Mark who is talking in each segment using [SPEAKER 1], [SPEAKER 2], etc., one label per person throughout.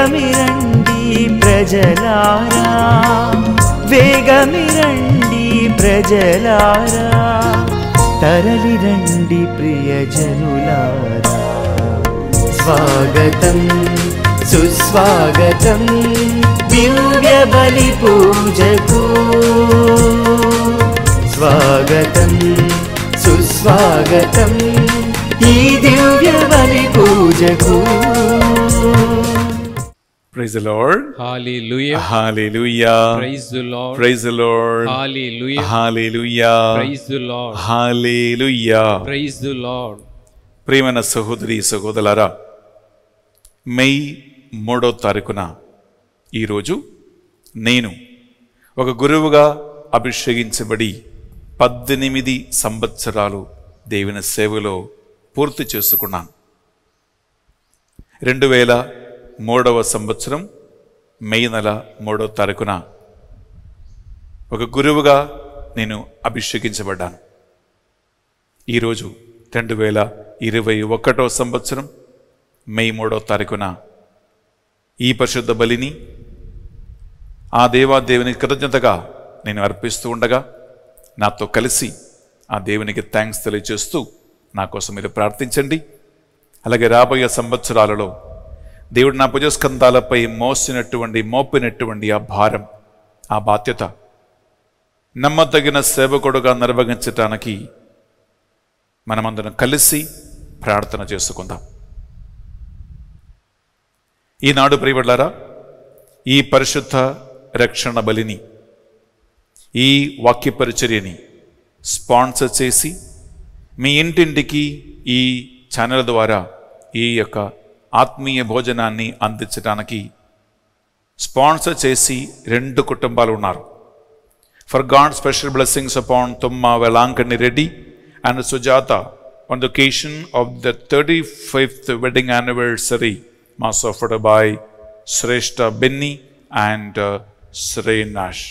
[SPEAKER 1] వేగమిరండి ప్రజలారా వేగమిరండి ప్రజలారా తరలిరండి ప్రియజనులారా స్వాగతం సుస్వాగతం దివ్య బలి పూజకు
[SPEAKER 2] స్వాగతం సుస్వాగతం
[SPEAKER 3] ఈ దివ్య బలి పూజకు
[SPEAKER 2] praise Lord hallelujah hallelujah praise the Lord praise the Lord hallelujah hallelujah praise the Lord hallelujah
[SPEAKER 4] praise the Lord
[SPEAKER 2] ప్రియమైన సహోదరి సహోదరులారా మే మూడో తారీఖున ఈ రోజు నేను ఒక గురువుగా అభిషేకించబడి 18 సంవత్సరాలు దేవుని సేవలో పూర్తి చేసుకున్నాను రెండు వేల మూడవ సంవత్సరం మే నెల మూడవ తారీఖున ఒక గురువుగా నేను అభిషేకించబడ్డాను ఈరోజు రెండు వేల ఇరవై ఒకటో సంవత్సరం మే మూడవ తారీఖున ఈ పరిశుద్ధ బలిని ఆ దేవాదేవిని కృతజ్ఞతగా నేను అర్పిస్తూ ఉండగా నాతో కలిసి ఆ దేవునికి థ్యాంక్స్ తెలియజేస్తూ నా కోసం మీరు ప్రార్థించండి అలాగే రాబోయే సంవత్సరాలలో దేవుడు నా భుజస్కంధాలపై మోసినటువంటి మోపినటువంటి ఆ భారం ఆ బాధ్యత నమ్మదగిన సేవకుడుగా నిర్వహించటానికి మనమందరం కలిసి ప్రార్థన చేసుకుందాం ఈనాడు ప్రియబడ్డారా ఈ పరిశుద్ధ రక్షణ బలిని ఈ వాక్య పరిచర్యని స్పాన్సర్ చేసి మీ ఇంటింటికి ఈ ఛానల్ ద్వారా ఈ యొక్క ఆత్మీయ భోజనాన్ని అందించడానికి స్పాన్సర్ చేసి రెండు కుటుంబాలు ఉన్నారు for God special blessings upon Thumma Velankanni Reddy and Sujatha on the occasion of the thirty fifth wedding anniversary mass offered by Shreshta Benny and Shrenash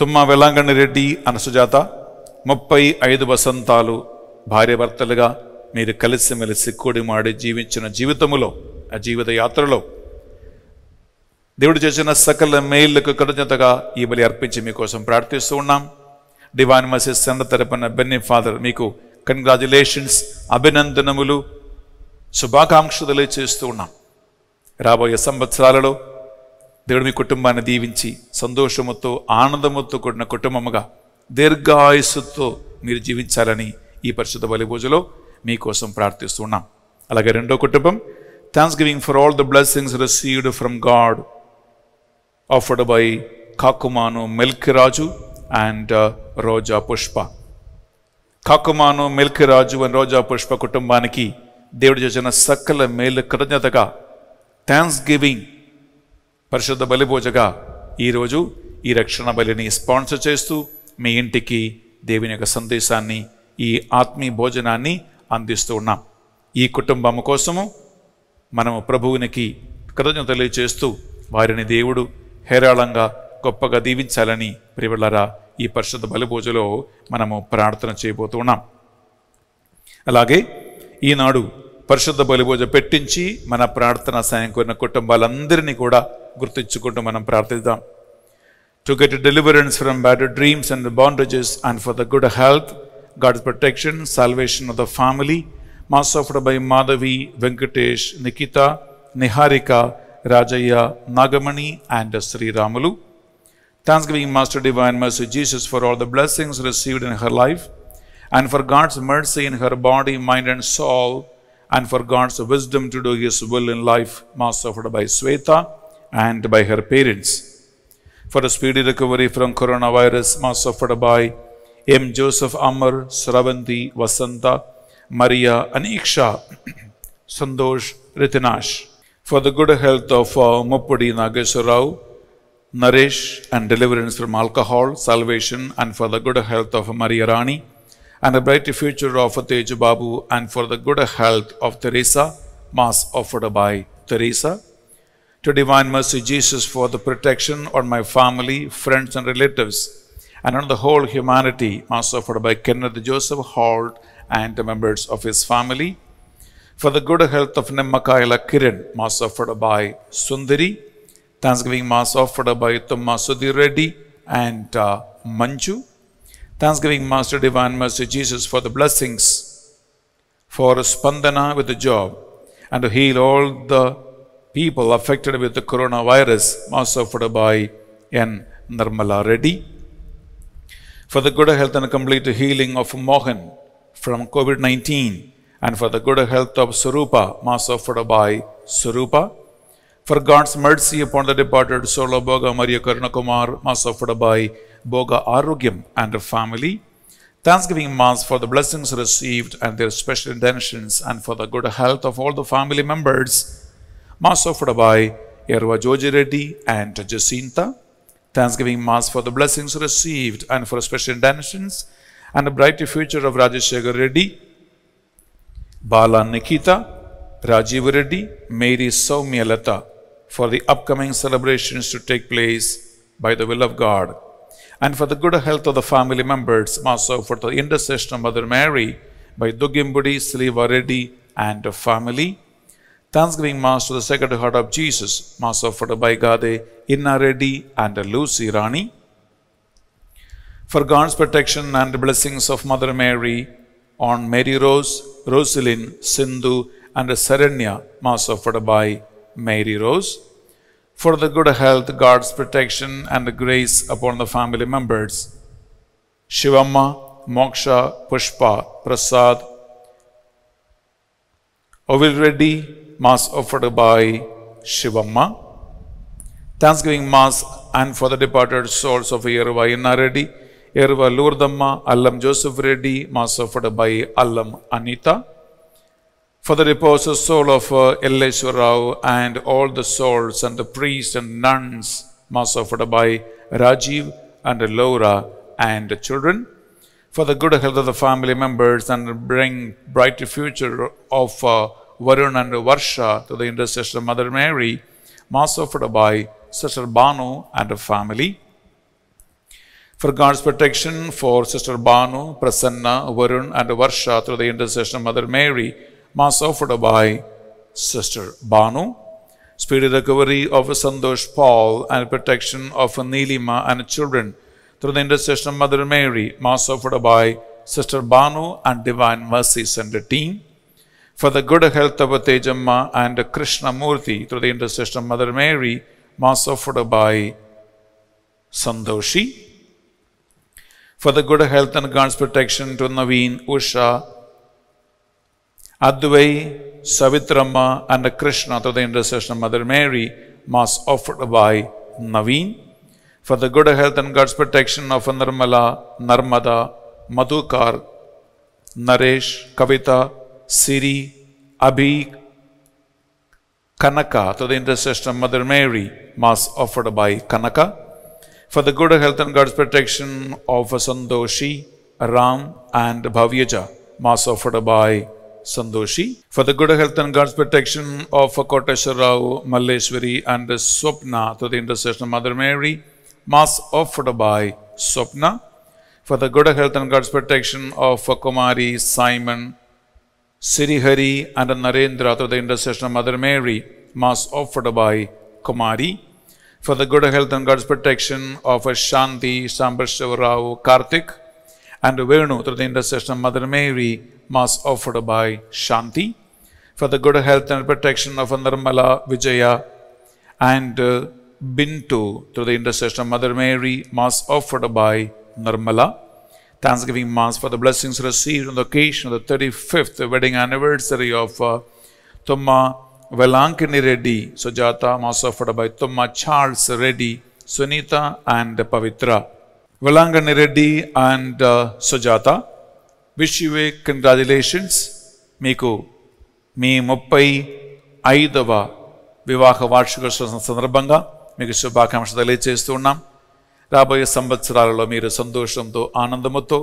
[SPEAKER 2] Thumma Velankanni Reddy అన సుజాత ముప్పై ఐదు వసంతాలు భార్యభర్తలుగా మీరు కలిసిమెలిసి కూడిమాడి జీవించిన జీవితములో ఆ జీవిత యాత్రలో దేవుడు చేసిన సకల మేళ్లకు కృతజ్ఞతగా ఈ బలి అర్పించి మీకోసం ప్రార్థిస్తూ ఉన్నాం డివాన్ మసీద్ సెంటర్ తరపున బెన్ని ఫాదర్ మీకు కంగ్రాచులేషన్స్ అభినందనములు శుభాకాంక్షలు చేస్తూ ఉన్నాం రాబోయే సంవత్సరాలలో దేవుడు మీ కుటుంబాన్ని దీవించి సంతోషముతో ఆనందముతో కూడిన కుటుంబముగా దీర్ఘాయుస్సుతో మీరు జీవించాలని ఈ పరిశుద్ధ బలి పూజలో మీకోసం ప్రార్థిస్తున్నాం అలాగే రెండో కుటుంబం thanksgiving for all the blessings received from God offered by Kakumanu Raju and Roja Pushpa Kakumanu Raju and Roja Pushpa కుటుంబానికి దేవుడు చేసిన సకల మేలు కృతజ్ఞతగా థ్యాంక్స్ గివింగ్ పరిశుద్ధ బలిపూజగా ఈరోజు ఈ రక్షణ బలిని స్పాన్సర్ చేస్తూ మీ ఇంటికి దేవుని యొక్క సందేశాన్ని ఈ ఆత్మీయ భోజనాన్ని అందిస్తూ ఉన్నాం ఈ కుటుంబము కోసము మనము ప్రభువునికి కృతజ్ఞత తెలియచేస్తూ వారిని దేవుడు హేరాళంగా గొప్పగా దీవించాలని ప్రివిళ్ళరా ఈ పరిశుద్ధ బలిపూజలో మనము ప్రార్థన చేయబోతున్నాం అలాగే ఈనాడు పరిశుద్ధ బలిభోజ పెట్టించి మన ప్రార్థన సాయం కోరిన కుటుంబాలందరినీ కూడా గుర్తించుకుంటూ మనం ప్రార్థిద్దాం to get deliverance from bad dreams and bondages and for the good health God's protection, salvation of the family, mass offered by Madhavi, Venkatesh, Nikita, Niharika, Rajaya, Nagamani, and Sri Ramalu. Thanksgiving Master Divine Mercy Jesus for all the blessings received in her life and for God's mercy in her body, mind, and soul, and for God's wisdom to do His will in life, mass offered by Sweta and by her parents. For a speedy recovery from coronavirus, mass offered by M. Joseph Amar, Sravanti, Vasanta, Maria, Aniksha, Sandosh, Ritinash. For the good health of uh, Muppadi Nageshwar Rao, Naresh and deliverance from alcohol, salvation and for the good health of Maria Rani and a bright future of Tej Babu and for the good health of Teresa, Mass offered by Teresa. To Divine Mercy Jesus for the protection on my family, friends and relatives and on the whole humanity are suffered by Kenneth Joseph Holt and the members of his family. For the good health of Kaila Kiran, Mass offered by Sundari. Thanksgiving Mass offered by Tumma Sudhir Reddy and uh, Manju. Thanksgiving Master Divine Mercy Jesus for the blessings for Spandana with the job and to heal all the people affected with the coronavirus, Mass offered by N. Nirmala Reddy for the good health and complete healing of Mohan from COVID-19 and for the good health of Surupa, mass offered by Surupa. For God's mercy upon the departed soul of Boga Maria Karunakumar, mass offered by Boga Arugyam and her family. Thanksgiving Mass for the blessings received and their special intentions and for the good health of all the family members. Mass offered by Yerwa Joji Reddy and Jacinta. Thanksgiving Mass for the blessings received and for special intentions and the brighter future of Rajeshekar Reddy, Bala Nikita, Rajiv Reddy, Mary Saumialata for the upcoming celebrations to take place by the will of God and for the good health of the family members, also for the intercession of Mother Mary by Dugimbudi, Sliva Reddy and her family. Thanksgiving Mass to the Sacred Heart of Jesus, Mass offered by Gade Inna Reddy and Lucy Rani. For God's protection and blessings of Mother Mary on Mary Rose, Rosalind, Sindhu and Serenya, mass offered by Mary Rose. For the good health, God's protection and grace upon the family members. Shivamma, Moksha, Pushpa, Prasad, Ovil Reddy, Mass offered by Shivamma mass and for the departed souls of of Yerva Innareddy Yerva Lurdamma Allam Joseph Reddy mass offered by Allam Anita. for the of soul of uh, Rao and all the souls and the priests and nuns, Mass offered by Rajiv and Laura and the children, for the good health of the family members and bring bright future of uh, Varun and Varsha to the intercession of Mother Mary, Mass offered by Sister Banu and her family. For God's protection for Sister Banu, Prasanna, Varun, and Varsha through the intercession of Mother Mary, Mass offered by Sister Banu. Speedy recovery of Sandosh Paul and protection of Neelima and children through the intercession of Mother Mary, Mass offered by Sister Banu and Divine Mercy Center team. For the good health of Tejamma and Krishna Murthy through the intercession of Mother Mary, by Sandoshi. For the good health and God's protection to Naveen, Usha, Advai, Savitrama and Krishna through the intercession of Mother Mary, Mass offered by Naveen. For the good health and God's protection of Narmala, Narmada, Madhukar, Naresh, Kavita, Siri, Abhi, Kanaka, to the intercession of Mother Mary, Mass offered by Kanaka, for the good health and God's protection of Sandoshi, Ram, and Bhavyaja, Mass offered by Sandoshi, for the good health and God's protection of Koteshwarao, Malleshwari, and Swapna, to the intercession of Mother Mary, Mass offered by Swapna, for the good health and God's protection of Kumari, Simon, Sirihari and Narendra through the intercession of Mother Mary, Mass offered by Kumari, for the good health and God's protection of Shanti, Sambhashavarao, Karthik, and Venu through the intercession of Mother Mary, Mass offered by Shanti, for the good health and protection of Narmala Vijaya, and uh, Bintu through the intercession of Mother Mary, Mass offered by Nirmala Thanksgiving Mass for the blessings received on the occasion of the 35th wedding anniversary of uh, Tumma Velankini Reddy, Sujata, I'm also offered by Tumma Charles Reddy, Sunita, and Pavitra. Velankini Reddy and uh, Sujata, wish you a congratulations. మీకు మీ ముప్పై ఐదవ వివాహ వార్షికోత్సవం సందర్భంగా మీకు శుభాకాంక్షలు తెలియజేస్తూ ఉన్నాం రాబోయే సంవత్సరాలలో మీరు సంతోషంతో ఆనందముతో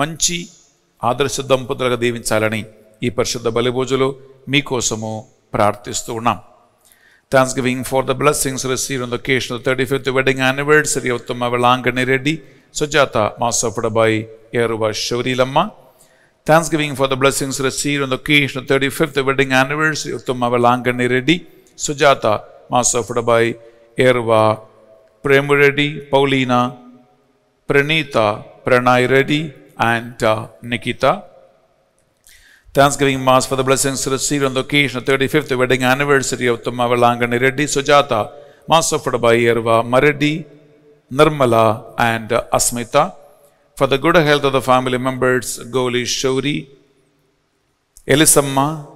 [SPEAKER 2] మంచి ఆదర్శ దంపతులుగా దీవించాలని ఈ పరిశుద్ధ బలిభోజులు మీకోసము ప్రార్థిస్తూ ఉన్నాం thanksgiving for the blessings receive in the occasion thirty fifth wedding anniversary అవుతున్న Velankanni Reddy Sujatha mass offered by Yeruva Shourilamma thanksgiving for the blessings receive in the occasion thirty fifth wedding anniversary అవుతున్న Velankanni Reddy Sujatha mass offered by Yeruva Prem Reddy, Paulina, Pranita, Pranay Reddy, and uh, Nikita. Thanksgiving Mass for the blessings received on the occasion of 35th wedding anniversary of Tummavalangani Reddy, Sujata, Mass offered by Yerva Mareddy, Nirmala, and uh, Asmita. For the good health of the family members, Goli Shauri, Elisamma,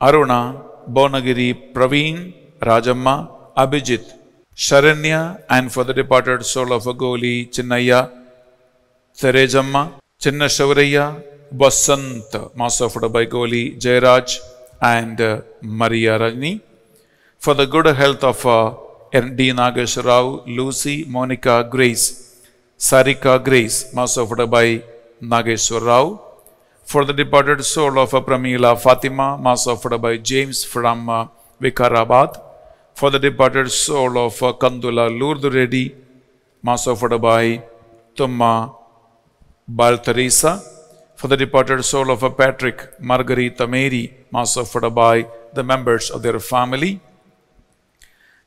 [SPEAKER 2] Aruna, Bonagiri, Praveen, Rajamma, Abhijit, Sharanya and for the departed soul of Agoli, Chinnaya, Therejamma, Chinna Shavaraya, Basant, master offered by Goli, Jairaj and uh, Maria Rajni. For the good health of uh, D. Nagesh Rao, Lucy, Monica, Grace, Sarika, Grace, master offered by Nagesh Rao. For the departed soul of uh, Pramila Fatima, mass offered by James from uh, Vikarabad for the departed soul of uh, Kandula Lourdes Reddy, Master Fodabai, Tumma Bal for the departed soul of uh, Patrick, Margarita Mary, offered by the members of their family.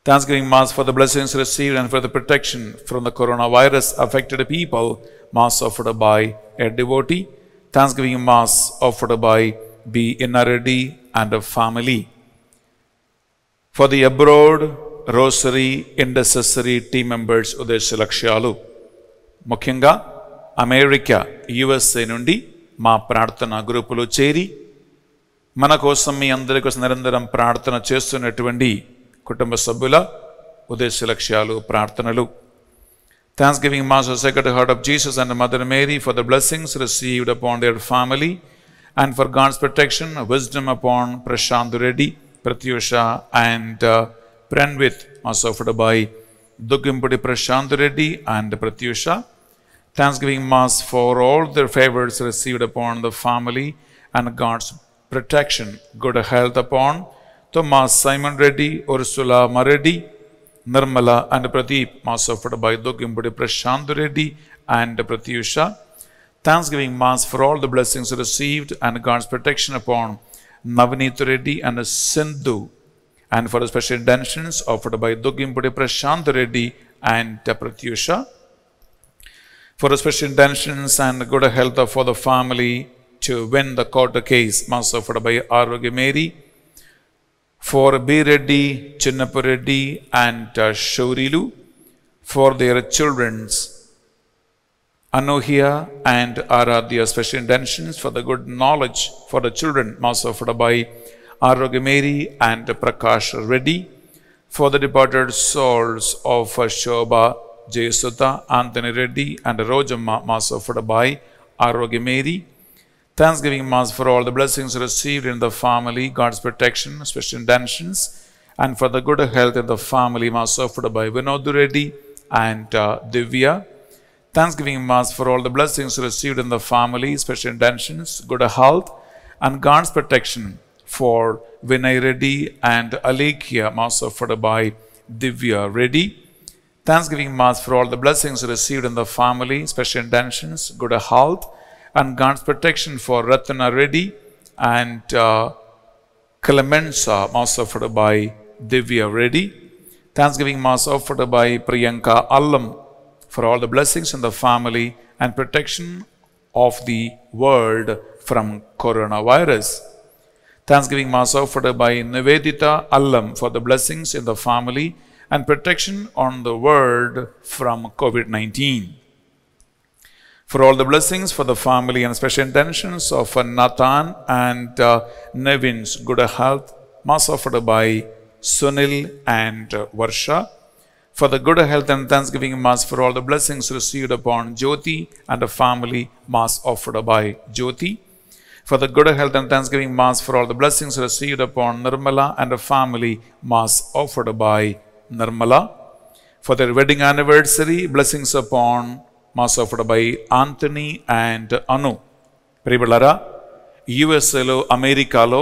[SPEAKER 2] Thanksgiving Mass for the blessings received and for the protection from the coronavirus affected people, Mass offered by a devotee. Thanksgiving Mass offered by B. Inaradi and a family. For the abroad rosary intercessory team members ఉద్దేశ లక్ష్యాలు ముఖ్యంగా America USA నుండి మా ప్రార్థన గ్రూపులో చేరి మన కోసం మీ అందరి కోసం నిరంతరం ప్రార్థన చేస్తున్నటువంటి కుటుంబ సభ్యుల ఉద్దేశ లక్ష్యాలు ప్రార్థనలు thanksgiving mass to Sacred Heart of Jesus and Mother Mary for the blessings received upon your family and for God's protection wisdom upon Prashanth Reddy Pratyusha and uh, Pranvit, also offered by Dugimpudi Prashant Reddy and Pratyusha. Thanksgiving Mass for all their favors received upon the family and God's protection, good health upon Thomas Simon Reddy, Ursula Mareddy, Nirmala and Pradeep, Mass offered by Dugimpudi Prashant Reddy and Pratyusha. Thanksgiving Mass for all the blessings received and God's protection upon Navneet Reddy and Sindhu. And for special intentions offered by Dugimpudi Prashant Reddy and Pratyusha. For special intentions and good health for the family to win the court case, mass offered by Arogya Mary. For B. Reddy, Chinnappa Reddy and Shaurilu for their children's Anohia and Aradhya special intentions for the good knowledge for the children, Masofada by Arogameri and Prakash Reddy. For the departed souls of Shobha Jayasuta Anthony Reddy and Rojamma, Masofada by Arogameri. Thanksgiving Mass for all the blessings received in the family, God's protection, special intentions, and for the good health in the family, Mass offered by Vinod Reddy and uh, Divya. Thanksgiving Mass for all the blessings received in the family, special intentions, good health, and God's protection for Vinay Reddy and Alekia, Mass offered by Divya Reddy. Thanksgiving Mass for all the blessings received in the family, special intentions, good health, and God's protection for Ratna Reddy and uh, Clemenza Mass offered by Divya Reddy. Thanksgiving Mass offered by Priyanka Allam for all the blessings in the family and protection of the world from coronavirus. Thanksgiving Mass offered by Nivedita Allam for the blessings in the family and protection on the world from COVID 19. For all the blessings for the family and special intentions of Nathan and uh, Nevin's good health, Mass offered by Sunil and Varsha for the good health and thanksgiving mass for all the blessings received upon Jyoti and the family mass offered by Jyoti. For the good health and thanksgiving mass for all the blessings received upon Nirmala and the family mass offered by Nirmala. For their wedding anniversary, blessings upon mass offered by Anthony and Anu. ప్రియబిళ్ళారా USLO, అమెరికాలో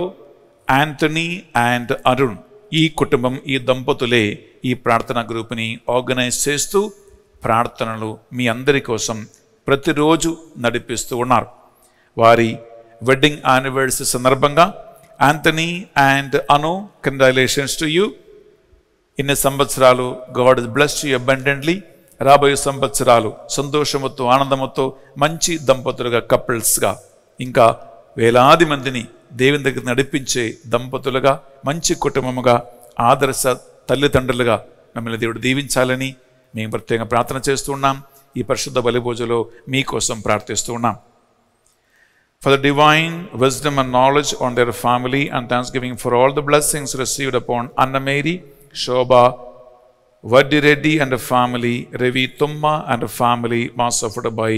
[SPEAKER 2] Anthony and Arun. ఈ కుటుంబం ఈ దంపతులే ఈ ప్రార్థనా గ్రూప్ని organise చేస్తూ ప్రార్థనలు మీ అందరి కోసం ప్రతిరోజు నడిపిస్తూ ఉన్నారు వారి వెడ్డింగ్ యానివర్సరీ సందర్భంగా Anthony and Anu congratulations to you ఇన్ని సంవత్సరాలు God is blessed you abundantly రాబోయే సంవత్సరాలు సంతోషముతో ఆనందముతో మంచి దంపతులుగా కపుల్స్గా ఇంకా వేలాది మందిని దేవుని దగ్గర నడిపించే దంపతులుగా మంచి కుటుంబముగా ఆదర్శ తల్లిదండ్రులుగా మిమ్మల్ని దేవుడు దీవించాలని మేము ప్రత్యేకంగా ప్రార్థన చేస్తూ ఉన్నాం ఈ పరిశుద్ధ బలిభోజలో మీకోసం ప్రార్థిస్తూ ఉన్నాం for the divine wisdom and knowledge on their family and thanksgiving for all the blessings received upon Annamary Shobha Vaddi Reddy and family Ravi Thumma and family mass offered by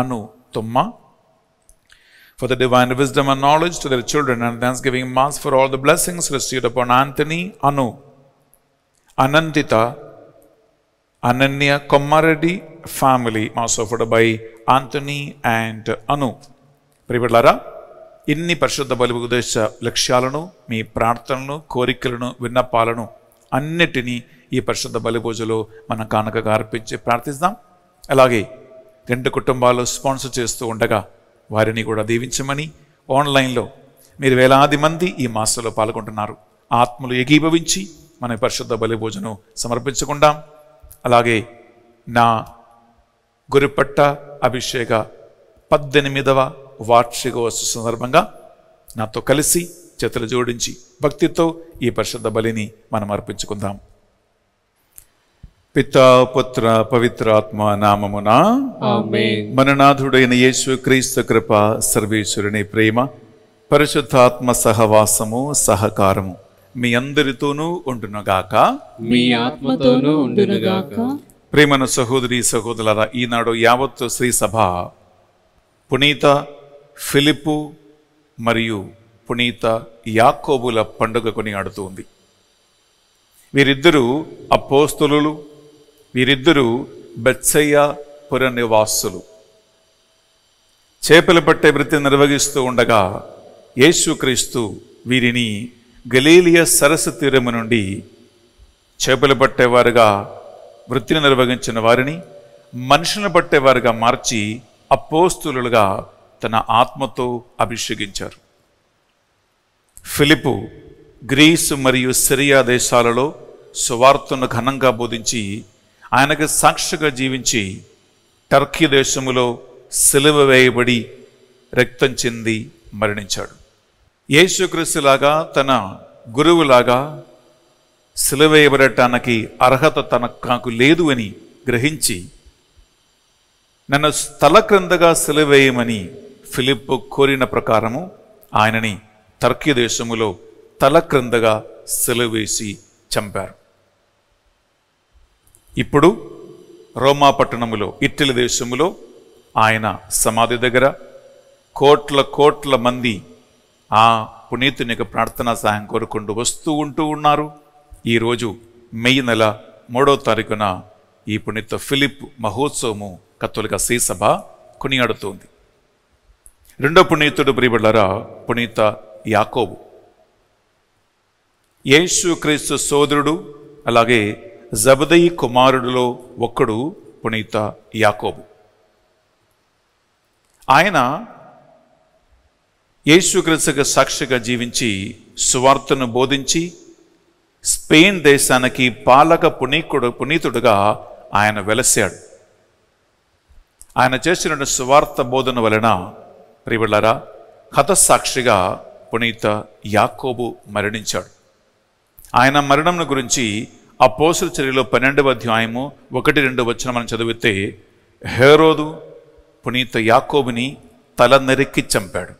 [SPEAKER 2] Anu Thumma for the divine wisdom and knowledge to their children, and thanksgiving mass for all the blessings received upon Anthony, Anu, Anandita, Ananya Kommaradi family, mass offered by Anthony and Anu. ప్రియపడ్లారా ఇన్ని పరిశుద్ధ బలి ఉపదేశ లక్ష్యాలను మీ ప్రార్థనలను కోరికలను విన్నపాలను అన్నిటినీ ఈ పరిశుద్ధ బలి పూజలో మనం కానుకగా అర్పించి ప్రార్థిస్తాం అలాగే రెండు కుటుంబాలు స్పాన్సర్ చేస్తూ ఉండగా వారిని కూడా దీవించమని ఆన్లైన్లో మీరు వేలాది మంది ఈ మాసంలో పాల్గొంటున్నారు ఆత్మలు ఏకీభవించి మన పరిశుద్ధ బలిభోజనం సమర్పించకుండా అలాగే నా గురిపట్ట అభిషేక పద్దెనిమిదవ వార్షికోత్సవ సందర్భంగా నాతో కలిసి చేతులు జోడించి భక్తితో ఈ పరిశుద్ధ బలిని మనం అర్పించుకుందాం పిత పుత్ర పవిత్రాత్మ నామమున మననాథుడైన యేసు క్రీస్తు కృప సర్వేశ్వరుని ప్రేమ పరిశుద్ధాత్మ సహవాసము సహకారము మీ అందరితోనూ ఉండునుగాక మీ ఆత్మతోనూ ఉండునుగాక ప్రేమన సహోదరి సహోదరుల ఈనాడు యావత్తు శ్రీ సభ పునీత ఫిలిపు మరియు పునీత యాకోబుల పండుగ కొనియాడుతూ ఉంది వీరిద్దరూ అపోస్తులు వీరిద్దరూ బెత్సయ్య పుర నివాసులు చేపలు పట్టే వృత్తి నిర్వహిస్తూ ఉండగా యేసుక్రీస్తు వీరిని గలీలియ సరస్సు తీరము నుండి చేపలు పట్టేవారుగా వృత్తిని నిర్వహించిన వారిని మనుషులను పట్టేవారుగా మార్చి అపోస్తులుగా తన ఆత్మతో అభిషేకించారు ఫిలిపు గ్రీసు మరియు సిరియా దేశాలలో సువార్తను ఘనంగా బోధించి ఆయనకు సాక్షిగా జీవించి టర్కీ దేశములో సెలవ వేయబడి రక్తం చెంది మరణించాడు యేసుక్రీస్తులాగా తన గురువులాగా సెలవేయబడటానికి అర్హత తనకు కాకు లేదు అని గ్రహించి నన్ను క్రిందగా సెలవేయమని ఫిలిప్ కోరిన ప్రకారము ఆయనని టర్కీ దేశములో తల క్రిందగా సెలవేసి చంపారు ఇప్పుడు రోమా పట్టణములో ఇట్టలి దేశములో ఆయన సమాధి దగ్గర కోట్ల కోట్ల మంది ఆ పునీతుని యొక్క ప్రార్థనా సహాయం కోరుకుంటూ వస్తూ ఉంటూ ఉన్నారు ఈరోజు మే నెల మూడో తారీఖున ఈ పునీత ఫిలిప్ మహోత్సవము శ్రీ సభ కొనియాడుతోంది రెండో పునీతుడు ప్రియబళ్ళరా పునీత యాకోబు యేసు క్రీస్తు సోదరుడు అలాగే జబదయి కుమారుడులో ఒక్కడు పునీత యాకోబు ఆయన యేసుక్రీస్తుకు సాక్షిగా జీవించి సువార్తను బోధించి స్పెయిన్ దేశానికి పాలక పునీకుడు పునీతుడుగా ఆయన వెలసాడు ఆయన చేసిన సువార్త బోధన వలన కథ సాక్షిగా పునీత యాకోబు మరణించాడు ఆయన మరణంను గురించి పోసుల చర్యలో పన్నెండవ అధ్యాయము ఒకటి రెండు వచ్చిన మనం చదివితే హేరోదు పునీత యాకోబుని తల నరికి చంపాడు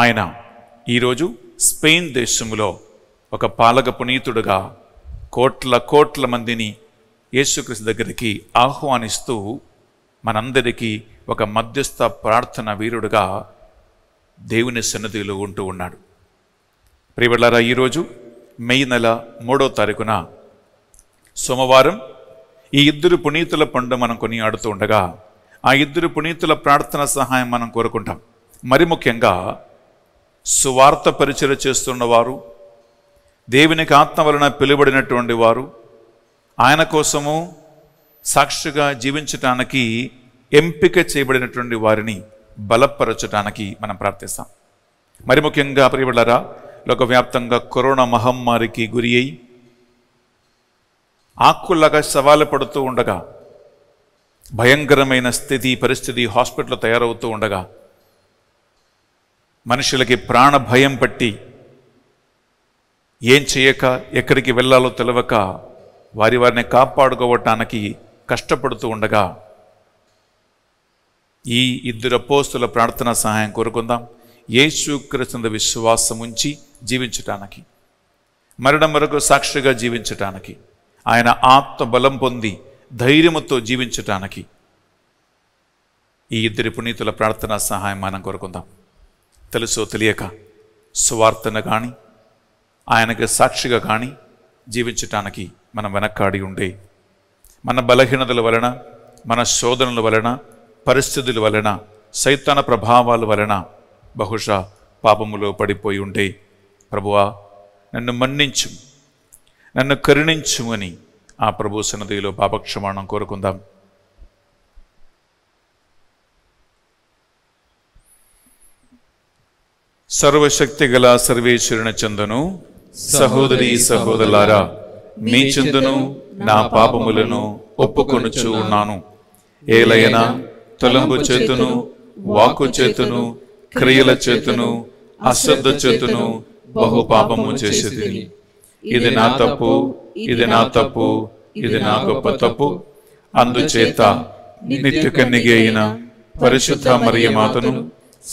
[SPEAKER 2] ఆయన ఈరోజు స్పెయిన్ దేశంలో ఒక పాలక పునీతుడుగా కోట్ల కోట్ల మందిని యేసుక్రీస్తు దగ్గరికి ఆహ్వానిస్తూ మనందరికీ ఒక మధ్యస్థ ప్రార్థన వీరుడుగా దేవుని సన్నిధిలో ఉంటూ ఉన్నాడు ప్రియవళ్ళారా ఈరోజు మే నెల మూడో తారీఖున సోమవారం ఈ ఇద్దరు పునీతుల పండు మనం కొనియాడుతూ ఉండగా ఆ ఇద్దరు పునీతుల ప్రార్థన సహాయం మనం కోరుకుంటాం మరి ముఖ్యంగా సువార్త పరిచయ చేస్తున్నవారు దేవునికి ఆత్మ వలన పిలువడినటువంటి వారు ఆయన కోసము సాక్షిగా జీవించటానికి ఎంపిక చేయబడినటువంటి వారిని బలపరచడానికి మనం ప్రార్థిస్తాం మరి ముఖ్యంగా ప్రియబడరా లోకవ్యాప్తంగా కరోనా మహమ్మారికి గురి అయి ఆక్కుల్లాగా సవాలు పడుతూ ఉండగా భయంకరమైన స్థితి పరిస్థితి హాస్పిటల్ తయారవుతూ ఉండగా మనుషులకి ప్రాణ భయం పట్టి ఏం చేయక ఎక్కడికి వెళ్ళాలో తెలియక వారి వారిని కాపాడుకోవటానికి కష్టపడుతూ ఉండగా ఈ ఇద్దరు పోస్తుల ప్రార్థన సహాయం కోరుకుందాం యేసుక్రీస్తుని విశ్వాసం ఉంచి జీవించటానికి మరణం వరకు సాక్షిగా జీవించటానికి ఆయన ఆత్మ బలం పొంది ధైర్యంతో జీవించటానికి ఈ ఇద్దరి పునీతుల ప్రార్థనా సహాయం మనం కోరుకుందాం తెలుసో తెలియక సువార్తను కానీ ఆయనకు సాక్షిగా కానీ జీవించటానికి మనం వెనక్కాడి ఉండే మన బలహీనతల వలన మన శోధనల వలన పరిస్థితుల వలన సైతన ప్రభావాల వలన బహుశా పాపములో పడిపోయి ఉండే ప్రభువా నన్ను మన్నించు నన్ను కరుణించు అని ఆ ప్రభు సన్నదిలో పాపక్షమాణం కోరుకుందాం సర్వశక్తి గల సర్వేశ్వరుణ చందను సహోదరి సహోదరులారా మీ చందును నా పాపములను ఒప్పుకొనుచు ఉన్నాను ఏలైనా తొలంబు చేతును వాకు చేతును క్రియల చేతును అశ్రద్ధ చేతును బహు పాపము చేసేది ఇది నా తప్పు ఇది నా తప్పు ఇది నా గొప్ప తప్పు అందుచేత నిత్య కన్నిగి అయిన పరిశుద్ధ మాతను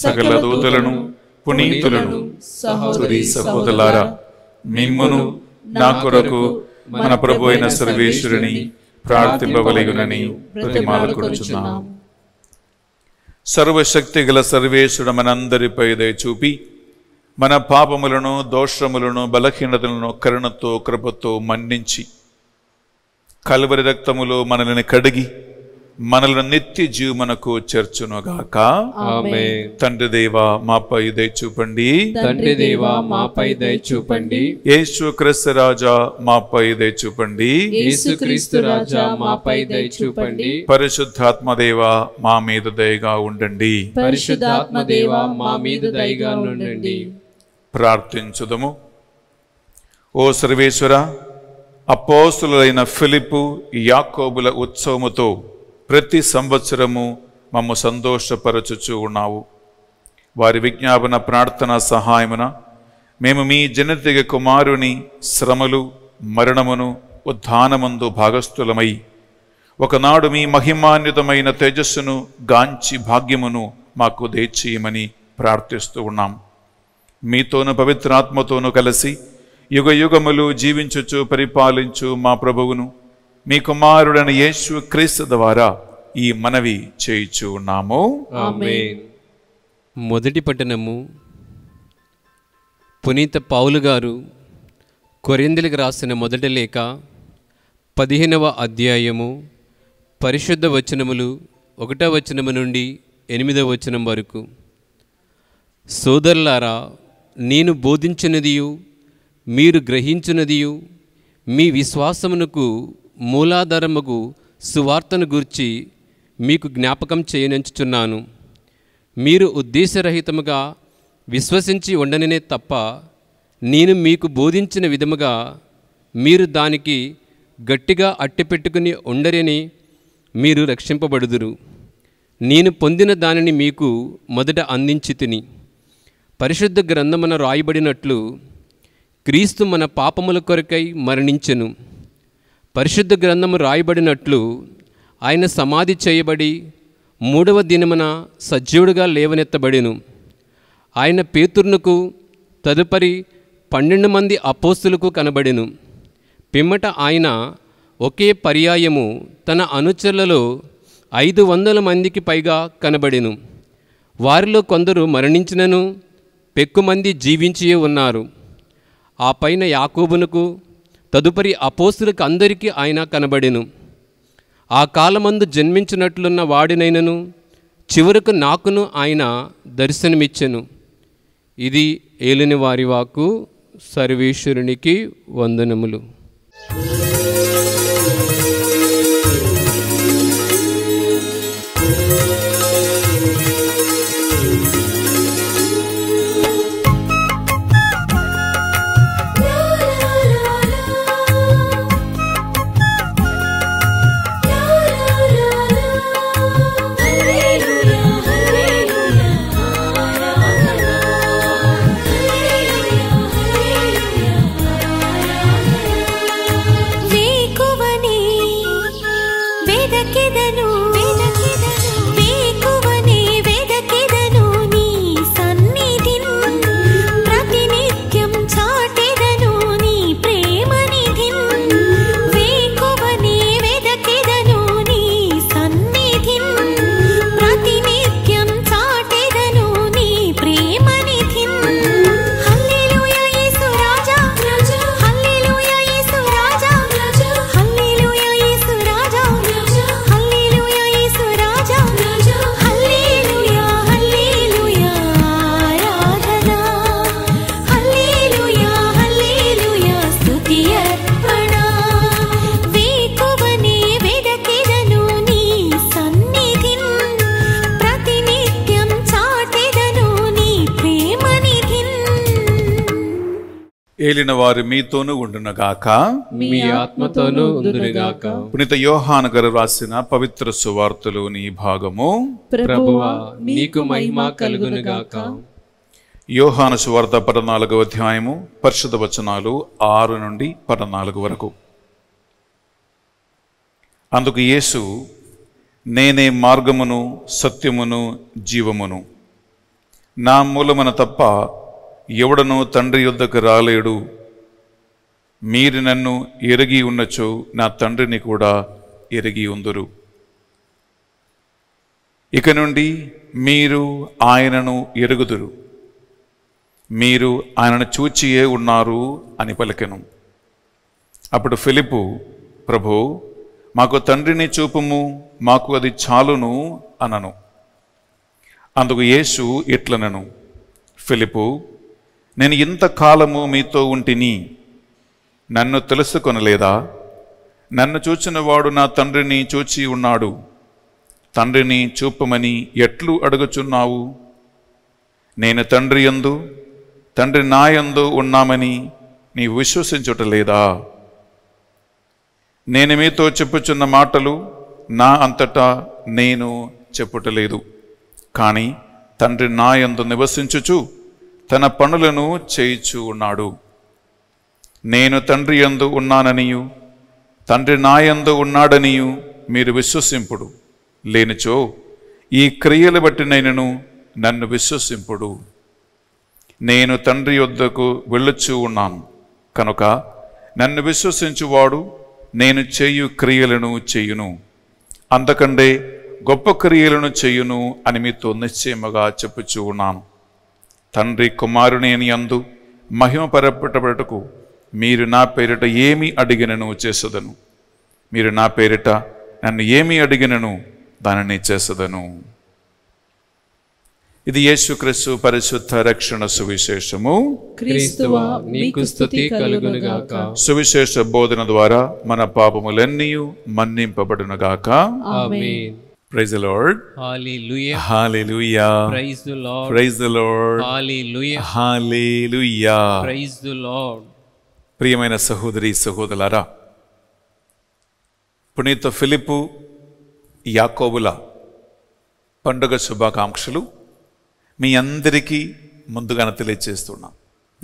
[SPEAKER 2] సకల దూతలను పునీతులను సహోదరి సహోదరులారా మిమ్మును నా కొరకు మన ప్రభు అయిన సర్వేశ్వరుని ప్రార్థింపవలగునని ప్రతిమాలకొడుచున్నాం సర్వశక్తి గల సర్వేశ్వరుడు మనందరిపై దయచూపి చూపి మన పాపములను దోషములను బలహీనతలను కరుణతో కృపతో మన్నించి కలువరి రక్తములు మనల్ని కడిగి మనలను నిత్య జీవమునకు చేర్చునుగాక తండ్రి దేవా మాపై దయ చూపండి తండ్రి దేవా మాపై దయ చూపండి యేసు క్రీస్తు రాజా మాపై దయ చూపండి యేసు క్రీస్తు రాజా మాపై దయ చూపండి పరిశుద్ధాత్మ దేవ మా మీద దయగా ఉండండి
[SPEAKER 4] పరిశుద్ధాత్మ దేవ మా మీద దయగా
[SPEAKER 2] ఉండండి ప్రార్థించుదము ఓ సర్వేశ్వర అపోస్తులైన ఫిలిపు యాకోబుల ఉత్సవముతో ప్రతి సంవత్సరము మమ్ము సంతోషపరచుచు ఉన్నావు వారి విజ్ఞాపన ప్రార్థన సహాయమున మేము మీ జనతిగ కుమారుని శ్రమలు మరణమును ఉద్ధానమందు భాగస్థులమై ఒకనాడు మీ మహిమాన్యుతమైన తేజస్సును గాంచి భాగ్యమును మాకు దేచేయమని ప్రార్థిస్తూ ఉన్నాం మీతోను పవిత్రాత్మతోనూ కలిసి యుగ యుగములు జీవించుచు పరిపాలించు మా ప్రభువును మీ కుమారుడైన యేసు క్రీస్తు ద్వారా ఈ మనవి చేయిచు ఉన్నాము మొదటి పట్టణము
[SPEAKER 4] పునీత పౌలు గారు కొరిందులకు రాసిన మొదటి లేఖ పదిహేనవ అధ్యాయము పరిశుద్ధ వచనములు ఒకటవ వచనము నుండి ఎనిమిదవ వచనం వరకు సోదరులారా నేను బోధించినదియు మీరు గ్రహించినదియు మీ విశ్వాసమునకు మూలాధారముకు సువార్తను గురించి మీకు జ్ఞాపకం చేయనించుచున్నాను మీరు ఉద్దేశరహితముగా విశ్వసించి ఉండననే తప్ప నేను మీకు బోధించిన విధముగా మీరు దానికి గట్టిగా అట్టిపెట్టుకుని ఉండరని మీరు రక్షింపబడుదురు నేను పొందిన దానిని మీకు మొదట అందించి తిని పరిశుద్ధ గ్రంథమున రాయబడినట్లు క్రీస్తు మన పాపముల కొరకై మరణించెను పరిశుద్ధ గ్రంథము రాయబడినట్లు ఆయన సమాధి చేయబడి మూడవ దినమున సజీవుడిగా లేవనెత్తబడిను ఆయన పేతుర్నుకు తదుపరి పన్నెండు మంది అపోస్తులకు కనబడిను పిమ్మట ఆయన ఒకే పర్యాయము తన అనుచరులలో ఐదు వందల మందికి పైగా కనబడిను వారిలో కొందరు మరణించినను పెక్కుమంది జీవించి ఉన్నారు ఆ పైన యాకోబునకు తదుపరి అపోసులకు అందరికీ ఆయన కనబడెను ఆ కాలమందు జన్మించినట్లున్న వాడినైనను చివరకు నాకును ఆయన దర్శనమిచ్చెను ఇది ఏలిని వారి వాకు సర్వేశ్వరునికి వందనములు
[SPEAKER 2] ఏలిన వారు మీతోనూ ఉండునగాక మీ ఆత్మతోనూ పునిత గారు రాసిన పవిత్ర సువార్తలోని భాగము ప్రభువా నీకు మహిమ కలుగునుగాక యోహాను సువార్త పద్నాలుగవ అధ్యాయము పరిషద వచనాలు ఆరు నుండి పద్నాలుగు వరకు అందుకు యేసు నేనే మార్గమును సత్యమును జీవమును నా మూలమున తప్ప ఎవడనో తండ్రి యుద్ధకు రాలేడు మీరు నన్ను ఎరిగి ఉన్నచో నా తండ్రిని కూడా ఎరిగి ఉందురు ఇక నుండి మీరు ఆయనను ఎరుగుదురు మీరు ఆయనను చూచియే ఉన్నారు అని పలికెను అప్పుడు ఫిలిపు ప్రభు మాకు తండ్రిని చూపుము మాకు అది చాలును అనను అందుకు యేసు ఇట్లనను ఫిలిపు నేను ఇంతకాలము మీతో ఉంటిని నన్ను తెలుసుకొనలేదా నన్ను వాడు నా తండ్రిని చూచి ఉన్నాడు తండ్రిని చూపమని ఎట్లు అడుగుచున్నావు నేను తండ్రి ఎందు తండ్రి నాయందు ఉన్నామని నీ విశ్వసించుటలేదా నేను మీతో చెప్పుచున్న మాటలు నా అంతటా నేను చెప్పుటలేదు కానీ తండ్రి నాయందు నివసించుచు తన పనులను చేయిచూ ఉన్నాడు నేను తండ్రి ఎందు ఉన్నాననియు తండ్రి నాయందు ఉన్నాడనియు మీరు విశ్వసింపుడు లేనిచో ఈ క్రియలు బట్టి నేను నన్ను విశ్వసింపుడు నేను తండ్రి వద్దకు వెళ్ళొచ్చు ఉన్నాను కనుక నన్ను విశ్వసించువాడు నేను చేయు క్రియలను చేయును అంతకంటే గొప్ప క్రియలను చేయును అని మీతో నిశ్చయముగా చెప్పుచూ ఉన్నాను తండ్రి కుమారునేని అందు మహిమపరపటబడటకు మీరు నా పేరిట ఏమి అడిగినను చేసదను మీరు నా పేరిట నన్ను ఏమి అడిగినను దానిని చేసదను ఇది యేసుక్రీస్తు పరిశుద్ధ రక్షణ సువిశేషము సువిశేష బోధన ద్వారా మన పాపములన్నీ మన్నింపబడునగాక ఆమేన్ praise Lord
[SPEAKER 4] hallelujah hallelujah praise the Lord praise the Lord hallelujah
[SPEAKER 2] hallelujah
[SPEAKER 4] praise the Lord
[SPEAKER 2] ప్రియమైన సహోదరి సహోదరులారా పునీత ఫిలిప్పు యాకోబుల పండుగ శుభాకాంక్షలు మీ అందరికీ ముందుగానే తెలియజేస్తున్నాం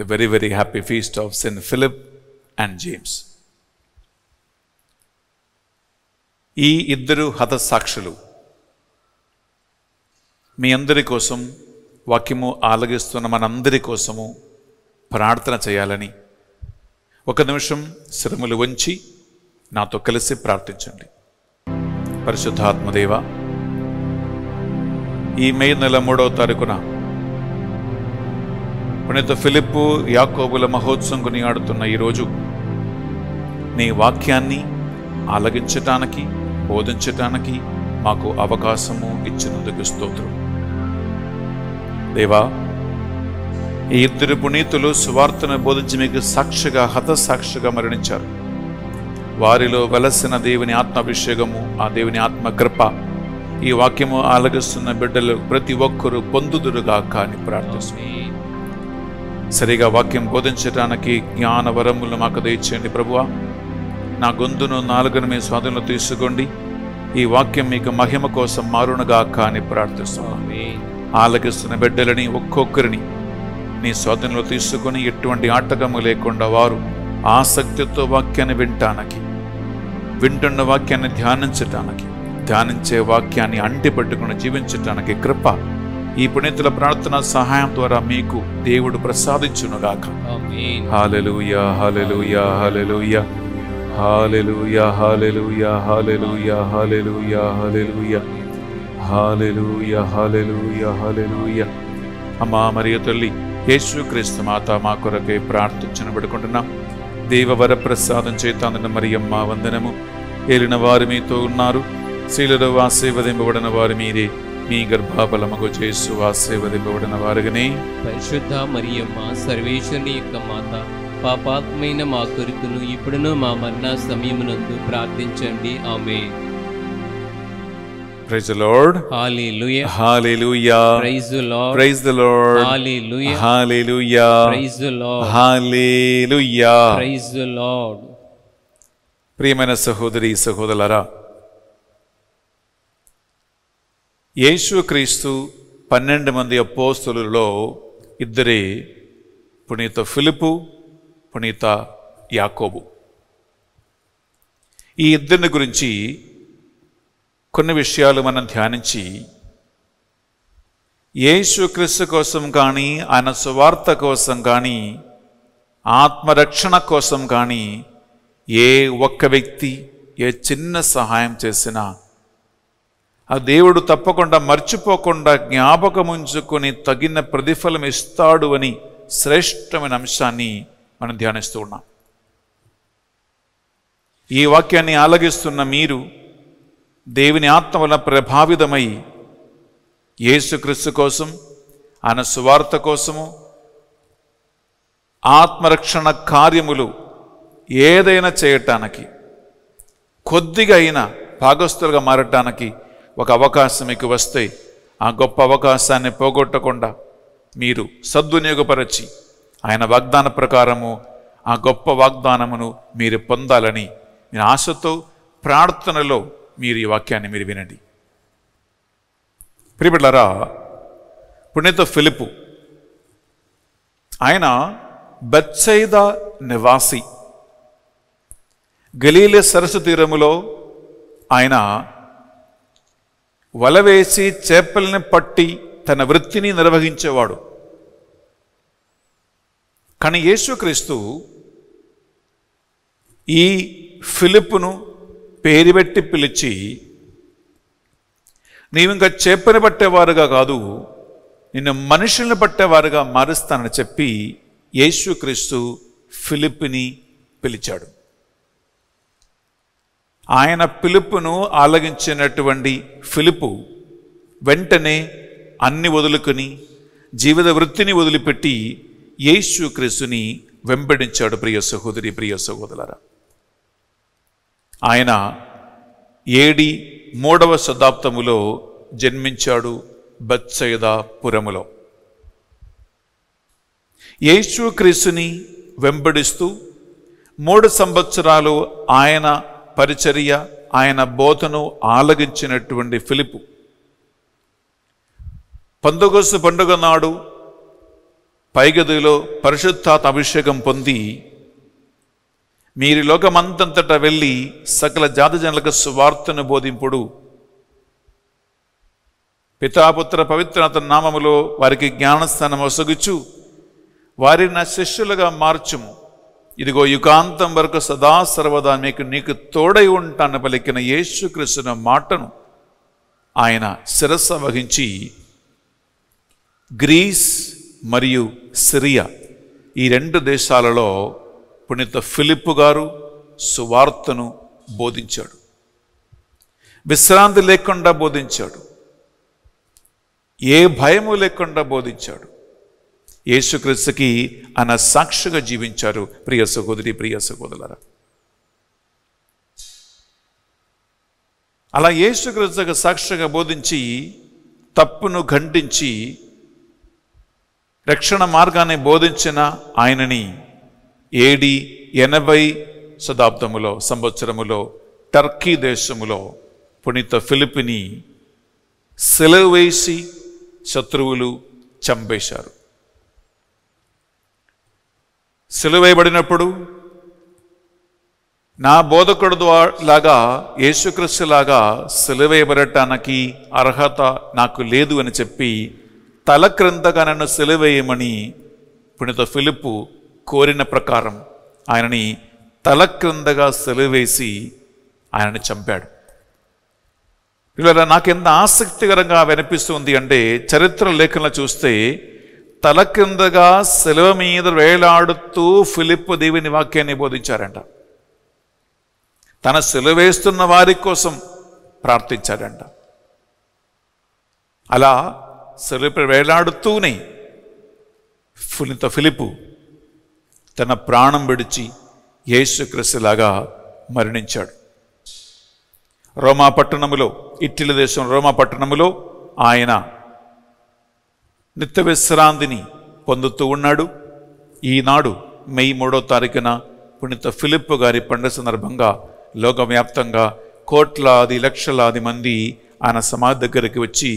[SPEAKER 2] the very very happy feast of saint Philip and James ఈ ఇద్దరు హతసాక్షులు మీ అందరి కోసం వాక్యము ఆలగిస్తున్న మనందరి కోసము ప్రార్థన చేయాలని ఒక నిమిషం శ్రమలు వంచి నాతో కలిసి ప్రార్థించండి పరిశుద్ధాత్మదేవ ఈ మే నెల మూడవ తారీఖున పునీత ఫిలిప్పు యాకోబుల మహోత్సవం కొనియాడుతున్న ఈరోజు నీ వాక్యాన్ని ఆలగించటానికి బోధించటానికి మాకు అవకాశము ఇచ్చినందుకు స్తోత్రం దేవా ఈ ఇద్దరు పునీతులు సువార్తను బోధించి మీకు సాక్షిగా హతసాక్షిగా మరణించారు వారిలో వెలసిన దేవుని ఆత్మాభిషేకము ఆ దేవుని ఆత్మ కృప ఈ వాక్యము ఆలగిస్తున్న బిడ్డలు ప్రతి ఒక్కరూ పొందుదురుగా కాని ప్రార్థిస్తుంది సరిగా వాక్యం బోధించడానికి జ్ఞానవరములు మాకు దయచేయండి ప్రభువా నా గొంతును నాలుగును మీ స్వాధీనంలో తీసుకోండి ఈ వాక్యం మీకు మహిమ కోసం మారునుగా కాని ప్రార్థిస్తున్నాను ఆలకిస్తున్న బిడ్డలని ఒక్కొక్కరిని నీ శోధనలో తీసుకుని ఎటువంటి ఆటకము లేకుండా వారు ఆసక్తితో వాక్యాన్ని వింటానికి వింటున్న వాక్యాన్ని ధ్యానించటానికి ధ్యానించే వాక్యాన్ని అంటి పట్టుకుని జీవించటానికి కృప ఈ పుణ్యతుల ప్రార్థన సహాయం ద్వారా మీకు దేవుడు ప్రసాదించునుగాక hallelujah hallelujah hallelujah hallelujah hallelujah hallelujah hallelujah hallelujah అమ్మా మరియు తల్లి యేసుక్రీస్తు మాత మా కొరకే ప్రార్థించను పెడుకుంటున్నాం దేవవర ప్రసాదం మరి మరియమ్మ వందనము ఏలిన వారు మీతో ఉన్నారు శీలలో ఆశీర్వదింపబడిన వారి మీరే మీ గర్భాఫలముకు చేసు ఆశీర్వదింపబడిన వారుగానే
[SPEAKER 4] పరిశుద్ధ మరియమ్మ సర్వేశ్వరుని యొక్క మాత పాపాత్మైన మా కొరికను ఇప్పుడును మా మరణ సమయమునందు ప్రార్థించండి ఆమె
[SPEAKER 2] praise Lord hallelujah hallelujah praise Lord praise the Lord hallelujah hallelujah praise Lord hallelujah
[SPEAKER 4] praise Lord
[SPEAKER 2] ప్రియమైన సహోదరి సహోదరులారా యేసుక్రీస్తు పన్నెండు మంది అపోస్తులలో ఇద్దరే పునీత ఫిలిపు పునీత యాకోబు ఈ ఇద్దరిని గురించి కొన్ని విషయాలు మనం ధ్యానించి యేసుక్రీస్తు కోసం కానీ ఆయన సువార్త కోసం కానీ ఆత్మరక్షణ కోసం కానీ ఏ ఒక్క వ్యక్తి ఏ చిన్న సహాయం చేసినా ఆ దేవుడు తప్పకుండా మర్చిపోకుండా జ్ఞాపకముంచుకొని తగిన ప్రతిఫలం ఇస్తాడు అని శ్రేష్టమైన అంశాన్ని మనం ధ్యానిస్తూ ఉన్నాం ఈ వాక్యాన్ని ఆలగిస్తున్న మీరు దేవుని ఆత్మ వల్ల ప్రభావితమై యేసుక్రీస్తు కోసం ఆయన సువార్త కోసము ఆత్మరక్షణ కార్యములు ఏదైనా చేయటానికి కొద్దిగా అయినా భాగస్తులుగా మారటానికి ఒక అవకాశం మీకు వస్తే ఆ గొప్ప అవకాశాన్ని పోగొట్టకుండా మీరు సద్వినియోగపరచి ఆయన వాగ్దాన ప్రకారము ఆ గొప్ప వాగ్దానమును మీరు పొందాలని నేను ఆశతో ప్రార్థనలో మీరు ఈ వాక్యాన్ని మీరు వినండి ప్రియబిడ్లారా పుణ్యత ఫిలిపు ఆయన బెత్సైద నివాసి గలీల సరస్సు తీరములో ఆయన వలవేసి చేపల్ని పట్టి తన వృత్తిని నిర్వహించేవాడు కానీ యేసుక్రీస్తు ఈ ఫిలిప్ను పేరు పెట్టి పిలిచి ఇంకా చేపని పట్టేవారుగా కాదు నిన్ను మనుషుల్ని పట్టేవారుగా మారుస్తానని చెప్పి యేసుక్రీస్తు ఫిలిప్ని పిలిచాడు ఆయన పిలుపును ఆలగించినటువంటి ఫిలిపు వెంటనే అన్ని వదులుకుని జీవిత వృత్తిని వదిలిపెట్టి యేసుక్రీస్తుని వెంబడించాడు ప్రియ సహోదరి ప్రియ సహోదరులారా ఆయన ఏడి మూడవ శతాబ్దములో జన్మించాడు బత్సయదాపురములో యేసు క్రీసుని వెంబడిస్తూ మూడు సంవత్సరాలు ఆయన పరిచర్య ఆయన బోధను ఆలగించినటువంటి ఫిలిపు పందుగోసు పండుగ నాడు పైగదిలో పరిశుద్ధాత్ అభిషేకం పొంది మీరు లోకమంతంతటా వెళ్ళి సకల జాతజనులకు సువార్తను బోధింపుడు పితాపుత్ర పవిత్రనాథ నామములో వారికి జ్ఞానస్థానం ఒసగుచ్చు వారిని నా శిష్యులుగా మార్చుము ఇదిగో యుగాంతం వరకు సదా సర్వదా మీకు నీకు తోడై ఉంటాను పలికిన యేసుకృష్ణ మాటను ఆయన శిరస్స వహించి గ్రీస్ మరియు సిరియా ఈ రెండు దేశాలలో పుణీత ఫిలిప్ గారు సువార్తను బోధించాడు విశ్రాంతి లేకుండా బోధించాడు ఏ భయము లేకుండా బోధించాడు యేసుక్రీస్తుకి ఆయన సాక్షిగా జీవించారు ప్రియ సహోదరి ప్రియ సహోదరులరా అలా యేసుక్రీస్తుకు సాక్షిగా బోధించి తప్పును ఖండించి రక్షణ మార్గాన్ని బోధించిన ఆయనని ఏడి ఎనభై శతాబ్దములో సంవత్సరములో టర్కీ దేశములో పునీత ఫిలిపిని సెలవేసి శత్రువులు చంపేశారు సెలవేయబడినప్పుడు నా బోధకుడు లాగా యేసుక్రీస్తులాగా సెలవేయబడటానికి అర్హత నాకు లేదు అని చెప్పి తల క్రిందగా నన్ను సెలవేయమని పుణిత ఫిలిప్పు కోరిన ప్రకారం ఆయనని తల క్రిందగా సెలవేసి ఆయనని చంపాడు ఇలా నాకెంత ఆసక్తికరంగా వినిపిస్తుంది అంటే చరిత్ర లేఖనలు చూస్తే తల క్రిందగా సెలవు మీద వేలాడుతూ ఫిలిప్ దేవిని వాక్యాన్ని బోధించారంట తన సెలవేస్తున్న వారి కోసం ప్రార్థించాడంట అలా సెలవు వేలాడుతూనే ఫిలితో ఫిలిపు తన ప్రాణం విడిచి లాగా మరణించాడు రోమా పట్టణములో ఇట్టిల దేశం రోమా పట్టణములో ఆయన నిత్య విశ్రాంతిని పొందుతూ ఉన్నాడు ఈనాడు మే మూడో తారీఖున పుణిత ఫిలిప్ గారి పండుగ సందర్భంగా లోకవ్యాప్తంగా కోట్లాది లక్షలాది మంది ఆయన సమాధి దగ్గరికి వచ్చి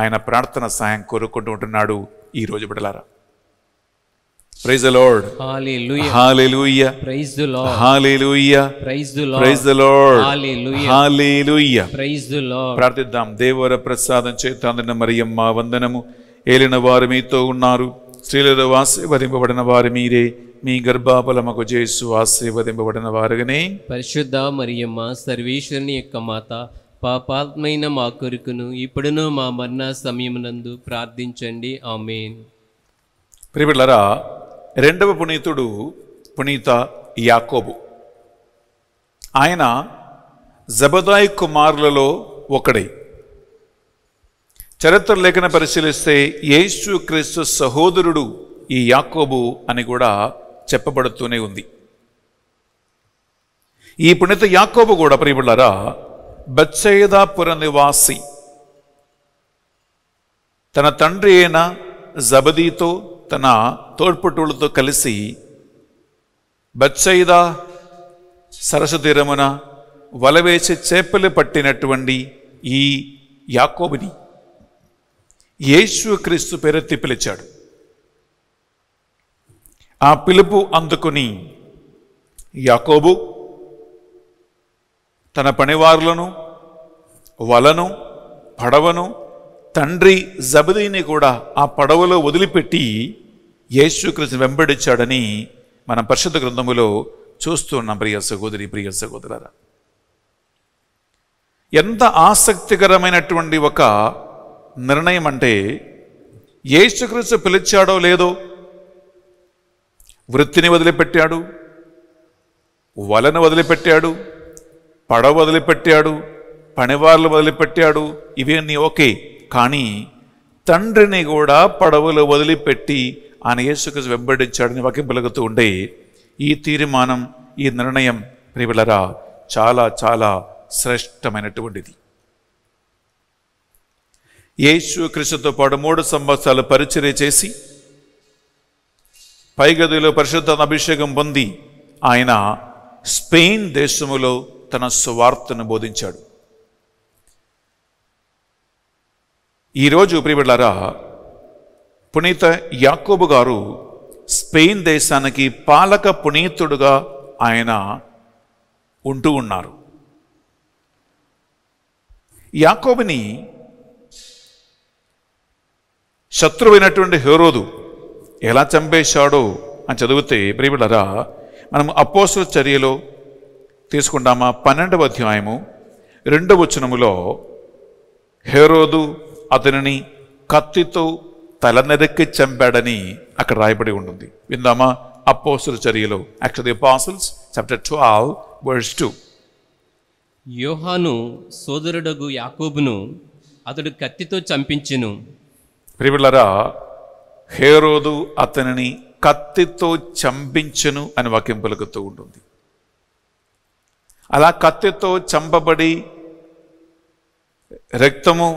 [SPEAKER 2] ఆయన ప్రార్థన సాయం కోరుకుంటూ ఉంటున్నాడు ఈరోజు బిడలారా praise the Lord hallelujah hallelujah praise the Lord hallelujah praise the Lord praise the Lord hallelujah hallelujah praise the Lord ప్రార్థిద్దాం దేవర ప్రసాదం చేత అందన మరియమ్మ వందనము ఏలిన వారు మీతో ఉన్నారు స్త్రీలలో ఆశీర్వదింపబడిన వారు మీరే మీ గర్భాపలమకు చేసు ఆశీర్వదింపబడిన వారుగానే
[SPEAKER 4] పరిశుద్ధ మరియమ్మ సర్వేశ్వరుని యొక్క మాత పాపాత్మైన మా కొరకును ఇప్పుడునూ మా మరణ సమయమునందు ప్రార్థించండి ఆమెన్
[SPEAKER 2] ప్రియులరా రెండవ పునీతుడు పునీత యాకోబు ఆయన జబదాయి కుమారులలో ఒకడై చరిత్ర లేఖన పరిశీలిస్తే యేసు క్రీస్తు సహోదరుడు ఈ యాకోబు అని కూడా చెప్పబడుతూనే ఉంది ఈ పుణీత యాకోబు కూడా ప్రియబుళ్ళారా బచ్చయిదాపుర నివాసి తన తండ్రి అయిన జబదీతో తన తోడ్పుట్టులతో కలిసి బచ్చైదా సరస్సు తీరమున వలవేసి చేపలు పట్టినటువంటి ఈ యాకోబుని యేసు క్రీస్తు పేరెత్తి పిలిచాడు ఆ పిలుపు అందుకుని యాకోబు తన పనివారులను వలను పడవను తండ్రి జబదీని కూడా ఆ పడవలో వదిలిపెట్టి యేసుకృష్ణ వెంబడించాడని మనం పరిశుద్ధ గ్రంథములో చూస్తున్నాం ప్రియ సహోదరి ప్రియ సహోదరు ఎంత ఆసక్తికరమైనటువంటి ఒక నిర్ణయం అంటే యేసుక్రీస్తు పిలిచాడో లేదో వృత్తిని వదిలిపెట్టాడు వలను వదిలిపెట్టాడు పడవ వదిలిపెట్టాడు పనివార్లు వదిలిపెట్టాడు ఇవన్నీ ఓకే కానీ తండ్రిని కూడా పడవలో వదిలిపెట్టి ఆయన యేసుకు వెంబడించాడని వాక్యం పలుకుతూ ఉండే ఈ తీర్మానం ఈ నిర్ణయం ప్రియులరా చాలా చాలా శ్రేష్టమైనటువంటిది యేసు కృషితో పాటు మూడు సంవత్సరాలు పరిచర్య చేసి పైగదిలో పరిశుద్ధ అభిషేకం పొంది ఆయన స్పెయిన్ దేశములో తన సువార్తను బోధించాడు ఈరోజు ప్రియబిడ్లారా పునీత యాకోబు గారు స్పెయిన్ దేశానికి పాలక పునీతుడుగా ఆయన ఉంటూ ఉన్నారు యాకోబుని శత్రువైనటువంటి హేరోదు ఎలా చంపేశాడో అని చదివితే ప్రియబిడ్లారా మనం అపోసుల చర్యలో తీసుకుంటామా పన్నెండవ అధ్యాయము రెండవ వచనములో హేరోదు అతనిని కత్తితో తలనెరక్కి చంపాడని అక్కడ రాయబడి ఉంటుంది విందామా అపోసుల చర్యలో Acts of the Apostles chapter twelve verse two యోహాను సోదరుడగు యాకోబును అతడు కత్తితో చంపించెను ప్రియులరా హేరోదు అతనిని కత్తితో చంపించెను అని వాక్యం పలుకుతూ ఉంటుంది అలా కత్తితో చంపబడి రక్తము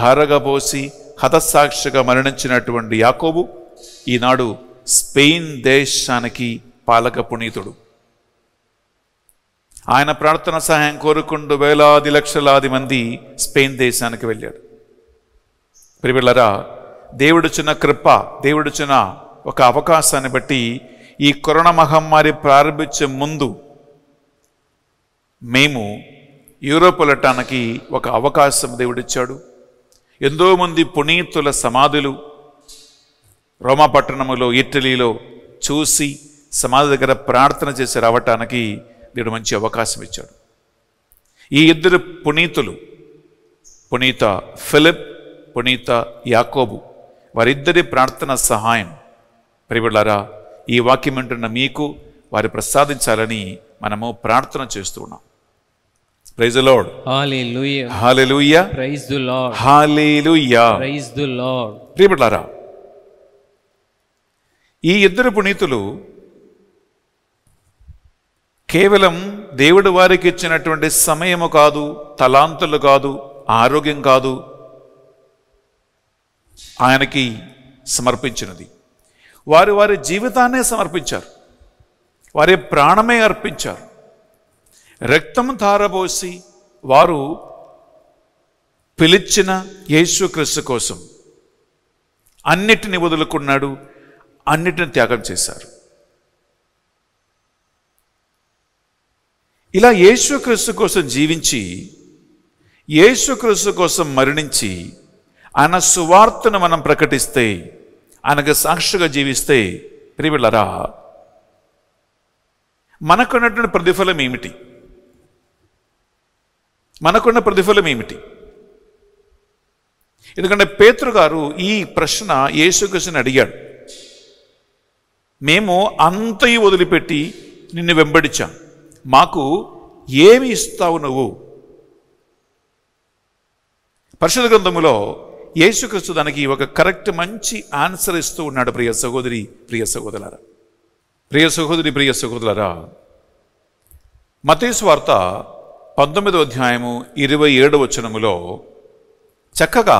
[SPEAKER 2] ధారగా పోసి హతసాక్షిగా మరణించినటువంటి యాకోబు ఈనాడు స్పెయిన్ దేశానికి పాలక పునీతుడు ఆయన ప్రార్థన సహాయం కోరుకుంటూ వేలాది లక్షలాది మంది స్పెయిన్ దేశానికి వెళ్ళాడు ప్రివిళ్ళరా చిన్న కృప చిన్న ఒక అవకాశాన్ని బట్టి ఈ కరోనా మహమ్మారి ప్రారంభించే ముందు మేము యూరోప్ వెళ్ళటానికి ఒక అవకాశం దేవుడిచ్చాడు ఎంతోమంది పునీతుల సమాధులు రోమాపట్టణములో ఇటలీలో చూసి సమాధి దగ్గర ప్రార్థన చేసి రావటానికి దేవుడు మంచి అవకాశం ఇచ్చాడు ఈ ఇద్దరు పునీతులు పునీత ఫిలిప్ పునీత యాకోబు వారిద్దరి ప్రార్థన సహాయం ప్రియులారా ఈ వాక్యం వింటున్న మీకు వారు ప్రసాదించాలని మనము ప్రార్థన చేస్తున్నాం praise the Lord hallelujah hallelujah praise the Lord hallelujah praise the Lord ప్రియపట్లారా ఈ ఇద్దరు పునీతులు కేవలం దేవుడు వారికి ఇచ్చినటువంటి సమయము కాదు తలాంతులు కాదు ఆరోగ్యం కాదు ఆయనకి సమర్పించినది వారు వారి జీవితాన్నే సమర్పించారు వారి ప్రాణమే అర్పించారు రక్తము తారబోసి వారు పిలిచిన యేసుక్రీస్తు కోసం అన్నిటిని వదులుకున్నాడు అన్నిటిని త్యాగం చేశారు ఇలా యేసుక్రీస్తు కోసం జీవించి యేసుక్రీస్తు కోసం మరణించి ఆయన సువార్తను మనం ప్రకటిస్తే ఆయనకు సాక్షిగా జీవిస్తే రివిళ్ళరా మనకున్నటువంటి ప్రతిఫలం ఏమిటి మనకున్న ప్రతిఫలం ఏమిటి ఎందుకంటే పేతృగారు గారు ఈ ప్రశ్న యేసుకృష్ణని అడిగాడు మేము అంతయు వదిలిపెట్టి నిన్ను వెంబడించాం మాకు ఏమి ఇస్తావు నువ్వు పరిశుధ గ్రంథములో యేసుక్రీస్తు దానికి ఒక కరెక్ట్ మంచి ఆన్సర్ ఇస్తూ ఉన్నాడు ప్రియ సహోదరి ప్రియ సహోదరులారా ప్రియ సహోదరి ప్రియ సహోదరులారా మతేశ్వార్త పంతొమ్మిదో అధ్యాయము ఇరవై ఏడు వచనములో చక్కగా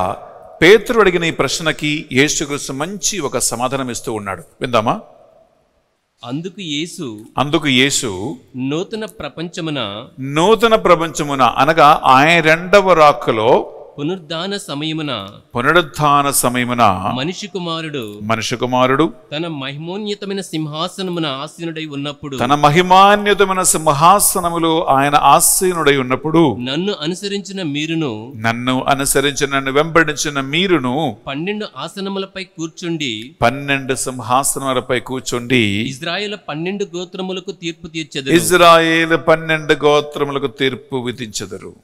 [SPEAKER 2] పేతురు అడిగిన ఈ ప్రశ్నకి యేసుక్రీస్తు మంచి ఒక సమాధానం ఇస్తూ ఉన్నాడు విందామా అందుకు యేసు అందుకు యేసు నూతన ప్రపంచమున నూతన ప్రపంచమున అనగా ఆయన రెండవ రాకలో
[SPEAKER 4] పునరుద్ధాన సమయమున
[SPEAKER 2] పునరుద్ధాన సమయమున
[SPEAKER 4] మనిషి కుమారుడు
[SPEAKER 2] మనిషి కుమారుడు
[SPEAKER 4] తన మహిమోన్యతమైన సింహాసనమున ఆసీనుడై ఉన్నప్పుడు తన
[SPEAKER 2] మహిమాన్యతమైన సింహాసనములో ఆయన ఆసీనుడై ఉన్నప్పుడు నన్ను అనుసరించిన మీరును నన్ను అనుసరించిన నన్ను వెంబడించిన మీరును
[SPEAKER 4] పన్నెండు ఆసనములపై కూర్చుండి
[SPEAKER 2] పన్నెండు సింహాసనములపై కూర్చుండి
[SPEAKER 4] ఇజ్రాయేల్ పన్నెండు గోత్రములకు తీర్పు తీర్చదు
[SPEAKER 2] ఇజ్రాయేల్ పన్నెండు గోత్రములకు తీర్పు విధించదురు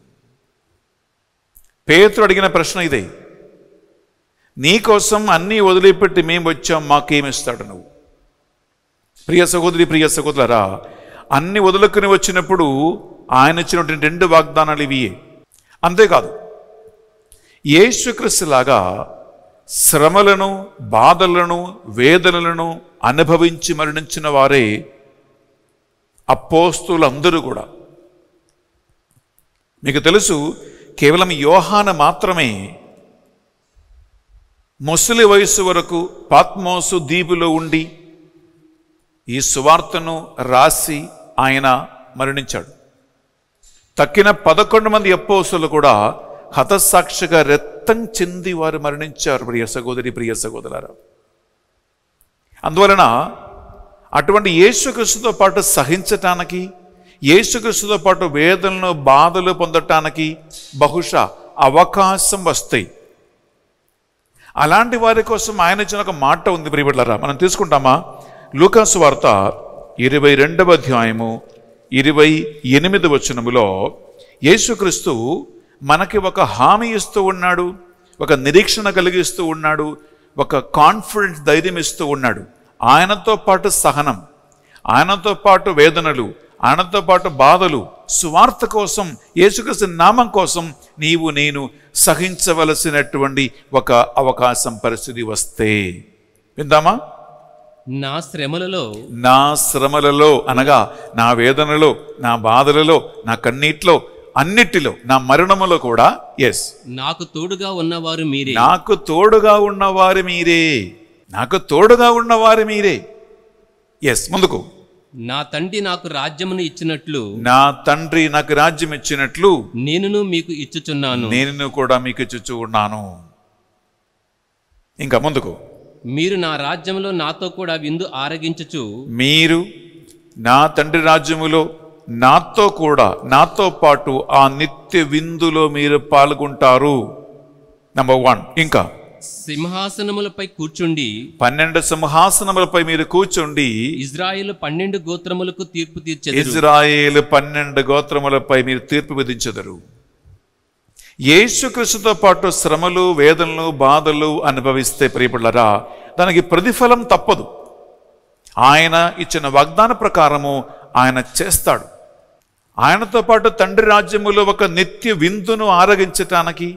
[SPEAKER 2] పేతుడు అడిగిన ప్రశ్న ఇదే నీకోసం అన్నీ వదిలిపెట్టి మేము వచ్చాం మాకేమిస్తాడు నువ్వు ప్రియ సహోదరి ప్రియ సహోదరరా అన్ని వదులుకుని వచ్చినప్పుడు ఆయన ఇచ్చినటువంటి రెండు వాగ్దానాలు ఇవి అంతేకాదు లాగా శ్రమలను బాధలను వేదనలను అనుభవించి మరణించిన వారే అపోస్తులందరూ కూడా మీకు తెలుసు కేవలం యోహాన మాత్రమే ముసలి వయస్సు వరకు పాత్మోసు దీపులో ఉండి ఈ సువార్తను రాసి ఆయన మరణించాడు తక్కిన పదకొండు మంది అప్పోసులు కూడా హతసాక్షిగా రెత్తం చెంది వారు మరణించారు ప్రియ సహోదరి ప్రియ సహోదరు అందువలన అటువంటి యేసుకృష్ణతో పాటు సహించటానికి ఏసుక్రీస్తుతో పాటు వేదనలు బాధలు పొందటానికి బహుశా అవకాశం వస్తాయి అలాంటి వారి కోసం ఆయన ఇచ్చిన ఒక మాట ఉంది ప్రియబిడ్లరా మనం తీసుకుంటామా లూకాసు వార్త ఇరవై రెండవ అధ్యాయము ఇరవై ఎనిమిది వచనములో యేసుక్రీస్తు మనకి ఒక హామీ ఇస్తూ ఉన్నాడు ఒక నిరీక్షణ కలిగిస్తూ ఉన్నాడు ఒక కాన్ఫిడెన్స్ ధైర్యం ఇస్తూ ఉన్నాడు ఆయనతో పాటు సహనం ఆయనతో పాటు వేదనలు ఆనందంతో పాటు బాధలు సువార్త కోసం యేసుక్రీస్తు నామం కోసం నీవు నేను సహించవలసినటువంటి ఒక అవకాశం పరిస్థితి వస్తే విందామా నా శ్రమలలో నా శ్రమలలో అనగా నా వేదనలో నా బాధలలో నా కన్నీటిలో అన్నిటిలో నా మరణములో కూడా ఎస్ నాకు తోడుగా ఉన్నవారు మీరే నాకు తోడుగా ఉన్నవారు మీరే నాకు తోడుగా ఉన్నవారు మీరే ఎస్ ముందుకు
[SPEAKER 4] నా తండ్రి నాకు రాజ్యమును ఇచ్చినట్లు నా తండ్రి
[SPEAKER 2] నాకు రాజ్యం ఇచ్చినట్లు నేనును మీకు ఇచ్చుచున్నాను నేను కూడా మీకు ఇచ్చుచు ఉన్నాను ఇంకా ముందుకు
[SPEAKER 4] మీరు నా రాజ్యములో నాతో కూడా విందు
[SPEAKER 2] ఆరగించుచు మీరు నా తండ్రి రాజ్యములో నాతో కూడా నాతో పాటు ఆ నిత్య విందులో మీరు పాల్గొంటారు నంబర్ వన్ ఇంకా
[SPEAKER 4] సింహాసనములపై కూర్చుండి పన్నెండు సింహాసనములపై మీరు కూర్చుండి ఇజ్రాయేల్ పన్నెండు గోత్రములకు తీర్పు తీర్చదు
[SPEAKER 2] ఇజ్రాయేల్ పన్నెండు గోత్రములపై మీరు తీర్పు విధించదరు యేసుక్రీస్తుతో పాటు శ్రమలు వేదనలు బాధలు అనుభవిస్తే ప్రియపడలరా దానికి ప్రతిఫలం తప్పదు ఆయన ఇచ్చిన వాగ్దాన ప్రకారము ఆయన చేస్తాడు ఆయనతో పాటు తండ్రి రాజ్యములో ఒక నిత్య విందును ఆరగించటానికి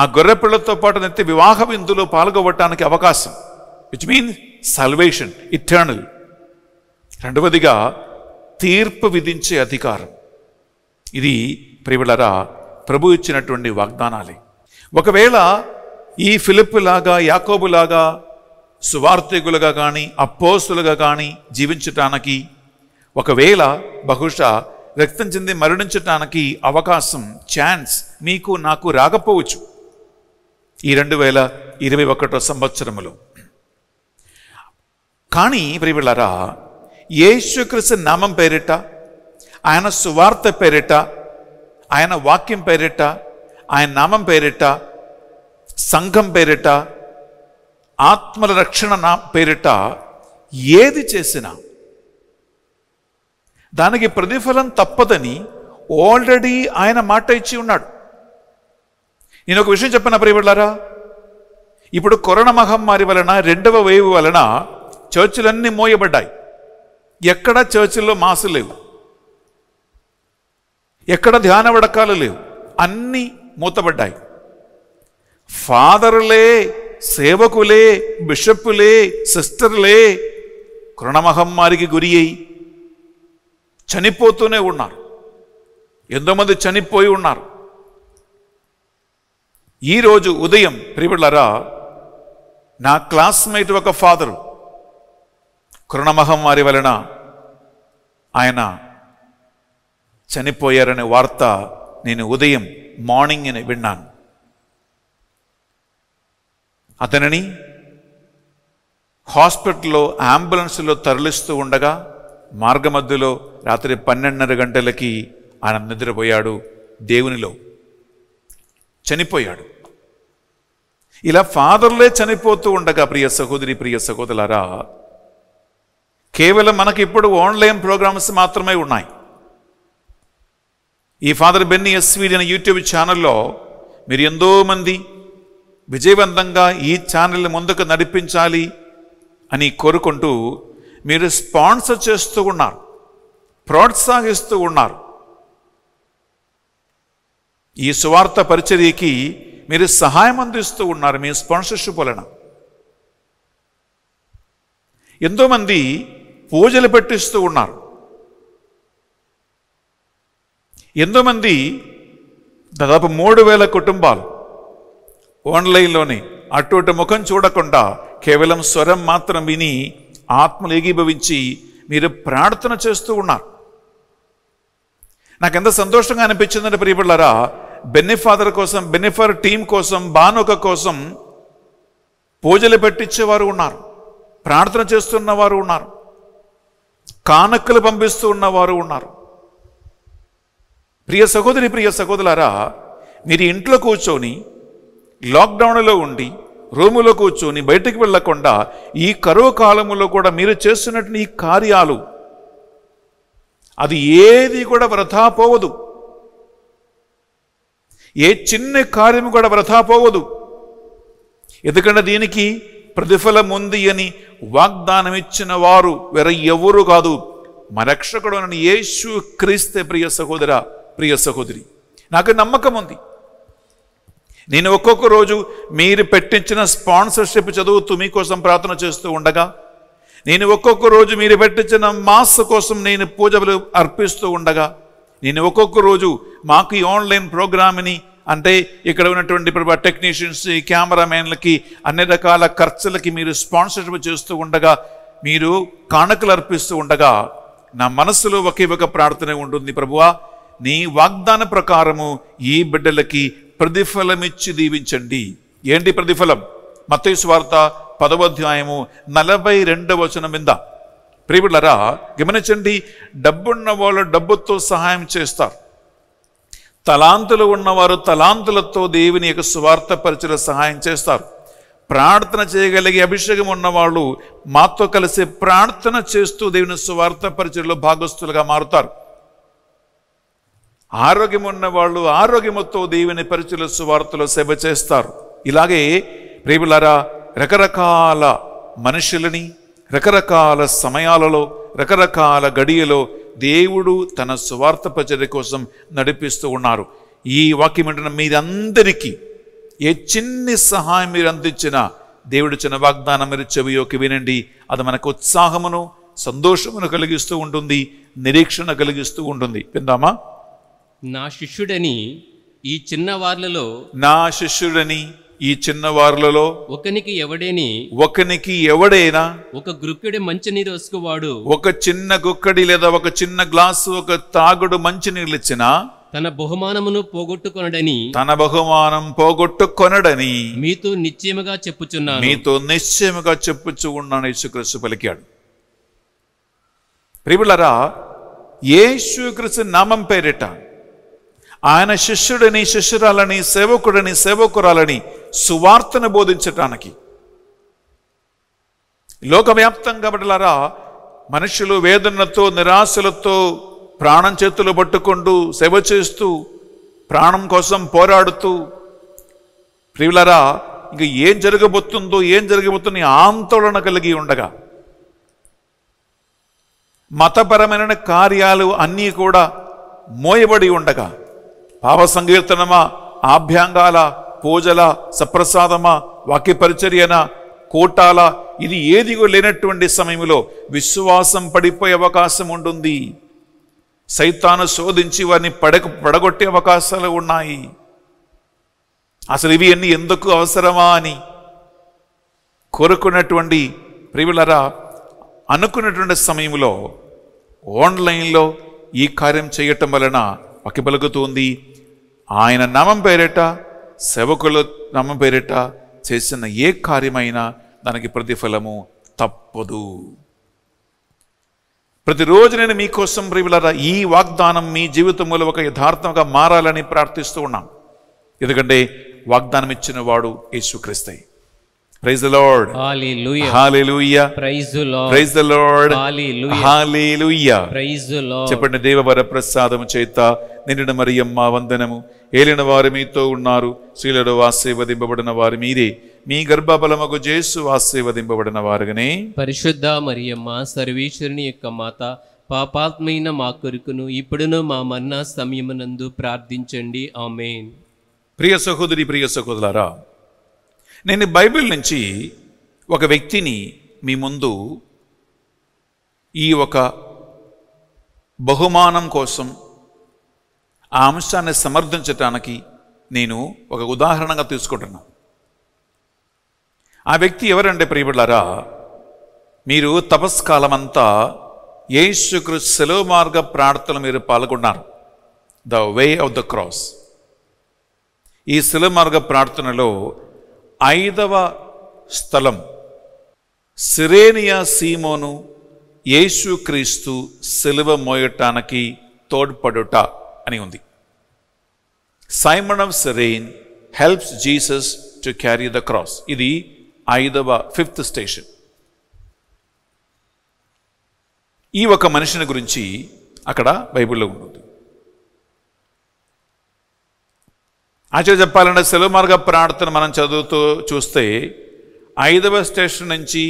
[SPEAKER 2] ఆ గొర్రెపిల్లతో పాటు నెత్తి వివాహం ఇందులో పాల్గొవటానికి అవకాశం విచ్ మీన్ సల్వేషన్ ఇటర్నల్ రెండవదిగా తీర్పు విధించే అధికారం ఇది ప్రియులరా ప్రభు ఇచ్చినటువంటి వాగ్దానాలే ఒకవేళ ఈ ఫిలిప్పులాగా యాకోబులాగా సువార్థికులుగా కానీ అపోసులుగా కానీ జీవించటానికి ఒకవేళ బహుశా రక్తం చెంది మరణించటానికి అవకాశం ఛాన్స్ మీకు నాకు రాకపోవచ్చు ఈ రెండు వేల ఇరవై ఒకటో సంవత్సరములో కానీ ప్రియులరా యేసుక్రీస్తు నామం పేరిట ఆయన సువార్త పేరిట ఆయన వాక్యం పేరిట ఆయన నామం పేరిట సంఘం పేరిట ఆత్మల రక్షణ నా పేరిట ఏది చేసినా దానికి ప్రతిఫలం తప్పదని ఆల్రెడీ ఆయన మాట ఇచ్చి ఉన్నాడు నేను ఒక విషయం చెప్పిన ప్రియబిడ్లారా ఇప్పుడు కరోనా మహమ్మారి వలన రెండవ వేవ్ వలన చర్చిలన్నీ మోయబడ్డాయి ఎక్కడ చర్చిల్లో మాసు లేవు ఎక్కడ ధ్యాన వడకాలు లేవు అన్నీ మూతబడ్డాయి ఫాదర్లే సేవకులే బిషప్పులే సిస్టర్లే మహమ్మారికి గురి అయి చనిపోతూనే ఉన్నారు ఎంతోమంది చనిపోయి ఉన్నారు ఈరోజు ఉదయం ప్రియులరా నా క్లాస్మేట్ ఒక ఫాదర్ కరుణమహమ్మారి వలన ఆయన చనిపోయారనే వార్త నేను ఉదయం మార్నింగ్ అని విన్నాను అతనిని హాస్పిటల్లో అంబులెన్స్లో తరలిస్తూ ఉండగా మార్గమధ్యలో రాత్రి పన్నెండున్నర గంటలకి ఆయన నిద్రపోయాడు దేవునిలో చనిపోయాడు ఇలా ఫాదర్లే చనిపోతూ ఉండగా ప్రియ సహోదరి ప్రియ సహోదరులారా కేవలం మనకి ఇప్పుడు ఆన్లైన్ ప్రోగ్రామ్స్ మాత్రమే ఉన్నాయి ఈ ఫాదర్ బెన్నీ ఎస్వీడి అనే యూట్యూబ్ ఛానల్లో మీరు ఎంతోమంది విజయవంతంగా ఈ ఛానల్ ముందుకు నడిపించాలి అని కోరుకుంటూ మీరు స్పాన్సర్ చేస్తూ ఉన్నారు ప్రోత్సాహిస్తూ ఉన్నారు ఈ సువార్త పరిచర్యకి మీరు సహాయం అందిస్తూ ఉన్నారు మీ స్పాన్సర్షిప్ వలన ఎంతోమంది పూజలు పెట్టిస్తూ ఉన్నారు ఎంతోమంది దాదాపు మూడు వేల కుటుంబాలు ఆన్లైన్లోనే అటువంటి ముఖం చూడకుండా కేవలం స్వరం మాత్రం విని ఆత్మలు ఏకీభవించి మీరు ప్రార్థన చేస్తూ ఉన్నారు నాకెంత సంతోషంగా అనిపించిందంటే ప్రియపడ్లారా బెన్నిఫాదర్ కోసం బెన్నిఫర్ టీం కోసం బానొక కోసం పూజలు పెట్టించేవారు ఉన్నారు ప్రార్థన చేస్తున్న వారు ఉన్నారు కానుకలు పంపిస్తూ ఉన్నవారు ఉన్నారు ప్రియ సహోదరి ప్రియ సహోదరులారా మీరు ఇంట్లో కూర్చొని లాక్డౌన్లో ఉండి రూములో కూర్చొని బయటికి వెళ్లకుండా ఈ కరువు కాలంలో కూడా మీరు చేస్తున్నట్టు ఈ కార్యాలు అది ఏది కూడా వృథా పోవదు ఏ చిన్న కార్యము కూడా వృథా పోవదు ఎందుకంటే దీనికి ప్రతిఫలం ఉంది అని వాగ్దానం ఇచ్చిన వారు వేరే ఎవరు కాదు మన రక్షకుడు యేసు క్రీస్తే ప్రియ సహోదర ప్రియ సహోదరి నాకు నమ్మకం ఉంది నేను ఒక్కొక్క రోజు మీరు పెట్టించిన స్పాన్సర్షిప్ చదువుతూ మీకోసం ప్రార్థన చేస్తూ ఉండగా నేను ఒక్కొక్క రోజు మీరు పెట్టించిన మాస్ కోసం నేను పూజలు అర్పిస్తూ ఉండగా నేను ఒక్కొక్క రోజు మాకు ఈ ఆన్లైన్ ప్రోగ్రామ్ని అంటే ఇక్కడ ఉన్నటువంటి ప్రభా టెక్నీషియన్స్ కెమెరామెన్లకి అన్ని రకాల ఖర్చులకి మీరు స్పాన్సర్షిప్ చేస్తూ ఉండగా మీరు కానుకలు అర్పిస్తూ ఉండగా నా మనస్సులో ఒకే ఒక ప్రార్థన ఉంటుంది ప్రభువా నీ వాగ్దాన ప్రకారము ఈ బిడ్డలకి ప్రతిఫలమిచ్చి దీవించండి ఏంటి ప్రతిఫలం స్వార్థ పదవ అధ్యాయము నలభై రెండవ వచనం విందా ప్రియులరా గమనించండి డబ్బున్న వాళ్ళు డబ్బుతో సహాయం చేస్తారు తలాంతులు ఉన్నవారు తలాంతులతో దేవుని యొక్క స్వార్థ పరిచయ సహాయం చేస్తారు ప్రార్థన చేయగలిగే అభిషేకం ఉన్నవాళ్ళు మాతో కలిసి ప్రార్థన చేస్తూ దేవుని స్వార్థ పరిచయలో భాగస్థులుగా మారుతారు ఆరోగ్యం ఉన్నవాళ్ళు ఆరోగ్యముతో దేవుని పరిచయ స్వార్థలో సేవ చేస్తారు ఇలాగే ప్రేమిలారా రకరకాల మనుషులని రకరకాల సమయాలలో రకరకాల గడియలో దేవుడు తన స్వార్థ ప్రచర్య కోసం నడిపిస్తూ ఉన్నారు ఈ వాక్యం ఏంటంటే మీరందరికీ ఏ చిన్ని సహాయం మీరు అందించినా దేవుడు చిన్న వాగ్దానం మీరు చెవియోకి వినండి అది మనకు ఉత్సాహమును సంతోషమును కలిగిస్తూ ఉంటుంది నిరీక్షణ కలిగిస్తూ ఉంటుంది విందామా
[SPEAKER 4] నా శిష్యుడని ఈ చిన్న వార్లలో నా
[SPEAKER 2] శిష్యుడని ఈ చిన్న వారులలో ఒకనికి ఎవడేని ఒకనికి ఎవడైనా ఒక గుక్కెడి మంచి నీరు వసుకువాడు ఒక చిన్న గుక్కడి లేదా ఒక చిన్న గ్లాసు ఒక తాగుడు మంచి నీళ్ళు ఇచ్చిన తన బహుమానమును పోగొట్టుకొనడని తన బహుమానం పోగొట్టుకొనడని మీతో నిశ్చయముగా చెప్పుచున్నాను మీతో నిశ్చయముగా చెప్పుచు ఉన్నాను యేసుక్రీస్తు పలికాడు ప్రిబులరా యేసుక్రీస్తు నామం పేరిట ఆయన శిష్యుడిని శిష్యురాలని సేవకుడని సేవకురాలని సువార్తను బోధించటానికి లోకవ్యాప్తంగా కాబట్టిలారా మనుషులు వేదనతో నిరాశలతో ప్రాణం చేతులు పట్టుకుంటూ సేవ చేస్తూ ప్రాణం కోసం పోరాడుతూ ప్రియులరా ఇక ఏం జరగబోతుందో ఏం జరగబోతుంది ఆందోళన కలిగి ఉండగా మతపరమైన కార్యాలు అన్నీ కూడా మోయబడి ఉండగా పాప సంకీర్తనమా ఆభ్యాంగాల పూజల సప్రసాదమా వాక్యపరిచర్యన కోటాల ఇది ఏదిగో లేనటువంటి సమయంలో విశ్వాసం పడిపోయే అవకాశం ఉంటుంది సైతాను శోధించి వారిని పడక పడగొట్టే అవకాశాలు ఉన్నాయి అసలు ఇవి అన్ని ఎందుకు అవసరమా అని కోరుకున్నటువంటి ప్రియులరా అనుకున్నటువంటి సమయంలో ఆన్లైన్లో ఈ కార్యం చేయటం వలన పలుకుతుంది ఆయన నామం పేరేట సేవకుల నమ్మ పేరిట చేసిన ఏ కార్యమైనా దానికి ప్రతిఫలము తప్పదు ప్రతిరోజు నేను మీకోసం ప్రియులరా ఈ వాగ్దానం మీ జీవితంలో ఒక యథార్థంగా మారాలని ప్రార్థిస్తూ ఉన్నాం ఎందుకంటే వాగ్దానం ఇచ్చిన వాడు యేసుక్రీస్తే praise the Lord hallelujah hallelujah praise the Lord praise the Lord hallelujah hallelujah praise the Lord చెప్పండి దేవవర ప్రసాదము చేత నిన్న మరియమ్మ వందనము ఏలిన వారు మీతో ఉన్నారు స్త్రీలలో ఆశీర్వదింపబడిన వారు మీరే మీ గర్భఫలముకు చేసు ఆశీర్వదింపబడిన వారుగానే
[SPEAKER 4] పరిశుద్ధ మరియమ్మ సర్వేశ్వరుని యొక్క మాత పాపాత్మైన మా కొరకును ఇప్పుడును మా మన్నా సమయమునందు ప్రార్థించండి ఆమె
[SPEAKER 2] ప్రియ సహోదరి ప్రియ సహోదరారా నేను బైబిల్ నుంచి ఒక వ్యక్తిని మీ ముందు ఈ ఒక బహుమానం కోసం ఆ అంశాన్ని సమర్థించటానికి నేను ఒక ఉదాహరణగా తీసుకుంటున్నాను ఆ వ్యక్తి ఎవరంటే ప్రియబిళ్ళారా మీరు తపస్కాలమంతా యేసుక్రు సెలవు మార్గ ప్రార్థనలు మీరు పాల్గొన్నారు the way of the cross ఈ సెలవు మార్గ ప్రార్థనలో ఐదవ స్థలం సిరేనియా సీమోను యేసుక్రీస్తు సెలవు మోయటానికి తోడ్పడుట అని ఉంది Simon of Cyrene helps Jesus to carry the cross ఇది ఐదవ ఫిఫ్త్ స్టేషన్ ఈ ఒక మనిషిని గురించి అక్కడ బైబిల్లో ఉంటుంది ఆచార్య చెప్పాలంటే సెలవు మార్గ ప్రార్థన మనం చదువుతూ చూస్తే ఐదవ స్టేషన్ నుంచి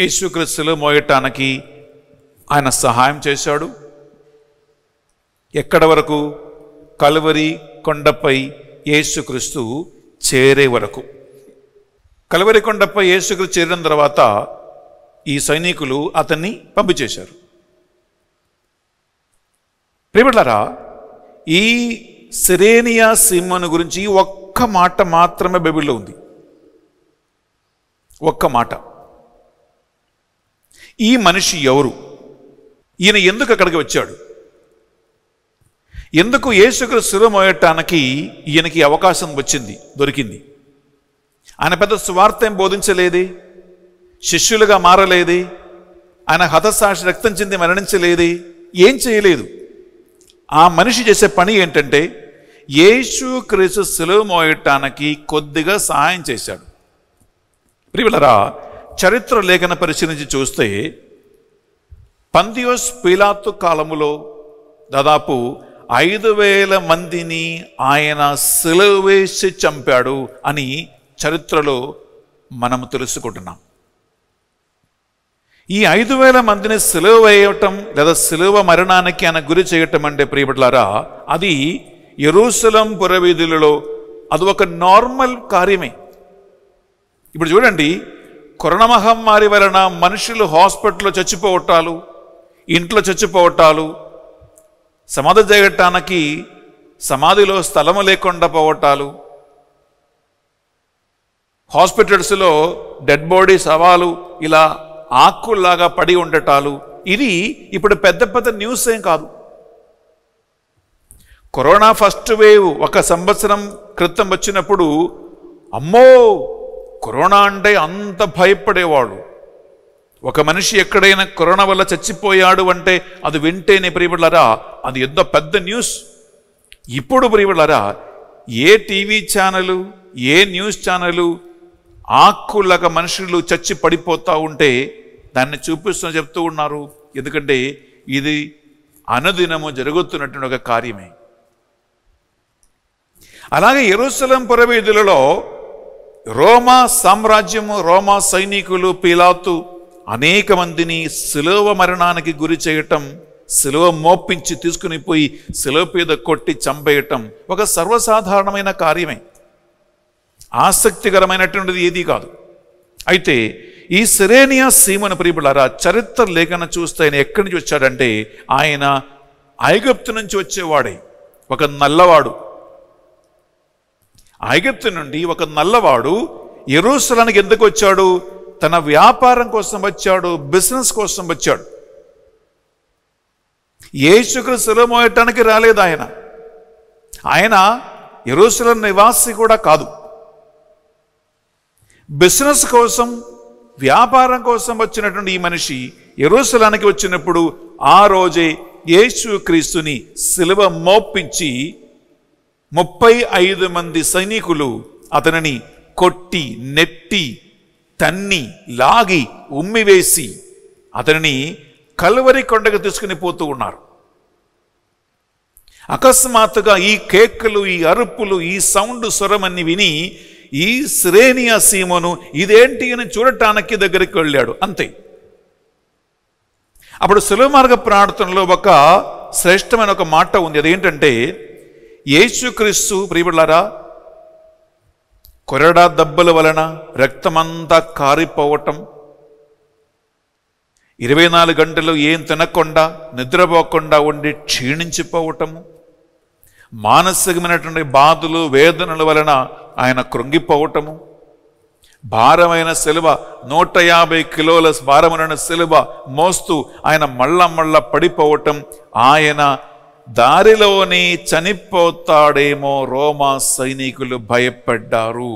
[SPEAKER 2] యేసుక్రీస్తులు మోయటానికి ఆయన సహాయం చేశాడు ఎక్కడ వరకు కలువరి కొండపై యేసుక్రీస్తు చేరే వరకు కలువరి కొండపై యేసుక్రీస్తు చేరిన తర్వాత ఈ సైనికులు అతన్ని పంపిచేశారు ప్రియబిడ్లారా ఈ సిరేనియా సింహను గురించి ఒక్క మాట మాత్రమే బైబిల్లో ఉంది ఒక్క మాట ఈ మనిషి ఎవరు ఈయన ఎందుకు అక్కడికి వచ్చాడు ఎందుకు యేసుకు శిరమోయటానికి ఈయనకి అవకాశం వచ్చింది దొరికింది ఆయన పెద్ద స్వార్థం బోధించలేది శిష్యులుగా మారలేది ఆయన హతసాక్షి రక్తం చెంది మరణించలేది ఏం చేయలేదు ఆ మనిషి చేసే పని ఏంటంటే యేసు క్రీసు సెలవు మోయటానికి కొద్దిగా సహాయం చేశాడు ప్రియులరా చరిత్ర లేఖన పరిశీలించి చూస్తే పందియోస్ పీలాత్తు కాలములో దాదాపు ఐదు వేల మందిని ఆయన సెలవు వేసి చంపాడు అని చరిత్రలో మనం తెలుసుకుంటున్నాం ఈ ఐదు వేల మందిని సెలవు వేయటం లేదా సెలవు మరణానికి ఆయన గురి చేయటం అంటే ప్రియబట్లారా అది ఎరూసలం పురవీధులలో అది ఒక నార్మల్ కార్యమే ఇప్పుడు చూడండి కరోనా మహమ్మారి వలన మనుషులు హాస్పిటల్లో చచ్చిపోవటాలు ఇంట్లో చచ్చిపోవటాలు సమాధి జరగటానికి సమాధిలో స్థలము లేకుండా పోవటాలు హాస్పిటల్స్లో డెడ్ బాడీ సవాలు ఇలా ఆకుల్లాగా పడి ఉండటాలు ఇది ఇప్పుడు పెద్ద పెద్ద న్యూస్ ఏం కాదు కరోనా ఫస్ట్ వేవ్ ఒక సంవత్సరం క్రితం వచ్చినప్పుడు అమ్మో కరోనా అంటే అంత భయపడేవాడు ఒక మనిషి ఎక్కడైనా కరోనా వల్ల చచ్చిపోయాడు అంటే అది వింటేనే ప్రియబడలరా అది ఎంతో పెద్ద న్యూస్ ఇప్పుడు ప్రియబడలరా ఏ టీవీ ఛానలు ఏ న్యూస్ ఛానలు ఆకులక మనుషులు చచ్చి పడిపోతూ ఉంటే దాన్ని చూపిస్తూ చెప్తూ ఉన్నారు ఎందుకంటే ఇది అనుదినము జరుగుతున్నటువంటి ఒక కార్యమే అలాగే ఎరుసలం పురవీధులలో రోమా సామ్రాజ్యము రోమా సైనికులు పీలాతు అనేక మందిని శిలోవ మరణానికి గురి చేయటం శిలువ మోపించి తీసుకుని పోయి శిలువ మీద కొట్టి చంపేయటం ఒక సర్వసాధారణమైన కార్యమే ఆసక్తికరమైనటువంటిది ఏది కాదు అయితే ఈ సిరేనియా సీమన ప్రియులారా చరిత్ర లేఖన చూస్తే ఆయన ఎక్కడి నుంచి వచ్చాడంటే ఆయన ఐగుప్తు నుంచి వచ్చేవాడే ఒక నల్లవాడు ఐగుప్తు నుండి ఒక నల్లవాడు ఎరూసలానికి ఎందుకు వచ్చాడు తన వ్యాపారం కోసం వచ్చాడు బిజినెస్ కోసం వచ్చాడు ఏ సెలవు మోయటానికి రాలేదు ఆయన ఆయన ఎరుసుల నివాసి కూడా కాదు బిజినెస్ కోసం వ్యాపారం కోసం వచ్చినటువంటి ఈ మనిషి ఎరుసలానికి వచ్చినప్పుడు ఆ రోజే యేసు క్రీస్తుని సిలువ మోపించి ముప్పై ఐదు మంది సైనికులు అతనిని కొట్టి నెట్టి తన్ని లాగి ఉమ్మివేసి అతనిని కలువరి కొండకు తీసుకుని పోతూ ఉన్నారు అకస్మాత్తుగా ఈ కేకలు ఈ అరుపులు ఈ సౌండ్ స్వరమని విని ఈ శ్రేణియ సీమను ఇదేంటి అని చూడటానికి దగ్గరికి వెళ్ళాడు అంతే అప్పుడు సులభ ప్రార్థనలో ఒక శ్రేష్టమైన ఒక మాట ఉంది అదేంటంటే యేసుక్రీస్తు ప్రియులారా కొరడా దెబ్బల వలన రక్తమంతా కారిపోవటం ఇరవై నాలుగు గంటలు ఏం తినకుండా నిద్రపోకుండా ఉండి క్షీణించిపోవటము మానసికమైనటువంటి బాధలు వేదనల వలన ఆయన కృంగిపోవటము భారమైన శిలువ నూట యాభై కిలోల భారమైన శిలువ మోస్తూ ఆయన మళ్ళ మళ్ళ పడిపోవటం ఆయన దారిలోనే చనిపోతాడేమో రోమా సైనికులు భయపడ్డారు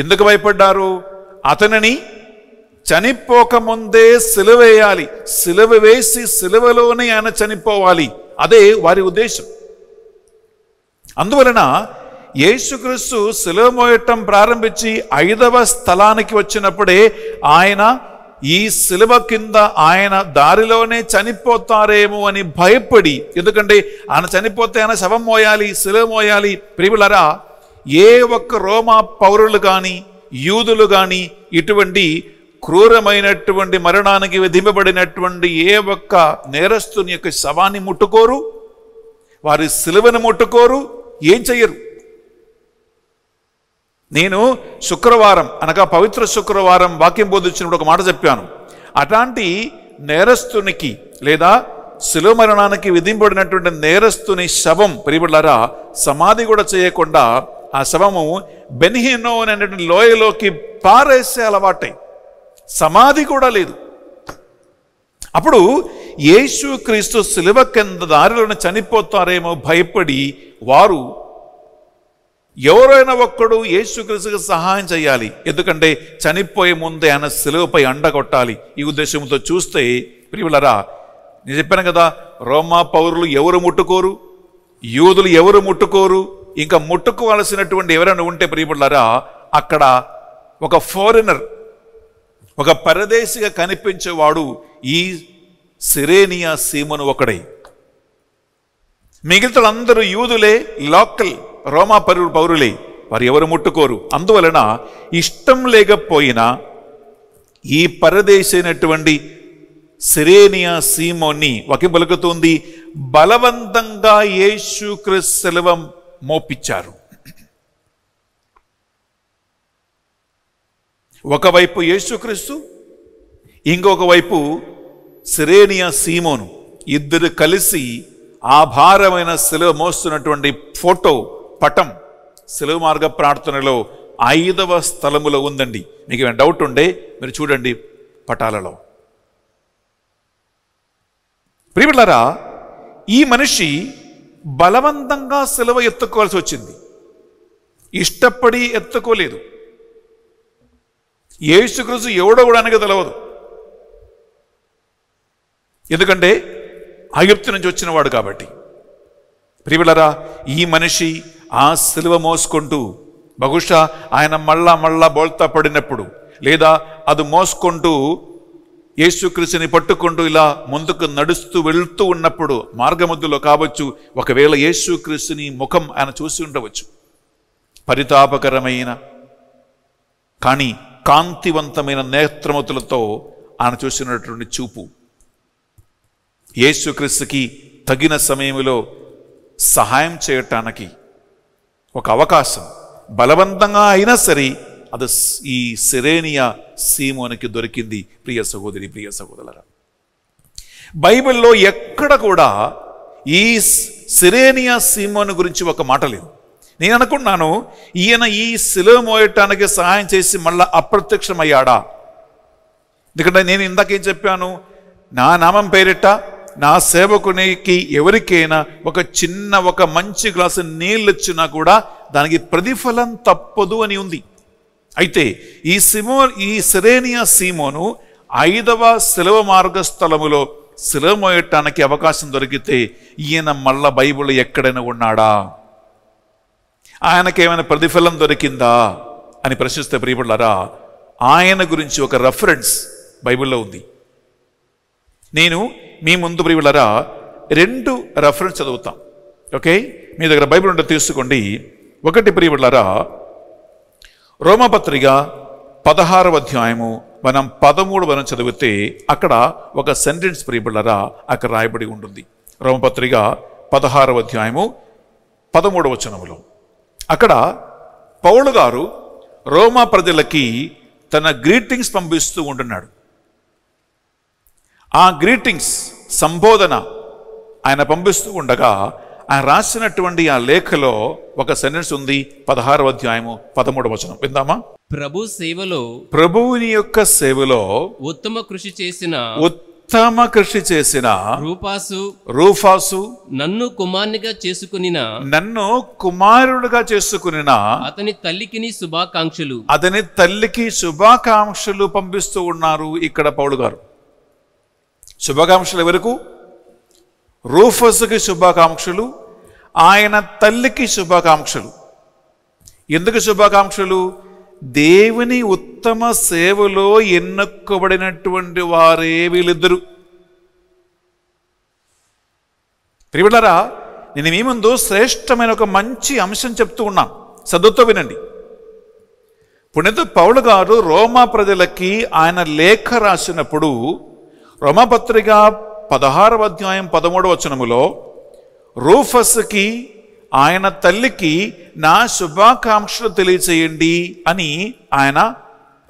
[SPEAKER 2] ఎందుకు భయపడ్డారు అతనిని చనిపోకముందే సిలువేయాలి సిలువ వేసి సిలువలోనే ఆయన చనిపోవాలి అదే వారి ఉద్దేశం అందువలన యేసుక్రీస్తు సిలువ మోయటం ప్రారంభించి ఐదవ స్థలానికి వచ్చినప్పుడే ఆయన ఈ శిలువ కింద ఆయన దారిలోనే చనిపోతారేమో అని భయపడి ఎందుకంటే ఆయన చనిపోతే ఆయన శవం మోయాలి శిలువ మోయాలి ప్రియులరా ఏ ఒక్క రోమా పౌరులు కానీ యూదులు కానీ ఇటువంటి క్రూరమైనటువంటి మరణానికి విధింపబడినటువంటి ఏ ఒక్క నేరస్తుని యొక్క శవాన్ని ముట్టుకోరు వారి సిలువను ముట్టుకోరు ఏం చెయ్యరు నేను శుక్రవారం అనగా పవిత్ర శుక్రవారం వాక్యం బోధించినప్పుడు ఒక మాట చెప్పాను అట్లాంటి నేరస్తునికి లేదా శిలో మరణానికి విధింపబడినటువంటి నేరస్తుని శవం ప్రియబడ్లారా సమాధి కూడా చేయకుండా ఆ శవము బెనిహినో అనేటువంటి లోయలోకి పారేసే అలవాటై సమాధి కూడా లేదు అప్పుడు యేసు క్రీస్తు శిలువ కింద దారిలోనే చనిపోతారేమో భయపడి వారు ఎవరైనా ఒక్కడు యేసుక్రీస్తుకి సహాయం చేయాలి ఎందుకంటే చనిపోయే ముందే ఆయన సెలవుపై అండ కొట్టాలి ఈ ఉద్దేశంతో చూస్తే ప్రియులరా నేను చెప్పాను కదా రోమా పౌరులు ఎవరు ముట్టుకోరు యూదులు ఎవరు ముట్టుకోరు ఇంకా ముట్టుకోవాల్సినటువంటి ఎవరైనా ఉంటే ప్రియులరా అక్కడ ఒక ఫారినర్ ఒక పరదేశిగా కనిపించేవాడు ఈ సిరేనియా సీమను ఒకడై మిగతలందరూ అందరూ యూదులే లోకల్ రోమా పరు పౌరులే వారు ఎవరు ముట్టుకోరు అందువలన ఇష్టం లేకపోయినా ఈ పరదేశైనటువంటి సిరేనియా సీమోని ఒక బలుకుతుంది బలవంతంగా యేసుక్రిస్ సెలవం మోపించారు ఒకవైపు యేసుక్రీస్తు ఇంకొక వైపు సిరేనియా సీమోను ఇద్దరు కలిసి ఆ భారమైన సెలవు మోస్తున్నటువంటి ఫోటో పటం సెలవు మార్గ ప్రార్థనలో ఐదవ స్థలములో ఉందండి మీకు ఏమైనా డౌట్ ఉండే మీరు చూడండి పటాలలో ప్రియులారా ఈ మనిషి బలవంతంగా సెలవ ఎత్తుకోవాల్సి వచ్చింది ఇష్టపడి ఎత్తుకోలేదు ఏసుక్రీసు ఎవడో కూడా అనగా తెలవదు ఎందుకంటే అయుప్తి నుంచి వచ్చినవాడు కాబట్టి ప్రియులరా ఈ మనిషి ఆ సిలువ మోసుకుంటూ బహుశా ఆయన మళ్ళా మళ్ళా బోల్తా పడినప్పుడు లేదా అది మోసుకుంటూ యేసుక్రీస్తుని పట్టుకుంటూ ఇలా ముందుకు నడుస్తూ వెళుతూ ఉన్నప్పుడు మార్గమధ్యలో కావచ్చు ఒకవేళ యేసుక్రీస్తుని ముఖం ఆయన చూసి ఉండవచ్చు పరితాపకరమైన కానీ కాంతివంతమైన నేత్రమతులతో ఆయన చూసినటువంటి చూపు యేసుక్రీస్తుకి తగిన సమయంలో సహాయం చేయటానికి ఒక అవకాశం బలవంతంగా అయినా సరే అది ఈ సిరేనియా సీమోనికి దొరికింది ప్రియ సహోదరి ప్రియ సహోదరులరా బైబిల్లో ఎక్కడ కూడా ఈ సిరేనియా సీమోని గురించి ఒక మాట లేదు నేను అనుకున్నాను ఈయన ఈ శిలువ మోయటానికి సహాయం చేసి మళ్ళా అప్రత్యక్షమయ్యాడా ఎందుకంటే నేను ఇందాకేం చెప్పాను నా నామం పేరిట్టా నా సేవకునికి ఎవరికైనా ఒక చిన్న ఒక మంచి గ్లాసు నీళ్ళు ఇచ్చినా కూడా దానికి ప్రతిఫలం తప్పదు అని ఉంది అయితే ఈ సిమో ఈ సిరేనియా సీమోను ఐదవ శిలవ మార్గ స్థలములో శిలవ మోయటానికి అవకాశం దొరికితే ఈయన మళ్ళా బైబుల్ ఎక్కడైనా ఉన్నాడా ఆయనకి ఏమైనా ప్రతిఫలం దొరికిందా అని ప్రశ్నిస్తే ప్రియపడలరా ఆయన గురించి ఒక రెఫరెన్స్ బైబిల్లో ఉంది నేను మీ ముందు ప్రియులరా రెండు రెఫరెన్స్ చదువుతాం ఓకే మీ దగ్గర బైబిల్ ఉంటే తీసుకోండి ఒకటి ప్రియులరా రోమపత్రిక పదహారవ అధ్యాయము మనం పదమూడు వరం చదివితే అక్కడ ఒక సెంటెన్స్ ప్రియబిళ్ళరా అక్కడ రాయబడి ఉంటుంది రోమపత్రిక పదహారవ అధ్యాయము పదమూడవ చనములు అక్కడ పౌలు గారు రోమా ప్రజలకి తన గ్రీటింగ్స్ పంపిస్తూ ఉంటున్నాడు ఆ గ్రీటింగ్స్ సంబోధన ఆయన పంపిస్తూ ఉండగా ఆయన రాసినటువంటి ఆ లేఖలో ఒక సెంటెన్స్ ఉంది పదహారవ అధ్యాయము పదమూడవ వచనం విందామా
[SPEAKER 4] ప్రభు సేవలో
[SPEAKER 2] ప్రభువుని యొక్క సేవలో ఉత్తమ
[SPEAKER 4] కృషి చేసిన
[SPEAKER 2] ఉత్తమ కృషి చేసిన రూపాసు రూఫాసు నన్ను కుమారునిగా చేసుకుని నన్ను కుమారుడుగా చేసుకుని
[SPEAKER 4] అతని తల్లికి శుభాకాంక్షలు
[SPEAKER 2] అతని తల్లికి శుభాకాంక్షలు పంపిస్తూ ఉన్నారు ఇక్కడ పౌడు గారు శుభాకాంక్షలు ఎవరకు రూఫస్కి శుభాకాంక్షలు ఆయన తల్లికి శుభాకాంక్షలు ఎందుకు శుభాకాంక్షలు దేవుని ఉత్తమ సేవలో ఎన్నుకోబడినటువంటి వారే వీళ్ళిద్దరు ప్రియులరా నేను మీ ముందు శ్రేష్టమైన ఒక మంచి అంశం చెప్తూ ఉన్నాను సదుతో వినండి పుణ్యత పౌలు గారు రోమా ప్రజలకి ఆయన లేఖ రాసినప్పుడు రమపత్రిక పదహారవ అధ్యాయం పదమూడవ వచనములో రూఫస్కి ఆయన తల్లికి నా శుభాకాంక్షలు తెలియచేయండి అని ఆయన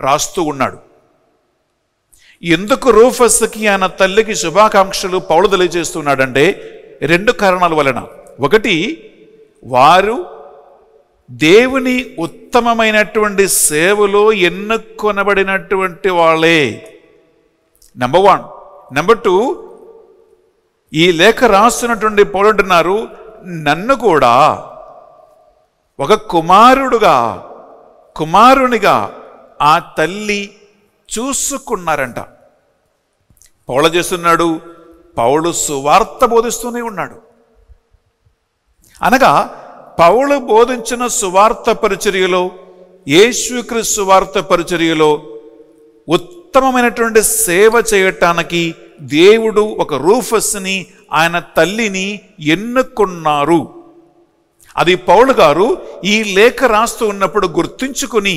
[SPEAKER 2] రాస్తూ ఉన్నాడు ఎందుకు రూఫస్కి ఆయన తల్లికి శుభాకాంక్షలు పౌలు తెలియజేస్తున్నాడంటే రెండు కారణాల వలన ఒకటి వారు దేవుని ఉత్తమమైనటువంటి సేవలో ఎన్నుకొనబడినటువంటి వాళ్ళే నెంబర్ వన్ నెంబర్ టూ ఈ లేఖ రాస్తున్నటువంటి పౌలంటున్నారు నన్ను కూడా ఒక కుమారుడుగా కుమారునిగా ఆ తల్లి చూసుకున్నారంట పౌళ చేస్తున్నాడు పౌలు సువార్త బోధిస్తూనే ఉన్నాడు అనగా పౌలు బోధించిన సువార్త పరిచర్యలో యేసుక్రీస్తు సువార్త పరిచర్యలో ఉత్తమమైనటువంటి సేవ చేయటానికి దేవుడు ఒక రూఫస్ని ఆయన తల్లిని ఎన్నుకున్నారు అది పౌలు గారు ఈ లేఖ రాస్తూ ఉన్నప్పుడు గుర్తుంచుకుని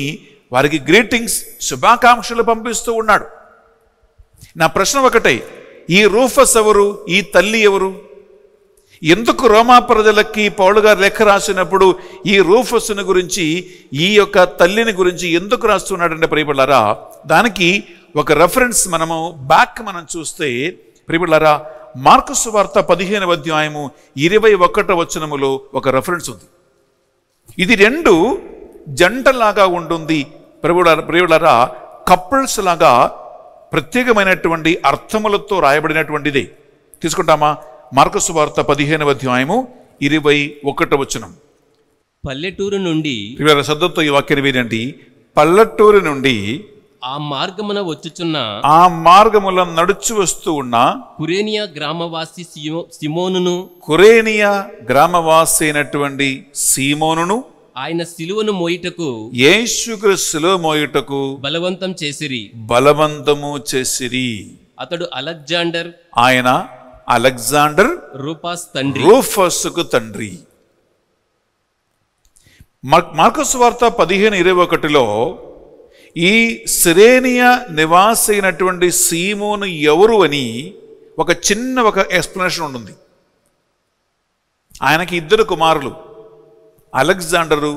[SPEAKER 2] వారికి గ్రీటింగ్స్ శుభాకాంక్షలు పంపిస్తూ ఉన్నాడు నా ప్రశ్న ఒకటే ఈ రూఫస్ ఎవరు ఈ తల్లి ఎవరు ఎందుకు రోమా ప్రజలకి పౌలు గారు లేఖ రాసినప్పుడు ఈ రూఫస్ను గురించి ఈ యొక్క తల్లిని గురించి ఎందుకు రాస్తున్నాడంటే ప్రియపడారా దానికి ఒక రెఫరెన్స్ మనము బ్యాక్ మనం చూస్తే ప్రిపులరా మార్కసు వార్త పదిహేనవ అధ్యాయము ఇరవై ఒకటో వచనములో ఒక రెఫరెన్స్ ఉంది ఇది రెండు జంటలాగా ఉంటుంది ప్రభుల ప్రియులరా కపుల్స్ లాగా ప్రత్యేకమైనటువంటి అర్థములతో రాయబడినటువంటిది తీసుకుంటామా మార్కసు వార్త పదిహేనవ అధ్యాయము ఇరవై ఒకటో వచనం
[SPEAKER 4] పల్లెటూరు నుండి
[SPEAKER 2] సద్దంతో ఈ వాక్యం ఏంటంటే పల్లెటూరు నుండి
[SPEAKER 4] ఆ మార్గమున వచ్చుచున్న ఆ
[SPEAKER 2] మార్గముల నడుచు వస్తూ ఉన్న
[SPEAKER 4] కురేనియా గ్రామవాసి సిమోనును
[SPEAKER 2] కురేనియా గ్రామవాసి అయినటువంటి సీమోనును
[SPEAKER 4] ఆయన సిలువను మోయుటకు
[SPEAKER 2] యేసుక్రీస్తు సిలువ మోయుటకు బలవంతం చేసిరి బలవంతము చేసిరి
[SPEAKER 4] అతడు అలెగ్జాండర్
[SPEAKER 2] ఆయన అలెగ్జాండర్ రూపాస్ తండ్రి రూఫస్కు తండ్రి మార్కస్ వార్త పదిహేను ఇరవై ఒకటిలో ఈ సిరేనియా నివాసి అయినటువంటి సీమోను ఎవరు అని ఒక చిన్న ఒక ఎక్స్ప్లెనేషన్ ఉంటుంది ఆయనకి ఇద్దరు కుమారులు అలెగ్జాండరు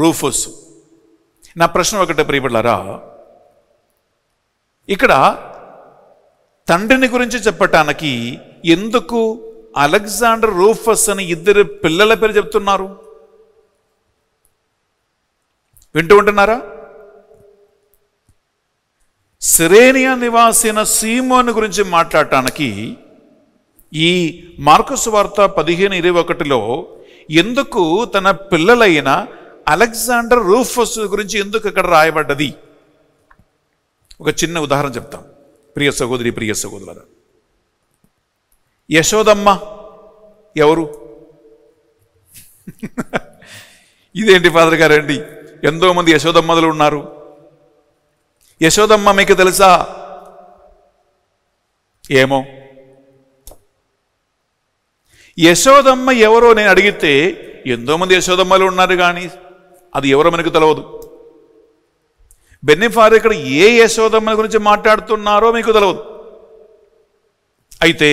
[SPEAKER 2] రూఫస్ నా ప్రశ్న ఒకటే ప్రియపడ్డారా ఇక్కడ తండ్రిని గురించి చెప్పటానికి ఎందుకు అలెగ్జాండర్ రూఫస్ అని ఇద్దరు పిల్లల పేరు చెప్తున్నారు వింటూ ఉంటున్నారా సిరేనియా నివాసిన సీమోని గురించి మాట్లాడటానికి ఈ మార్కస్ వార్త పదిహేను ఇరవై ఒకటిలో ఎందుకు తన పిల్లలైన అలెగ్జాండర్ రూఫస్ గురించి ఎందుకు అక్కడ రాయబడ్డది ఒక చిన్న ఉదాహరణ చెప్తాం ప్రియ సహోదరి ప్రియ సహోదరు యశోదమ్మ ఎవరు ఇదేంటి ఫాదర్ గారండి ఎంతోమంది యశోదమ్మలు ఉన్నారు యశోదమ్మ మీకు తెలుసా ఏమో యశోదమ్మ ఎవరో నేను అడిగితే ఎంతోమంది యశోదమ్మలు ఉన్నారు కానీ అది ఎవరో మనకు తెలియదు బెన్నిఫార్ ఇక్కడ ఏ యశోదమ్మల గురించి మాట్లాడుతున్నారో మీకు తెలియదు అయితే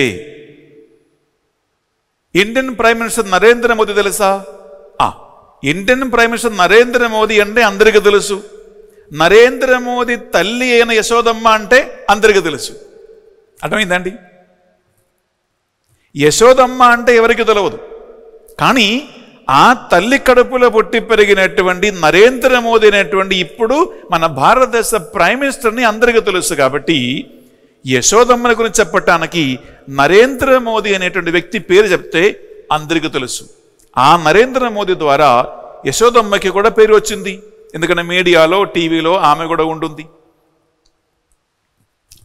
[SPEAKER 2] Indian prime minister Narendra Modi తెలుసా Indian prime minister Narendra Modi అంటే అందరికీ తెలుసు నరేంద్ర మోదీ తల్లి అయిన యశోదమ్మ అంటే అందరికీ తెలుసు అర్థమైందండి యశోదమ్మ అంటే ఎవరికి తెలియదు కానీ ఆ తల్లి కడుపులో పుట్టి పెరిగినటువంటి నరేంద్ర మోదీ అనేటువంటి ఇప్పుడు మన భారతదేశ ప్రైమ్ మినిస్టర్ని అందరికీ తెలుసు కాబట్టి యశోదమ్మల గురించి చెప్పటానికి నరేంద్ర మోదీ అనేటువంటి వ్యక్తి పేరు చెప్తే అందరికీ తెలుసు ఆ నరేంద్ర మోదీ ద్వారా యశోదమ్మకి కూడా పేరు వచ్చింది ఎందుకంటే మీడియాలో టీవీలో ఆమె కూడా ఉంటుంది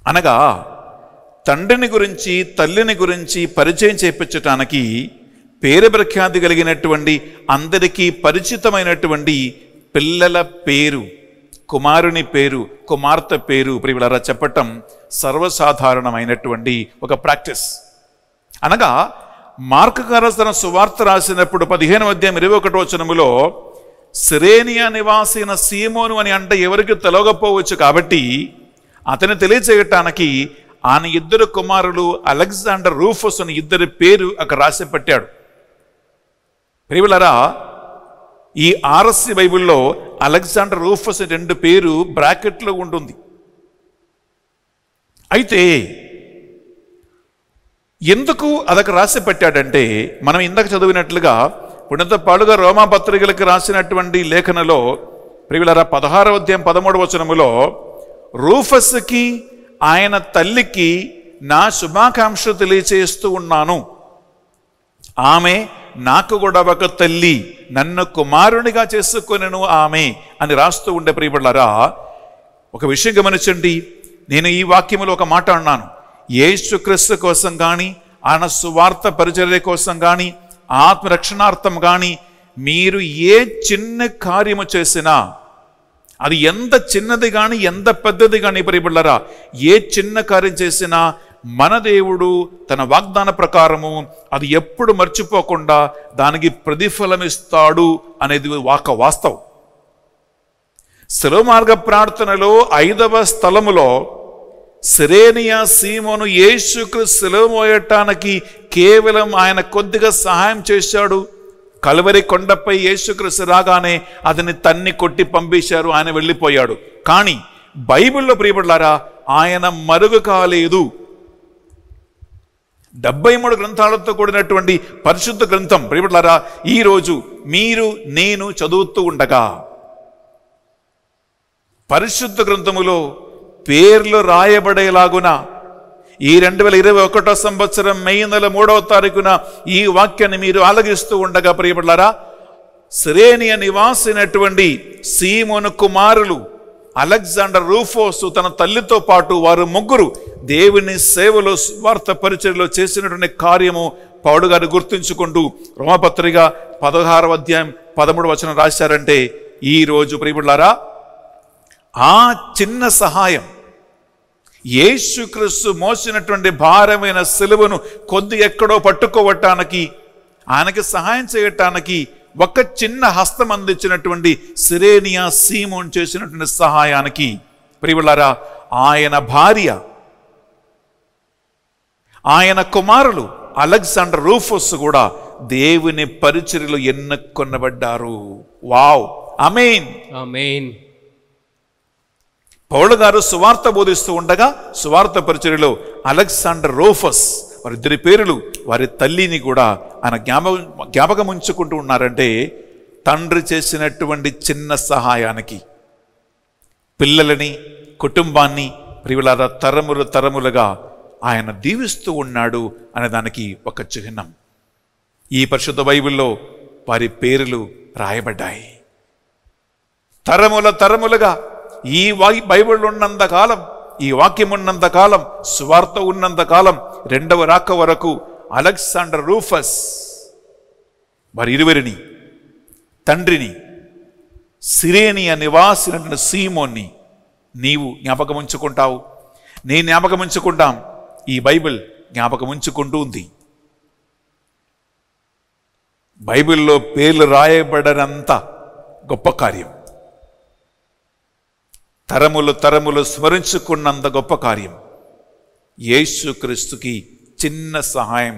[SPEAKER 2] అనగా తండ్రిని గురించి తల్లిని గురించి పరిచయం చేపించటానికి పేరు ప్రఖ్యాతి కలిగినటువంటి అందరికీ పరిచితమైనటువంటి పిల్లల పేరు కుమారుని పేరు కుమార్తె పేరు ప్రియులరా చెప్పటం సర్వసాధారణమైనటువంటి ఒక ప్రాక్టీస్ అనగా మార్కు గారు సువార్త రాసినప్పుడు పదిహేను అధ్యాయం ఇరవై ఒకటో వచనములో సిరేనియా నివాసైన సీమోను అని అంట ఎవరికి తెలవకపోవచ్చు కాబట్టి అతను తెలియచేయటానికి ఆయన ఇద్దరు కుమారులు అలెగ్జాండర్ రూఫస్ అని ఇద్దరి పేరు అక్కడ రాసి పెట్టాడు ప్రియులరా ఈ ఆర్ఎస్సీ బైబిల్లో అలెగ్జాండర్ రూఫస్ రెండు పేరు బ్రాకెట్లో ఉంటుంది అయితే ఎందుకు అదొక రాసి పెట్టాడంటే మనం ఇందాక చదివినట్లుగా పుణ్యత పాలుగా రోమాపత్రికలకు రాసినటువంటి లేఖనలో ప్రియులరా పదహారవ అధ్యాయం పదమూడవ వచనములో రూఫస్కి ఆయన తల్లికి నా శుభాకాంక్ష తెలియచేస్తూ ఉన్నాను ఆమె నాకు కూడా ఒక తల్లి నన్ను కుమారునిగా చేసుకొనను ఆమె అని రాస్తూ ఉండే ప్రియబళ్ళారా ఒక విషయం గమనించండి నేను ఈ వాక్యంలో ఒక మాట అన్నాను శుక్రస్సు కోసం కానీ ఆయన సువార్త పరిచర్య కోసం కానీ ఆత్మరక్షణార్థం కానీ మీరు ఏ చిన్న కార్యము చేసినా అది ఎంత చిన్నది కానీ ఎంత పెద్దది కానీ పరిబిళ్ళరా ఏ చిన్న కార్యం చేసినా మన దేవుడు తన వాగ్దాన ప్రకారము అది ఎప్పుడు మర్చిపోకుండా దానికి ప్రతిఫలమిస్తాడు అనేది ఒక వాస్తవం శిలమార్గ ప్రార్థనలో ఐదవ స్థలములో సిరేనియా సీమోను యేసుకు సెలవు మోయటానికి కేవలం ఆయన కొద్దిగా సహాయం చేశాడు కలువరి కొండపై యేసుక్రీస్తు రాగానే అతని తన్ని కొట్టి పంపించారు ఆయన వెళ్ళిపోయాడు కానీ బైబిల్లో ప్రియపడలారా ఆయన మరుగు కాలేదు డెబ్బై మూడు గ్రంథాలతో కూడినటువంటి పరిశుద్ధ గ్రంథం ప్రియపడలారా ఈరోజు మీరు నేను చదువుతూ ఉండగా పరిశుద్ధ గ్రంథములో పేర్లు రాయబడేలాగున ఈ రెండు వేల ఇరవై ఒకటో సంవత్సరం మే నెల మూడవ తారీఖున ఈ వాక్యాన్ని మీరు ఆలగిస్తూ ఉండగా ప్రియపడలారా సిరేనియ నివాసినటువంటి సీమోను కుమారులు అలెగ్జాండర్ రూఫోస్ తన తల్లితో పాటు వారు ముగ్గురు దేవుని సేవలో వార్త పరిచయలో చేసినటువంటి కార్యము పౌడు గారు గుర్తుంచుకుంటూ రోమపత్రిక పదహారవ అధ్యాయం పదమూడు వచనం రాశారంటే ఈరోజు ప్రియములారా ఆ చిన్న సహాయం యేసుక్రీస్తు మోసినటువంటి భారమైన సెలవును కొద్ది ఎక్కడో పట్టుకోవటానికి ఆయనకి సహాయం చేయటానికి ఒక చిన్న హస్తం అందించినటువంటి సిరేనియా సీమోన్ చేసినటువంటి సహాయానికి ప్రివులారా ఆయన భార్య ఆయన కుమారులు అలెగ్జాండర్ రూఫస్ కూడా దేవుని పరిచర్యలు ఎన్నుకొనబడ్డారు వావ్ అమీన్ అమెయిన్ పౌళ్ళ గారు సువార్త బోధిస్తూ ఉండగా సువార్త పరిచర్లో అలెగ్జాండర్ రోఫస్ వారిద్దరి పేర్లు వారి తల్లిని కూడా ఆయన జ్ఞాప జ్ఞాపకం ఉంచుకుంటూ ఉన్నారంటే తండ్రి చేసినటువంటి చిన్న సహాయానికి పిల్లలని కుటుంబాన్ని ప్రియులార తరములు తరములుగా ఆయన దీవిస్తూ ఉన్నాడు అనే దానికి ఒక చిహ్నం ఈ పరిశుద్ధ బైబిల్లో వారి పేర్లు రాయబడ్డాయి తరముల తరములుగా ఈ వాయి బైబిల్ ఉన్నంతకాలం ఈ వాక్యం ఉన్నంతకాలం స్వార్థ ఉన్నంతకాలం రెండవ రాక వరకు అలెగ్జాండర్ రూఫస్ వారి ఇరువరిని తండ్రిని సిరేని నివాసి సీమోన్ని నీవు జ్ఞాపకం ఉంచుకుంటావు నీ జ్ఞాపకం ఉంచుకుంటాం ఈ బైబిల్ జ్ఞాపకం ఉంచుకుంటూ ఉంది బైబిల్లో పేర్లు రాయబడనంత గొప్ప కార్యం తరములు తరములు స్మరించుకున్నంత గొప్ప కార్యం యేసుక్రీస్తుకి చిన్న సహాయం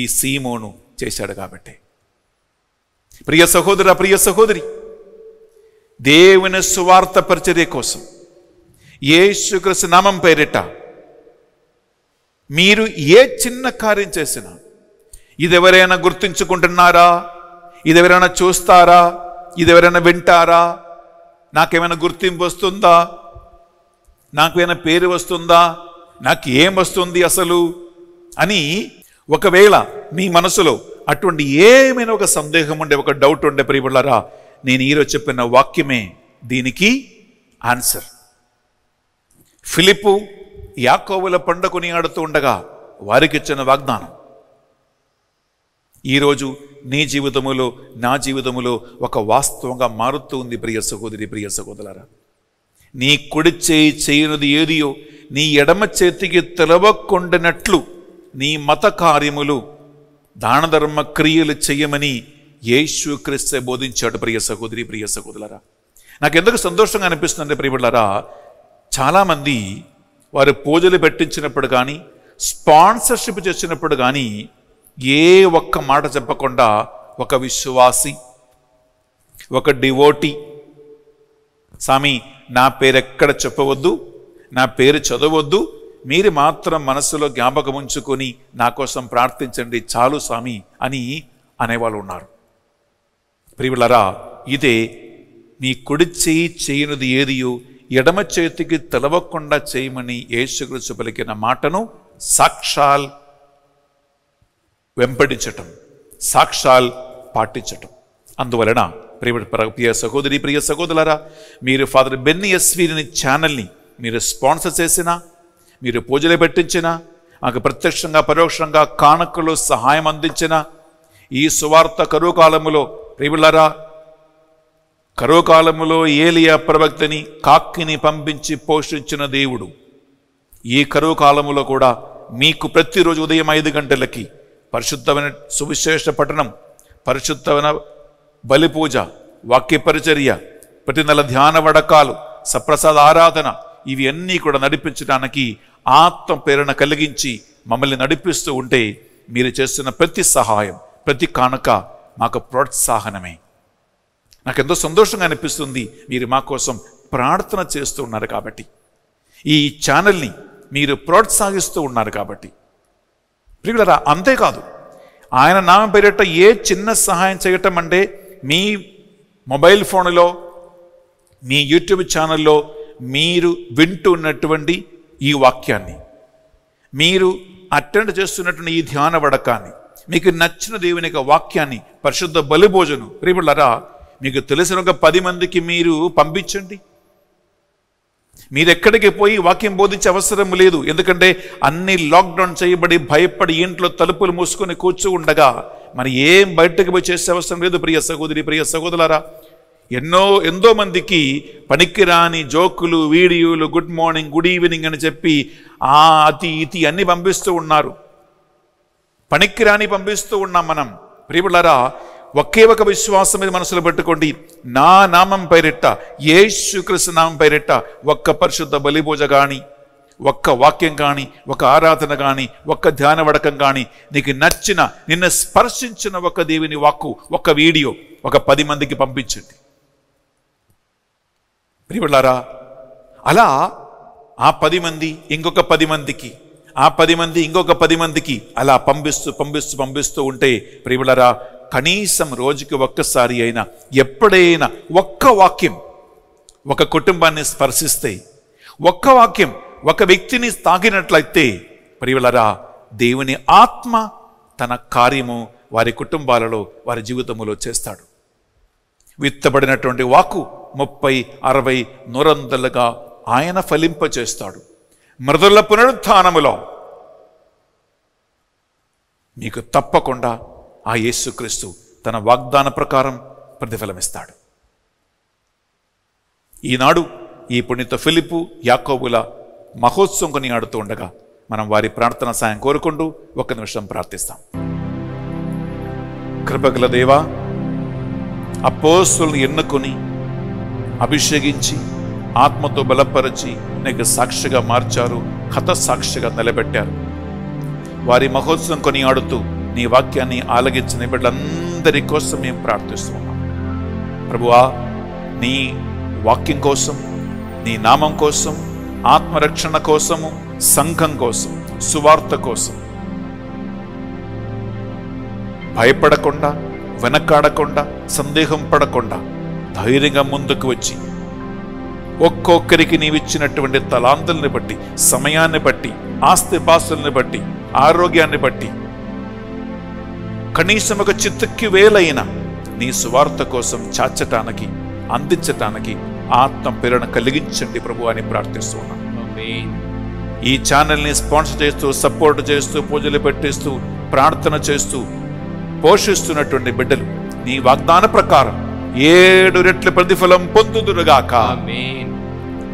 [SPEAKER 2] ఈ సీమోను చేశాడు కాబట్టి ప్రియ సహోదర ప్రియ సహోదరి దేవుని సువార్త పరిచర్య కోసం యేసుక్రీస్తు నామం పేరిట మీరు ఏ చిన్న కార్యం చేసినా ఇదెవరైనా గుర్తుంచుకుంటున్నారా ఇదెవరైనా చూస్తారా ఇదెవరైనా వింటారా నాకేమైనా గుర్తింపు వస్తుందా నాకేమైనా పేరు వస్తుందా నాకు ఏం వస్తుంది అసలు అని ఒకవేళ మీ మనసులో అటువంటి ఏమైనా ఒక సందేహం ఉండే ఒక డౌట్ ఉండే ప్రియబుళ్ళారా నేను ఈరోజు చెప్పిన వాక్యమే దీనికి ఆన్సర్ ఫిలిప్పు యాకోవుల పండ కొనియాడుతూ ఉండగా వారికి ఇచ్చిన వాగ్దానం ఈరోజు నీ జీవితములో నా జీవితములో ఒక వాస్తవంగా మారుతూ ఉంది ప్రియ సహోదరి ప్రియ సహోదరులారా నీ కుడి చేయి చేయనది ఏదియో నీ ఎడమ చేతికి తెలవకుండానట్లు నీ మత కార్యములు దానధర్మ క్రియలు చేయమని యేసుక్రీస్తే బోధించాడు ప్రియ సహోదరి ప్రియ సహోదరులరా ఎందుకు సంతోషంగా అనిపిస్తుంది ప్రియబులారా చాలామంది వారు పూజలు పెట్టించినప్పుడు కానీ స్పాన్సర్షిప్ చేసినప్పుడు కానీ ఏ ఒక్క మాట చెప్పకుండా ఒక విశ్వాసి ఒక డివోటి స్వామి నా పేరెక్కడ చెప్పవద్దు నా పేరు చదవద్దు మీరు మాత్రం మనసులో జ్ఞాపకం ఉంచుకొని నా కోసం ప్రార్థించండి చాలు స్వామి అని అనేవాళ్ళు ఉన్నారు ప్రియులరా ఇదే నీ కుడి చేయి చేయనుది ఏదియో ఎడమ చేతికి తెలవకుండా చేయమని యేసుకృషి పలికిన మాటను సాక్షాల్ వెంపడించటం సాక్షాల్ పాటించటం అందువలన ప్రియ ప్రియ సహోదరి ప్రియ సహోదరులారా మీరు ఫాదర్ బెన్ని ఎస్వీని ఛానల్ని మీరు స్పాన్సర్ చేసినా మీరు పూజలు పెట్టించినా ఆమెకు ప్రత్యక్షంగా పరోక్షంగా కానుకలు సహాయం అందించిన ఈ సువార్త కరువు కాలములో ప్రియులరా కరువు కాలములో ఏలియా ప్రవక్తని కాకిని పంపించి పోషించిన దేవుడు ఈ కరువు కాలములో కూడా మీకు ప్రతిరోజు ఉదయం ఐదు గంటలకి పరిశుద్ధమైన సువిశేష పఠనం పరిశుద్ధమైన బలి పూజ వాక్య పరిచర్య ప్రతి నెల ధ్యాన వడకాలు సప్రసాద ఆరాధన ఇవి అన్నీ కూడా నడిపించడానికి ఆత్మ ప్రేరణ కలిగించి మమ్మల్ని నడిపిస్తూ ఉంటే మీరు చేస్తున్న ప్రతి సహాయం ప్రతి కానుక మాకు ప్రోత్సాహనమే నాకెంతో సంతోషంగా అనిపిస్తుంది మీరు మా కోసం ప్రార్థన చేస్తూ ఉన్నారు కాబట్టి ఈ ఛానల్ని మీరు ప్రోత్సహిస్తూ ఉన్నారు కాబట్టి ప్రియులరా అంతేకాదు ఆయన నామం పేరిట ఏ చిన్న సహాయం చేయటం అంటే మీ మొబైల్ ఫోన్లో మీ యూట్యూబ్ ఛానల్లో మీరు వింటూ ఉన్నటువంటి ఈ వాక్యాన్ని మీరు అటెండ్ చేస్తున్నటువంటి ఈ ధ్యాన వడకాన్ని మీకు నచ్చిన దేవుని యొక్క వాక్యాన్ని పరిశుద్ధ బలిభోజను రేపులరా మీకు తెలిసిన ఒక పది మందికి మీరు పంపించండి మీరెక్కడికి పోయి వాక్యం బోధించే అవసరం లేదు ఎందుకంటే అన్ని లాక్డౌన్ చేయబడి భయపడి ఇంట్లో తలుపులు మూసుకొని కూర్చు ఉండగా మరి ఏం బయటకు పోయి చేసే అవసరం లేదు ప్రియ సహోదరి ప్రియ సహోదరులారా ఎన్నో ఎంతో మందికి పనికిరాని జోకులు వీడియోలు గుడ్ మార్నింగ్ గుడ్ ఈవినింగ్ అని చెప్పి ఆ అతి ఇతి అన్ని పంపిస్తూ ఉన్నారు పనికిరాని పంపిస్తూ ఉన్నాం మనం ప్రియులారా ఒకే ఒక విశ్వాసం మీద మనసులో పెట్టుకోండి నా నామం పైరెట్ట యేసుక్రీస్తు నామం పైరెట్ట ఒక్క పరిశుద్ధ బలిపూజ కానీ ఒక్క వాక్యం కానీ ఒక ఆరాధన కానీ ఒక్క ధ్యాన వడకం కానీ నీకు నచ్చిన నిన్న స్పర్శించిన ఒక దేవుని వాక్కు ఒక వీడియో ఒక పది మందికి పంపించండి ప్రియులారా అలా ఆ పది మంది ఇంకొక పది మందికి ఆ పది మంది ఇంకొక పది మందికి అలా పంపిస్తూ పంపిస్తూ పంపిస్తూ ఉంటే ప్రియులరా కనీసం రోజుకి ఒక్కసారి అయినా ఎప్పుడైనా ఒక్క వాక్యం ఒక కుటుంబాన్ని స్పర్శిస్తే ఒక్క వాక్యం ఒక వ్యక్తిని తాగినట్లయితే ప్రియులరా దేవుని ఆత్మ తన కార్యము వారి కుటుంబాలలో వారి జీవితంలో చేస్తాడు విత్తబడినటువంటి వాకు ముప్పై అరవై నూరందలుగా ఆయన ఫలింప చేస్తాడు మృదుల పునరుత్నములో మీకు తప్పకుండా ఆ యేసుక్రీస్తు తన వాగ్దాన ప్రకారం ప్రతిఫలమిస్తాడు ఈనాడు ఈ పుణ్యత ఫిలిపు యాకోబుల మహోత్సవం కొనియాడుతూ ఉండగా మనం వారి ప్రార్థన సాయం కోరుకుంటూ ఒక్క నిమిషం ప్రార్థిస్తాం కృపగల దేవా అపోస్తులను ఎన్నుకొని అభిషేకించి ఆత్మతో బలపరిచి నీకు సాక్షిగా మార్చారు సాక్షిగా నిలబెట్టారు వారి మహోత్సవం కొనియాడుతూ నీ వాక్యాన్ని ఆలగించిన బిడ్డలందరి కోసం మేము ప్రార్థిస్తున్నాం ప్రభువా నీ వాక్యం కోసం నీ నామం కోసం ఆత్మరక్షణ కోసము సంఘం కోసం సువార్త కోసం భయపడకుండా వెనకాడకుండా సందేహం పడకుండా ధైర్యంగా ముందుకు వచ్చి ఒక్కొక్కరికి నీవిచ్చినటువంటి తలాంతుల్ని బట్టి సమయాన్ని బట్టి బాసుల్ని బట్టి ఆరోగ్యాన్ని బట్టి కనీసం ఒక చిత్తుక్కి వేలైన నీ సువార్త కోసం చాచటానికి అందించటానికి ఆత్మ ప్రేరణ కలిగించండి ప్రభు అని ప్రార్థిస్తున్నాను ఈ ఛానల్ని స్పాన్సర్ చేస్తూ సపోర్ట్ చేస్తూ పూజలు పెట్టిస్తూ ప్రార్థన చేస్తూ పోషిస్తున్నటువంటి బిడ్డలు నీ వాగ్దాన ప్రకారం ఏడు రెట్ల ప్రతిఫలం పొందుదురుగాక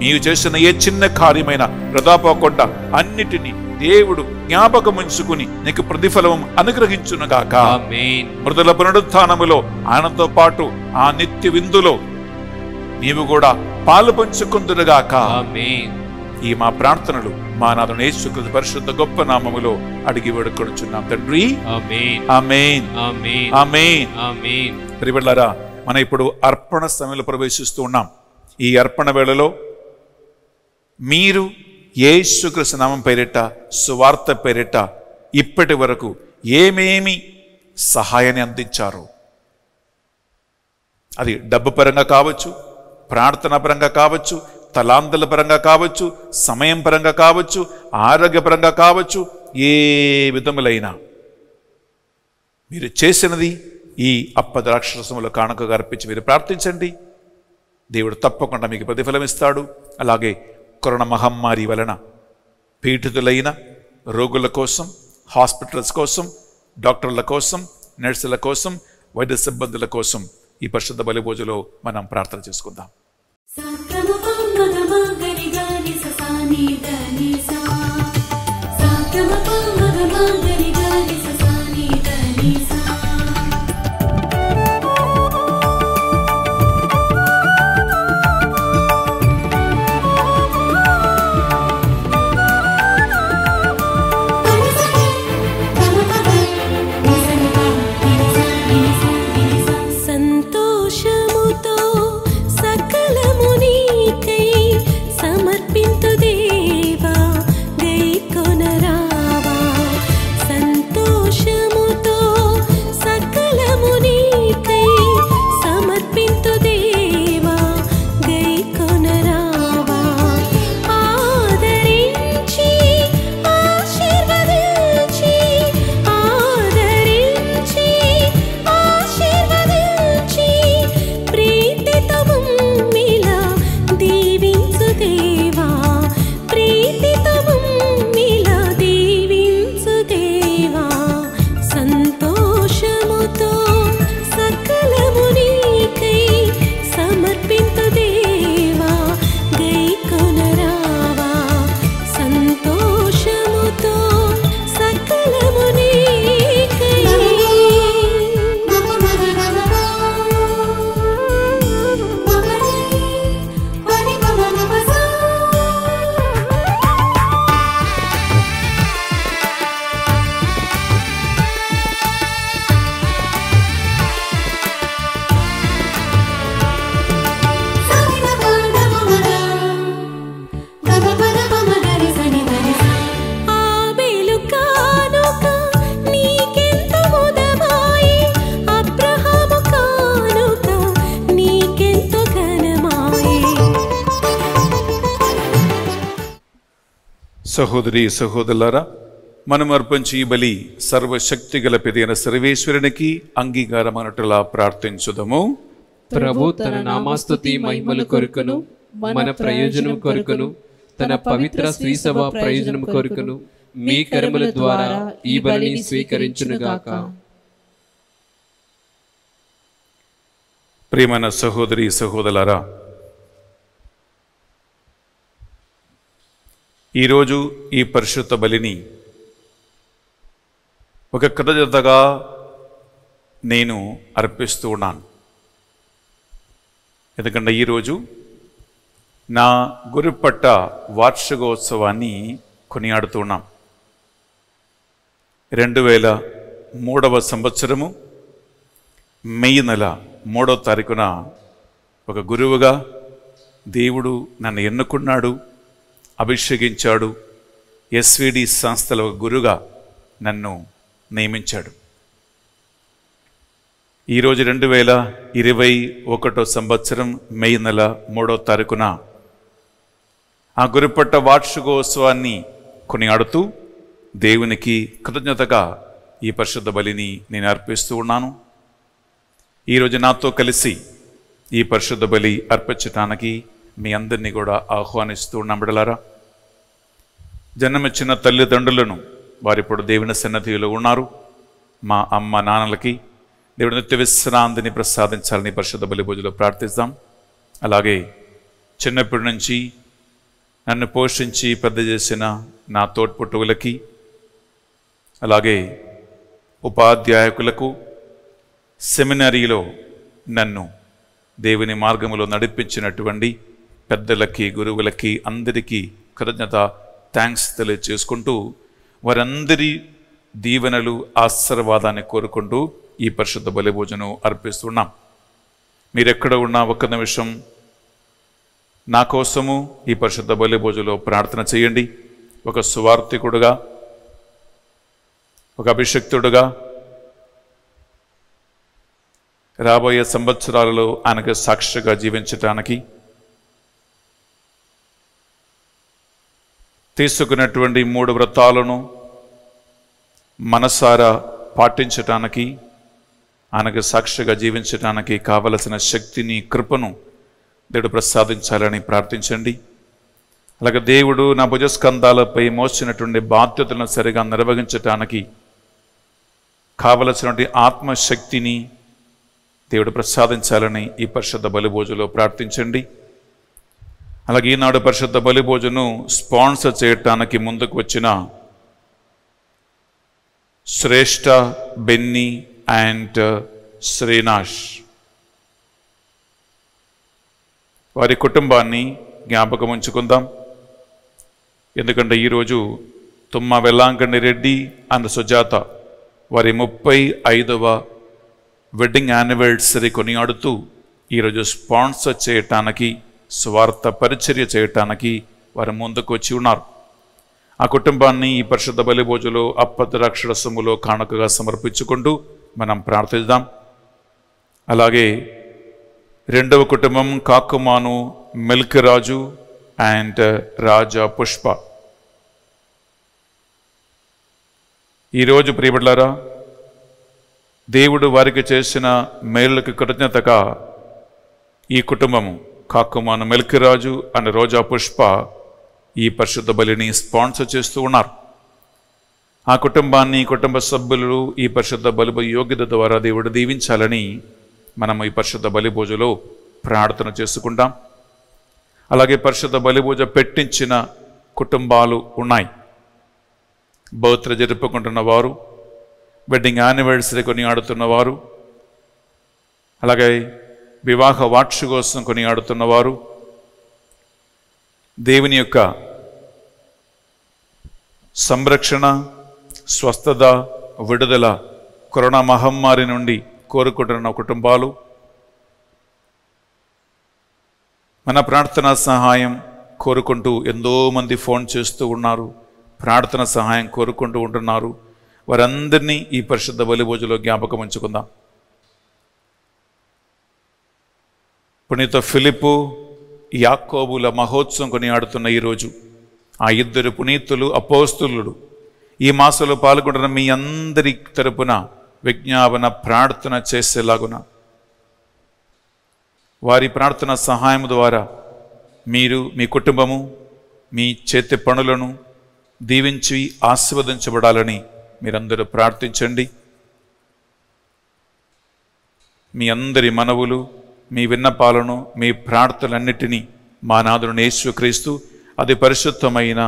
[SPEAKER 2] నీవు చేసిన ఏ చిన్న కార్యమైన వృధాపోకుండా అన్నిటినీ దేవుడు జ్ఞాపకముంచుకుని నీకు ప్రతిఫలం అనుగ్రహించునుగాక మృదుల పునరుత్నములో ఆయనతో పాటు ఆ నిత్య విందులో నీవు కూడా పాలు పంచుకుందురుగాక ఈ మా ప్రార్థనలు మా నాదు యేసుకృత పరిశుద్ధ గొప్ప నామములో అడిగి వేడుకొనుచున్నాం తండ్రి ప్రిబిళ్ళారా మనం ఇప్పుడు అర్పణ సమయంలో ప్రవేశిస్తూ ఉన్నాం ఈ అర్పణ వేళలో మీరు యేసుక్రీస్తు నామం పేరిట సువార్త పేరిట ఇప్పటి వరకు ఏమేమి సహాయాన్ని అందించారు అది డబ్బు పరంగా కావచ్చు ప్రార్థన పరంగా కావచ్చు తలాంతల పరంగా కావచ్చు సమయం పరంగా కావచ్చు ఆరోగ్యపరంగా కావచ్చు ఏ విధములైన మీరు చేసినది ఈ అప్పద్రాక్షరసముల కానుకగా అర్పించి మీరు ప్రార్థించండి దేవుడు తప్పకుండా మీకు ప్రతిఫలం ఇస్తాడు అలాగే కరోనా మహమ్మారి వలన పీడితులైన రోగుల కోసం హాస్పిటల్స్ కోసం డాక్టర్ల కోసం నర్సుల కోసం వైద్య సిబ్బందుల కోసం ఈ పరిశుద్ధ బలిభోజలో మనం ప్రార్థన చేసుకుందాం సహోదరి సహోదరులారా మనం అర్పించి ఈ బలి సర్వశక్తి గల పెదైన సర్వేశ్వరునికి అంగీకారమనటలా ప్రార్థించుదము ప్రభు తన నామాస్తుతి మహిమల కొరకును మన ప్రయోజనం కొరకును తన పవిత్ర స్త్రీ సభ ప్రయోజనం కొరకును మీ కర్మల ద్వారా ఈ బలిని స్వీకరించునుగాక ప్రియమైన సహోదరి సహోదరులారా ఈరోజు ఈ పరిశుద్ధ బలిని ఒక కృతజ్ఞతగా నేను అర్పిస్తూ ఉన్నాను ఎందుకంటే ఈరోజు నా గురుపట్ట వార్షికోత్సవాన్ని కొనియాడుతున్నాం రెండు వేల మూడవ సంవత్సరము మే నెల మూడవ తారీఖున ఒక గురువుగా దేవుడు నన్ను ఎన్నుకున్నాడు అభిషేకించాడు ఎస్విడి సంస్థల గురుగా నన్ను నియమించాడు ఈరోజు రెండు వేల ఇరవై ఒకటో సంవత్సరం మే నెల మూడో తారీఖున ఆ గురుపట్ట వార్షికోత్సవాన్ని కొనియాడుతూ దేవునికి కృతజ్ఞతగా ఈ పరిశుద్ధ బలిని నేను అర్పిస్తూ ఉన్నాను ఈరోజు నాతో కలిసి ఈ పరిశుద్ధ బలి అర్పించటానికి మీ అందరినీ కూడా ఆహ్వానిస్తూ ఉన్నాం జన్మిచ్చిన తల్లిదండ్రులను వారిప్పుడు దేవుని సన్నిధిలో ఉన్నారు మా అమ్మ నాన్నలకి దేవుడి నిత్య విశ్రాంతిని ప్రసాదించాలని పరిశుద్ధ బలిపూజలో ప్రార్థిస్తాం అలాగే చిన్నప్పటి నుంచి నన్ను పోషించి పెద్ద చేసిన నా తోడ్పుట్టువులకి అలాగే ఉపాధ్యాయకులకు సెమినరీలో నన్ను దేవుని మార్గములో నడిపించినటువంటి పెద్దలకి గురువులకి అందరికీ కృతజ్ఞత థ్యాంక్స్ తెలియజేసుకుంటూ వారందరి దీవెనలు ఆశీర్వాదాన్ని కోరుకుంటూ ఈ పరిశుద్ధ బలిభోజనం అర్పిస్తున్నాం మీరెక్కడ ఉన్నా ఒక్క నిమిషం నా కోసము ఈ పరిశుద్ధ బలిభోజలో ప్రార్థన చేయండి ఒక సువార్థికుడుగా ఒక అభిషక్తుడుగా రాబోయే సంవత్సరాలలో ఆయనకు సాక్షిగా జీవించటానికి తీసుకున్నటువంటి మూడు వ్రతాలను మనసారా పాటించటానికి ఆయనకు సాక్షిగా జీవించటానికి కావలసిన శక్తిని కృపను దేవుడు ప్రసాదించాలని ప్రార్థించండి అలాగే దేవుడు నా భుజస్కంధాలపై మోసినటువంటి బాధ్యతలను సరిగా నిర్వహించటానికి కావలసినటువంటి ఆత్మశక్తిని దేవుడు ప్రసాదించాలని ఈ పరిషత్ బలిభోజులో ప్రార్థించండి అలాగే ఈనాడు పరిశుద్ధ బలిభోజను స్పాన్సర్ చేయటానికి ముందుకు వచ్చిన శ్రేష్ఠ బెన్నీ అండ్ శ్రీనాష్ వారి కుటుంబాన్ని జ్ఞాపకం ఉంచుకుందాం ఎందుకంటే ఈరోజు తుమ్మ వెల్లాంకణి రెడ్డి అండ్ సుజాత వారి ముప్పై ఐదవ వెడ్డింగ్ యానివర్సరీ కొనియాడుతూ ఈరోజు స్పాన్సర్ చేయటానికి స్వార్థ పరిచర్య చేయటానికి వారు ముందుకు వచ్చి ఉన్నారు ఆ కుటుంబాన్ని ఈ పరిశుద్ధ బలిభోజులో అప్పద్రాక్షరసములో కానుకగా సమర్పించుకుంటూ మనం ప్రార్థిద్దాం అలాగే రెండవ కుటుంబం కాకుమాను మిల్క్ రాజు అండ్ రాజా పుష్ప ఈరోజు ప్రియబడ్లారా దేవుడు వారికి చేసిన మేలుకు కృతజ్ఞతగా ఈ కుటుంబము కాకుమాన మెలికిరాజు అనే రోజా పుష్ప ఈ పరిశుద్ధ బలిని స్పాన్సర్ చేస్తూ ఉన్నారు ఆ కుటుంబాన్ని కుటుంబ సభ్యులు ఈ పరిశుద్ధ బలిప యోగ్యత ద్వారా దేవుడు దీవించాలని మనం ఈ పరిశుద్ధ బలిపూజలో ప్రార్థన చేసుకుంటాం అలాగే పరిశుద్ధ బలిపూజ పెట్టించిన కుటుంబాలు ఉన్నాయి బౌత్ర జరుపుకుంటున్న వారు వెడ్డింగ్ యానివర్సరీ కొని ఆడుతున్నవారు అలాగే వివాహ కోసం కొనియాడుతున్నవారు దేవుని యొక్క సంరక్షణ స్వస్థత విడుదల కరోనా మహమ్మారి నుండి కోరుకుంటున్న కుటుంబాలు మన ప్రార్థన సహాయం కోరుకుంటూ ఎంతోమంది ఫోన్ చేస్తూ ఉన్నారు ప్రార్థన సహాయం కోరుకుంటూ ఉంటున్నారు వారందరినీ ఈ పరిశుద్ధ బలిభోజలో జ్ఞాపకం ఉంచుకుందాం పునీత ఫిలిపు యాకోబుల మహోత్సవం కొనియాడుతున్న ఈరోజు ఆ ఇద్దరు పునీతులు అపోస్తులుడు ఈ మాసంలో పాల్గొంటున్న మీ అందరి తరపున విజ్ఞాపన ప్రార్థన చేసేలాగున వారి ప్రార్థన సహాయం ద్వారా మీరు మీ కుటుంబము మీ చేతి పనులను దీవించి ఆశీర్వదించబడాలని మీరందరూ ప్రార్థించండి మీ అందరి మనవులు మీ విన్నపాలను మీ ప్రార్థనలన్నిటినీ మా నాదుని క్రీస్తు అది పరిశుద్ధమైన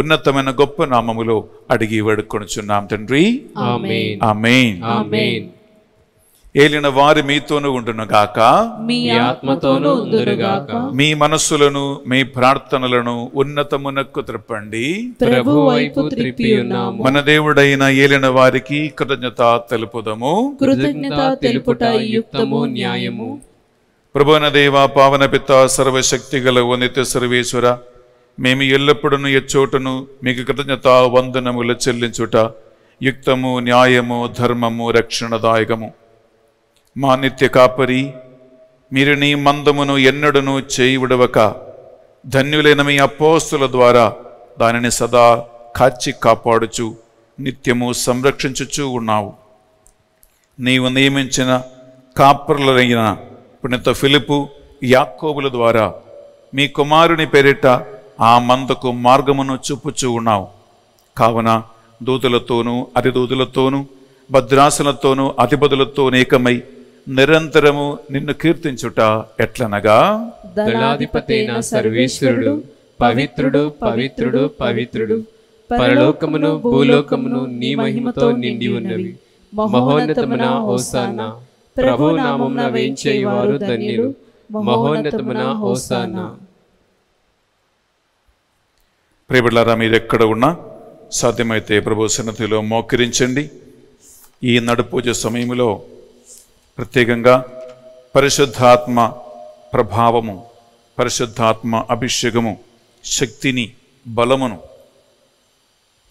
[SPEAKER 2] ఉన్నతమైన గొప్ప నామములో అడిగి వేడుకొనుచున్నాం తండ్రి ఏలిన వారి మీతోను గాక మీ ఆత్మతోనూ మీ మనస్సులను మీ ప్రార్థనలను ఉన్నతమునకు త్రిప్పండి ప్రభు వైపు త్రిప్పి ఉన్నాము మన దేవుడైన ఏలిన వారికి కృతజ్ఞత తెలుపుదము కృతజ్ఞత
[SPEAKER 4] తెలుపుట యుక్తము న్యాయము
[SPEAKER 2] ప్రభువన దేవ పావన పిత్త గల ఉనిత సర్వేశ్వర మేము ఎల్లప్పుడూ ఎచ్చోటను మీకు కృతజ్ఞత వందనములు చెల్లించుట యుక్తము న్యాయము ధర్మము రక్షణదాయకము మా నిత్య కాపరి మీరు నీ మందమును ఎన్నడను చేయుడవక ధన్యులైన మీ అపోస్తుల ద్వారా దానిని సదా కాచి కాపాడుచు నిత్యము సంరక్షించుచూ ఉన్నావు నీవు నియమించిన కాపర్లైన పుణ్యత ఫిలిపు యాక్కోబుల ద్వారా మీ కుమారుని పేరిట ఆ మందకు మార్గమును చూపుచూ ఉన్నావు కావున దూతులతోనూ అతిదూతులతోనూ భద్రాసులతోనూ అతిపదులతోనూ ఏకమై నిరంతరము నిన్ను కీర్తించుట ఎట్లనగా దళాధిపతైన సర్వేశ్వరుడు పవిత్రుడు పవిత్రుడు పవిత్రుడు పరలోకమును
[SPEAKER 4] భూలోకమును నీ మహిమతో నిండి ఉన్నవి మహోన్నతమున ఓసానా ప్రభు ధన్యులు మహోన్నతమున
[SPEAKER 2] ప్రియబిడ్లారా మీరు ఎక్కడ ఉన్నా సాధ్యమైతే ప్రభు సన్నతిలో మోకరించండి ఈ నడుపూజ సమయంలో ప్రత్యేకంగా పరిశుద్ధాత్మ ప్రభావము పరిశుద్ధాత్మ అభిషేకము శక్తిని బలమును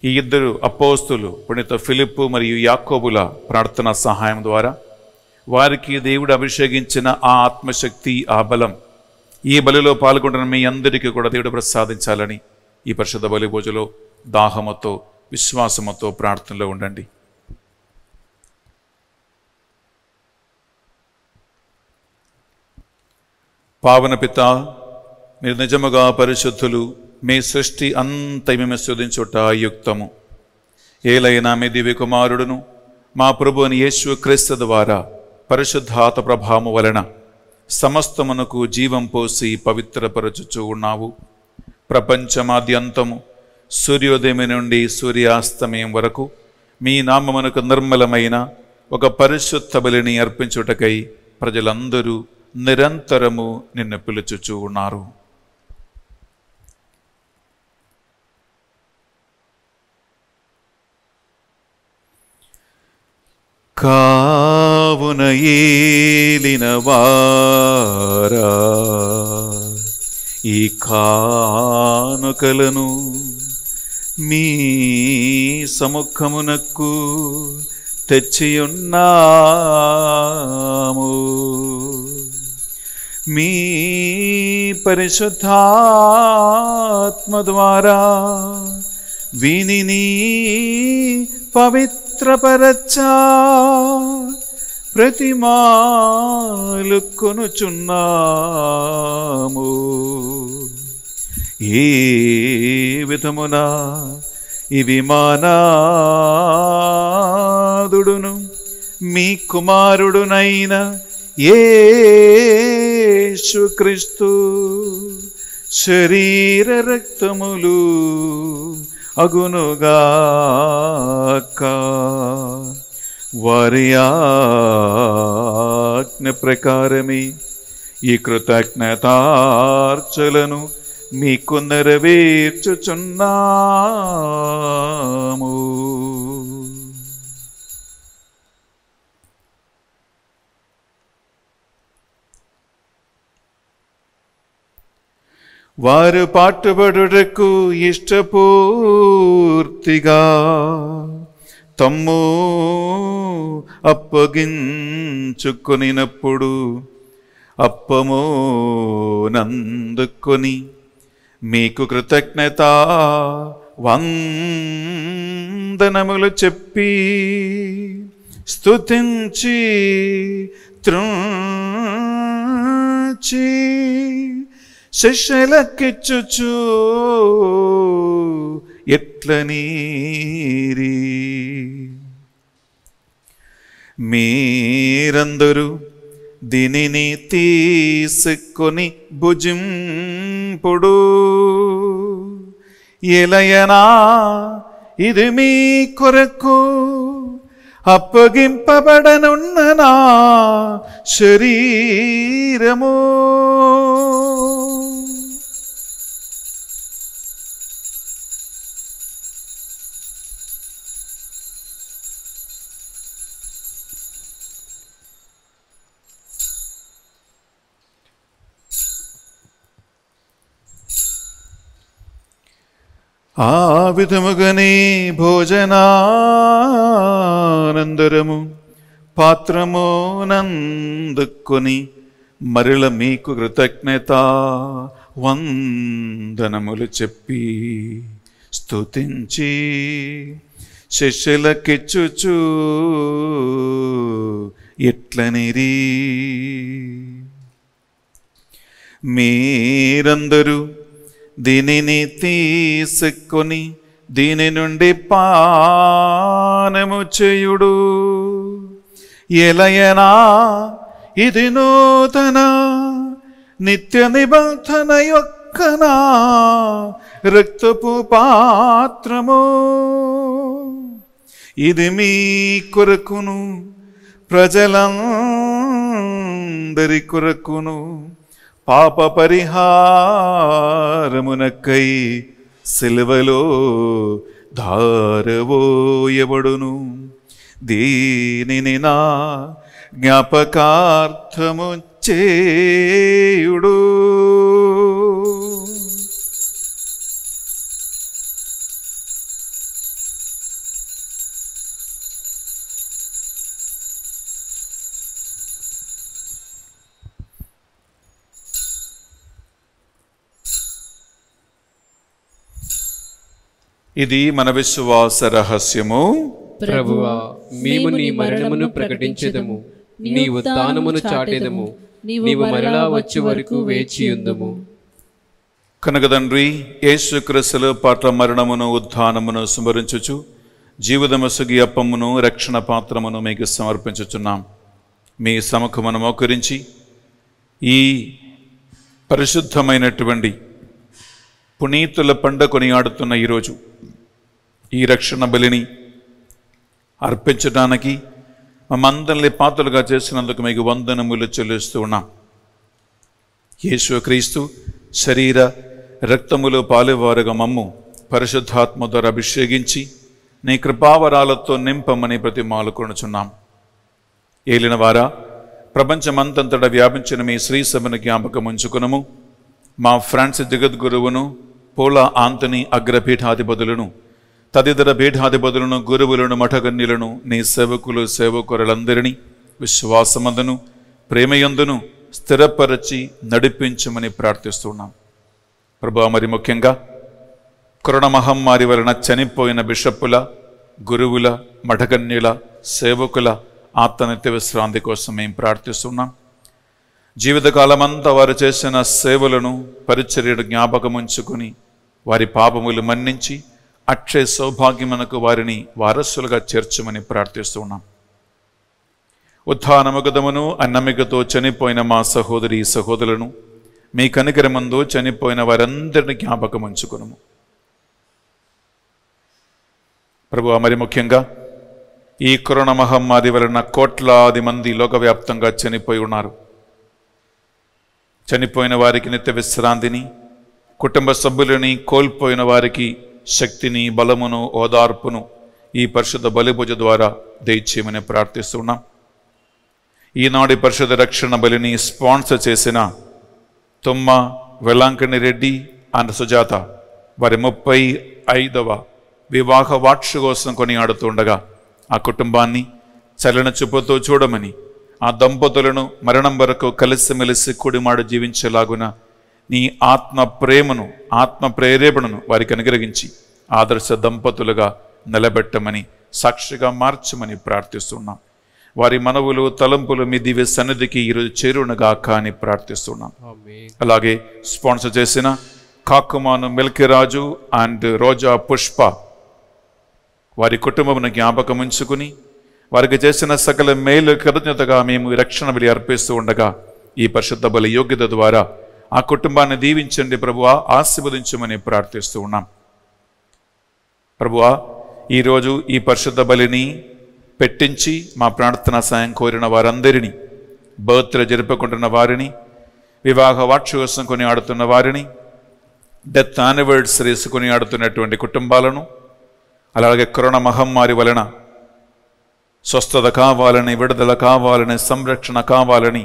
[SPEAKER 2] ఈ ఇద్దరు అపోస్తులు పుణిత ఫిలిప్పు మరియు యాకోబుల ప్రార్థన సహాయం ద్వారా వారికి దేవుడు అభిషేకించిన ఆ ఆత్మశక్తి ఆ బలం ఈ బలిలో పాల్గొంటున్న మీ అందరికీ కూడా దేవుడు ప్రసాదించాలని ఈ పరిషత్ బలి పూజలో దాహమతో విశ్వాసముతో ప్రార్థనలో ఉండండి పావన పిత మీరు నిజముగా పరిశుద్ధులు మీ సృష్టి అంత మేము శోధించుట యుక్తము ఏలైనా మీ దివి కుమారుడును మా ప్రభుని యేసు క్రీస్తు ద్వారా పరిశుద్ధాత ప్రభావము వలన సమస్తమునకు జీవం పోసి పవిత్రపరచుచు ఉన్నావు ప్రపంచమాద్యంతము సూర్యోదయం నుండి సూర్యాస్తమయం వరకు మీ నామమునకు నిర్మలమైన ఒక పరిశుద్ధ బలిని అర్పించుటకై ప్రజలందరూ నిరంతరము నిన్ను పిలుచుచూ ఉన్నారు కావున వారా ఈ కానుకలను మీ సముఖమునకు తెచ్చియున్నాము మీ పరిశుద్ధాత్మ ద్వారా విని పవిత్ర వస్త్రపరచా ప్రతిమాలు కొనుచున్నాము ఏ విధమున ఇవి మానాదుడును మీ కుమారుడునైన ఏసుక్రీస్తు శరీర రక్తములు అగునుగాక వారి ఆజ్ఞ ప్రకారమే ఈ కృతజ్ఞతార్చలను మీకు నెరవేర్చుచున్నాము వారు పాటుబడుటకు ఇష్టపూర్తిగా తమ్ము అప్పగించుకొనినప్పుడు అప్పము నందుకొని మీకు కృతజ్ఞత వందనములు చెప్పి స్తుతించి త్రుచి శశలకిచ్చుచు ఎట్ల నీరి మీరందరూ దీనిని తీసుకొని భుజింపుడు ఎలయనా ఇది మీ కొరకు അപ്പകിംപടനുണ്ണനാ ശരീരമോ ఆ విధముగనే భోజనానందరము పాత్రమోనందుకొని మరల మీకు కృతజ్ఞత వందనములు చెప్పి స్తుతించి శిష్యులకిచ్చుచు ఎట్లనిరి మీరందరూ దీనిని తీసుకొని దీని నుండి పానము చేయుడు ఎలయనా ఇది నూతన నిత్య నిబంధన యొక్కనా రక్తపు పాత్రము ఇది మీ కొరకును ప్రజలందరి కొరకును పాప పరిహారమునకై సిలువలో ధారవోయబడును దీనిని నా జ్ఞాపకార్థము చేయుడు ఇది మన విశ్వాస రహస్యము
[SPEAKER 4] ప్రభువా మేము నీ మరణమును ప్రకటించేదము నీ ఉత్నమును చాటేదము నీవు మరలా వచ్చే వరకు వేచియుందుము
[SPEAKER 2] కనుక తండ్రి యేసుక్రీస్తుల పాట మరణమును ఉత్నమును స్మరించుచు జీవితము సుగి అప్పమును రక్షణ పాత్రమును మీకు సమర్పించుచున్నాం మీ సమకు మనమోకరించి ఈ పరిశుద్ధమైనటువంటి పునీతుల పండ కొనియాడుతున్న ఈరోజు ఈ రక్షణ బలిని అర్పించడానికి మమ్మందరిని పాత్రలుగా చేసినందుకు మీకు వందనములు చెల్లిస్తూ ఉన్నాం యేసు క్రీస్తు శరీర రక్తములు పాలేవారుగా మమ్ము పరిశుద్ధాత్మ ద్వారా అభిషేకించి నీ కృపావరాలతో నింపమని ప్రతి మాలుకొనుచున్నాం ఏలిన వారా ప్రపంచమంతంతటా వ్యాపించిన మీ శ్రీసభను జ్ఞాపకం ఉంచుకునము మా ఫ్రాన్స్ జగద్గురువును పోల ఆంతని అగ్రపీఠాధిపతులను తదితర పీఠాధిపతులను గురువులను మఠగన్యులను నీ సేవకులు సేవకురులందరినీ విశ్వాసమందును ప్రేమయందును స్థిరపరచి నడిపించమని ప్రార్థిస్తున్నాం ప్రభా మరి ముఖ్యంగా కరోనా మహమ్మారి వలన చనిపోయిన బిషప్పుల గురువుల మఠకన్యుల సేవకుల ఆత్మనిత్య విశ్రాంతి కోసం మేము ప్రార్థిస్తున్నాం జీవితకాలమంతా వారు చేసిన సేవలను పరిచర్యడు జ్ఞాపకం ఉంచుకుని వారి పాపములు మన్నించి అక్షయ సౌభాగ్యమునకు వారిని వారసులుగా చేర్చమని ప్రార్థిస్తూ ఉన్నాం ఉత్థానముగదమును అన్నమిగతో చనిపోయిన మా సహోదరి సహోదరులను మీ కనికరమందు చనిపోయిన వారందరిని జ్ఞాపకం ఉంచుకును ప్రభు మరి ముఖ్యంగా ఈ కరోనా మహమ్మారి వలన కోట్లాది మంది లోకవ్యాప్తంగా చనిపోయి ఉన్నారు చనిపోయిన వారికి నిత్య విశ్రాంతిని కుటుంబ సభ్యులని కోల్పోయిన వారికి శక్తిని బలమును ఓదార్పును ఈ పరిషత్ బలిపూజ ద్వారా దయచేయమని ప్రార్థిస్తున్నాం ఈనాడు పరిషత్ రక్షణ బలిని స్పాన్సర్ చేసిన తుమ్మ వెలాంకణి రెడ్డి అండ్ సుజాత వారి ముప్పై ఐదవ వివాహ కొని కొనియాడుతుండగా ఆ కుటుంబాన్ని చలన చూపుతో చూడమని ఆ దంపతులను మరణం వరకు కలిసిమెలిసి కుడిమాడు జీవించేలాగున నీ ఆత్మ ప్రేమను ఆత్మ ప్రేరేపణను వారికి అనుగ్రహించి ఆదర్శ దంపతులుగా నిలబెట్టమని సాక్షిగా మార్చమని ప్రార్థిస్తున్నాం వారి మనవులు తలంపులు మీ దివ్య సన్నిధికి ఈరోజు చేరునగాక అని ప్రార్థిస్తున్నాం అలాగే స్పాన్సర్ చేసిన కాకుమాను మిల్కిరాజు అండ్ రోజా పుష్ప వారి కుటుంబమును జ్ఞాపకం ఉంచుకుని వారికి చేసిన సకల మేలు కృతజ్ఞతగా మేము రక్షణ బలి అర్పిస్తూ ఉండగా ఈ పరిశుద్ధ బలి యోగ్యత ద్వారా ఆ కుటుంబాన్ని దీవించండి ప్రభువ ఆశీర్వదించమని ప్రార్థిస్తూ ఉన్నాం ప్రభువ ఈరోజు ఈ పరిశుద్ధ బలిని పెట్టించి మా ప్రార్థనా సాయం కోరిన వారందరినీ బర్త్డే జరుపుకుంటున్న వారిని వివాహ వాక్షోత్సవం కొని ఆడుతున్న వారిని డెత్ యానివర్సరీస్ కొని ఆడుతున్నటువంటి కుటుంబాలను అలాగే కరోనా మహమ్మారి వలన స్వస్థత కావాలని విడుదల కావాలని సంరక్షణ కావాలని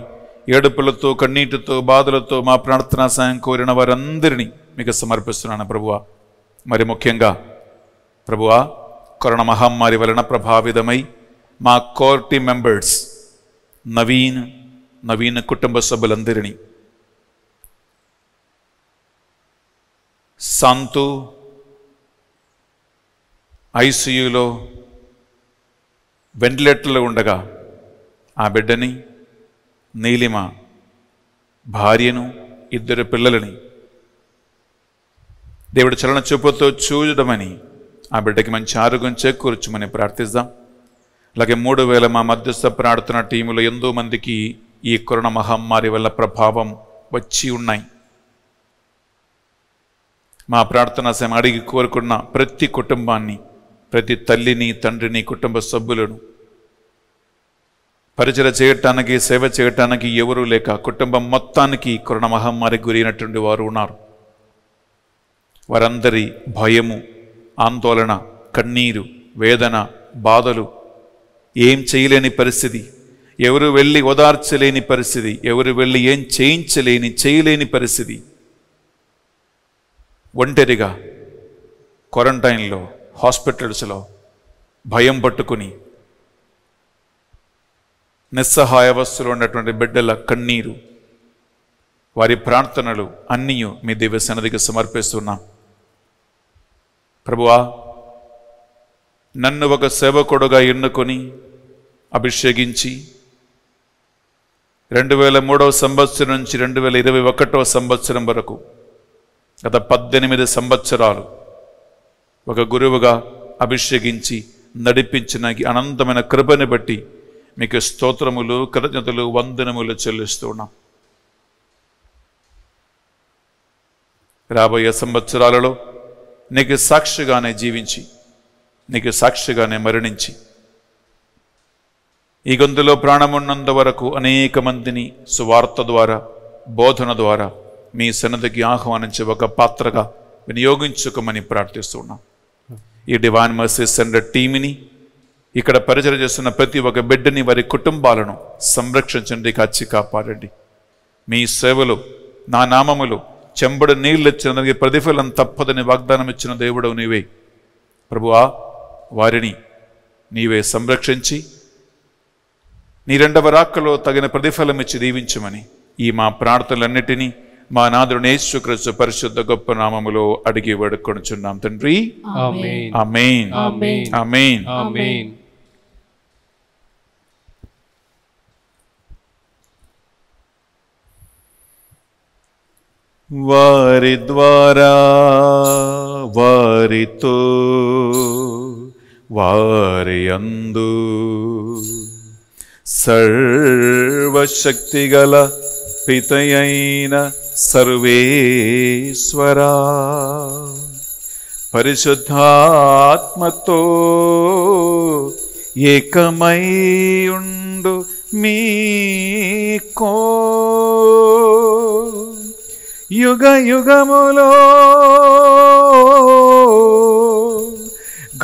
[SPEAKER 2] ఏడుపులతో కన్నీటితో బాధలతో మా ప్రార్థనా సాయం కోరిన వారందరినీ మీకు సమర్పిస్తున్నాను ప్రభువా మరి ముఖ్యంగా ప్రభువా కరోనా మహమ్మారి వలన ప్రభావితమై మా కోర్టీ మెంబర్స్ నవీన్ నవీన కుటుంబ సభ్యులందరినీ సంతు ఐసీయూలో వెంటిలేటర్లో ఉండగా ఆ బిడ్డని నీలిమ భార్యను ఇద్దరు పిల్లలని దేవుడు చలన చూపుతో చూడమని ఆ బిడ్డకి మంచి ఆరోగ్యం చేకూర్చమని ప్రార్థిద్దాం అలాగే మూడు వేల మా మధ్యస్థ ప్రార్థన టీములో ఎంతో మందికి ఈ కరోనా మహమ్మారి వల్ల ప్రభావం వచ్చి ఉన్నాయి మా ప్రార్థన సమయం అడిగి కోరుకున్న ప్రతి కుటుంబాన్ని ప్రతి తల్లిని తండ్రిని కుటుంబ సభ్యులను పరిచయ చేయటానికి సేవ చేయటానికి ఎవరూ లేక కుటుంబం మొత్తానికి కరోనా మహమ్మారి గురైనటువంటి వారు ఉన్నారు వారందరి భయము ఆందోళన కన్నీరు వేదన బాధలు ఏం చేయలేని పరిస్థితి ఎవరు వెళ్ళి ఓదార్చలేని పరిస్థితి ఎవరు వెళ్ళి ఏం చేయించలేని చేయలేని పరిస్థితి ఒంటరిగా క్వారంటైన్లో హాస్పిటల్స్లో భయం పట్టుకుని నిస్సహాయ వస్తులు ఉన్నటువంటి బిడ్డల కన్నీరు వారి ప్రార్థనలు అన్నీ మీ దివ్య సన్నదికి సమర్పిస్తున్నాం ప్రభువా నన్ను ఒక సేవకుడుగా ఎన్నుకొని అభిషేకించి రెండు వేల మూడవ సంవత్సరం నుంచి రెండు వేల ఇరవై ఒకటవ సంవత్సరం వరకు గత పద్దెనిమిది సంవత్సరాలు ఒక గురువుగా అభిషేకించి నడిపించిన అనంతమైన కృపని బట్టి మీకు స్తోత్రములు కృతజ్ఞతలు వందనములు చెల్లిస్తున్నాం రాబోయే సంవత్సరాలలో నీకు సాక్షిగానే జీవించి నీకు సాక్షిగానే మరణించి ఈ గొంతులో ప్రాణమున్నంత వరకు అనేక మందిని సువార్త ద్వారా బోధన ద్వారా మీ సన్నదికి ఆహ్వానించే ఒక పాత్రగా వినియోగించుకోమని ప్రార్థిస్తున్నాం ఈ డివాన్ మర్సీ సెంటర్ టీమిని ఇక్కడ పరిచయం చేస్తున్న ప్రతి ఒక్క బిడ్డని వారి కుటుంబాలను సంరక్షించండి కాచి కాపాడండి మీ సేవలు నా నామములు చెంబడు నీళ్ళు దానికి ప్రతిఫలం తప్పదని వాగ్దానం ఇచ్చిన దేవుడు నీవే ప్రభువా వారిని నీవే సంరక్షించి నీ రెండవ రాక్కలో తగిన ప్రతిఫలం ఇచ్చి దీవించమని ఈ మా ప్రార్థనలన్నిటినీ మా నాదుని యేసుక్రీస్తు పరిశుద్ధ గొప్ప నామములో అడిగి చున్నాం తండ్రి ఆమెన్ ఆమెన్ ఆమెన్ ವಾರಿದ್ವಾರ ವಾರಿ ವಾರಿಯಂದು ಸರ್ವ ಶಕ್ತಿಗಲ ಪಿತಯೈನ ಸರ್ವೇ ಸ್ವರ ಪರಿಶುದ್ಧಾತ್ಮತೋ ಉಂಡು ಮೀ ಕೋ యుగ యుగములో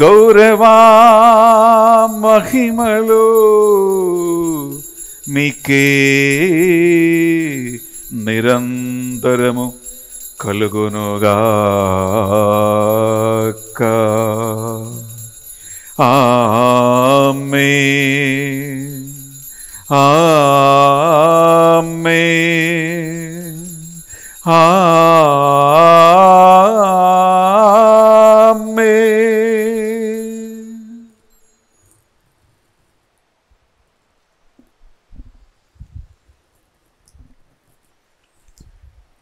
[SPEAKER 2] గౌరవా మహిమలు మీకే నిరంతరము ఆ ఆమె ఆ ఆమె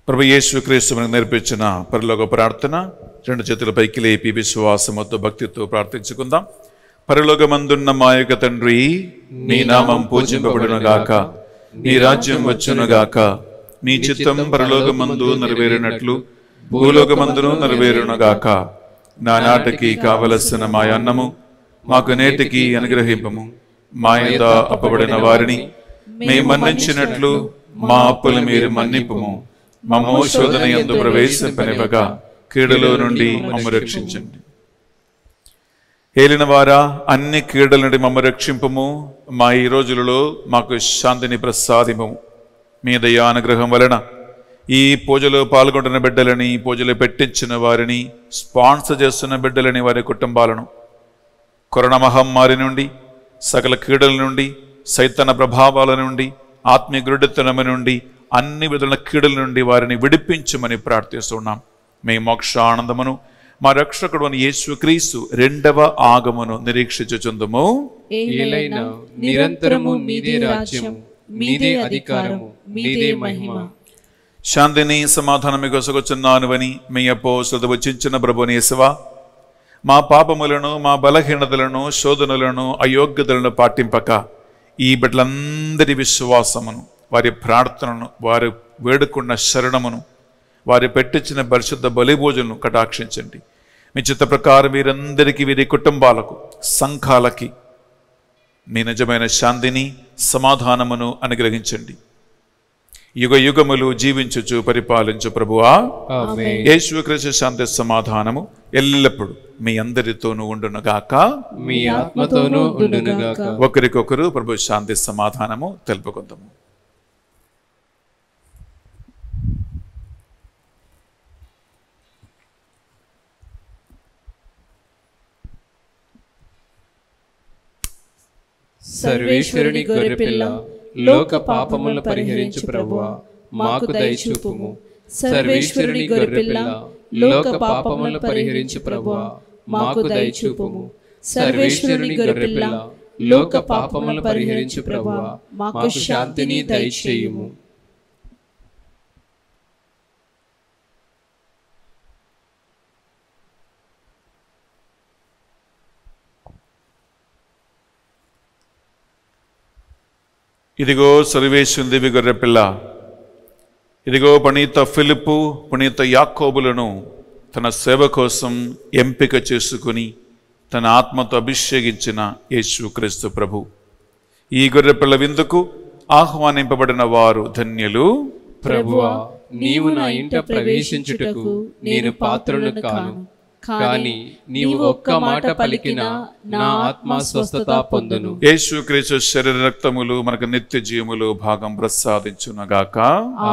[SPEAKER 2] ప్రభు యేసుక్రీస్తు మనకు నేర్పించిన పరిలోక ప్రార్థన రెండు చేతుల పైకి లేపి విశ్వాసముతో భక్తితో ప్రార్థించుకుందాం పరలోకమందున్న మా యొక్క తండ్రి నీ నామం పూజింపబడునుగాక నీ రాజ్యం వచ్చునుగాక గాక నీ చిత్తం పరలోకమందు నెరవేరినట్లు భూలోకమందును నెరవేరునగాక నానాటికి కావలసిన మా అన్నము మాకు నేటికి అనుగ్రహింపము మా అప్పబడిన వారిని మేము మన్నించినట్లు మా అప్పులు మీరు మన్నింపము మమో శోధన ఎందు ప్రవేశింపనివ్వగా కీడలో నుండి మమ్మ రక్షించండి ఏలిన వారా అన్ని కీడల నుండి మమ్మ రక్షింపము మా ఈ రోజులలో మాకు శాంతిని ప్రసాదిము మీ దయానుగ్రహం వలన ఈ పూజలో పాల్గొంటున్న బిడ్డలని పూజలు పెట్టించిన వారిని స్పాన్సర్ చేస్తున్న బిడ్డలని వారి కుటుంబాలను కరోనా మహమ్మారి నుండి సకల క్రీడల నుండి సైతన ప్రభావాల నుండి ఆత్మీయ గురుడితనము నుండి అన్ని విధుల క్రీడల నుండి వారిని విడిపించమని ప్రార్థిస్తున్నాం మీ మోక్ష ఆనందమును మా రక్షకుడు అని క్రీసు రెండవ ఆగమును నిరీక్షించుచుందుము నిరంతరము మీదే రాజ్యము మీదే అధికారము మీదే మహిమ శాంతిని సమాధానం కొసగొచ్చున్నానువని మీ అప్పో వచ్చించిన ప్రభునేసవా మా పాపములను మా బలహీనతలను శోధనలను అయోగ్యతలను పాటింపక ఈ బిడ్డలందరి విశ్వాసమును వారి ప్రార్థనను వారు వేడుకున్న శరణమును వారు పెట్టించిన పరిశుద్ధ బలిభోజులను కటాక్షించండి మీ చిత్త ప్రకారం వీరందరికీ వీరి కుటుంబాలకు సంఘాలకి మీ నిజమైన శాంతిని సమాధానమును అనుగ్రహించండి యుగ యుగములు జీవించుచు పరిపాలించు ప్రభువా యేసుకృష్ణ శాంతి సమాధానము ఎల్లప్పుడు మీ అందరితోనూ ఉండునుగాక మీ ఆత్మతోనూ ఉండునుగాక ఒకరికొకరు ప్రభు శాంతి సమాధానము తెలుపుకుందాము
[SPEAKER 4] సర్వేశ్వరుని గొర్రెపిల్ల లోక పాపముల పరిహరించు ప్రభువా మాకు దయచూపుము సర్వేశ్వరుని పిల్ల లోక పాపముల పరిహరించు ప్రభువా మాకు దయచూపుము సర్వేశ్వరుని గొర్రెపిల్ల లోక పాపముల పరిహరించు ప్రభువా మాకు శాంతిని దయచేయుము
[SPEAKER 2] ఇదిగో సరివేసిన గొర్రె గొర్రెపిల్ల ఇదిగో పణీత ఫిలిప్పు పనీత యాక్కోబులను తన సేవ కోసం ఎంపిక చేసుకుని తన ఆత్మతో అభిషేకించిన క్రీస్తు ప్రభు ఈ గొర్రెపిల్ల విందుకు ఆహ్వానింపబడిన వారు ధన్యులు
[SPEAKER 4] ప్రభువా నీవు నా ఇంట ప్రవేశించుటకు నేను పాత్రలు కాను కానీ నీవు ఒక్క మాట పలికిన నా ఆత్మ స్వస్థత పొందును
[SPEAKER 2] యేసుక్రీస్తు శరీర రక్తములు మనకు నిత్య జీవములు భాగం ప్రసాదించునగాక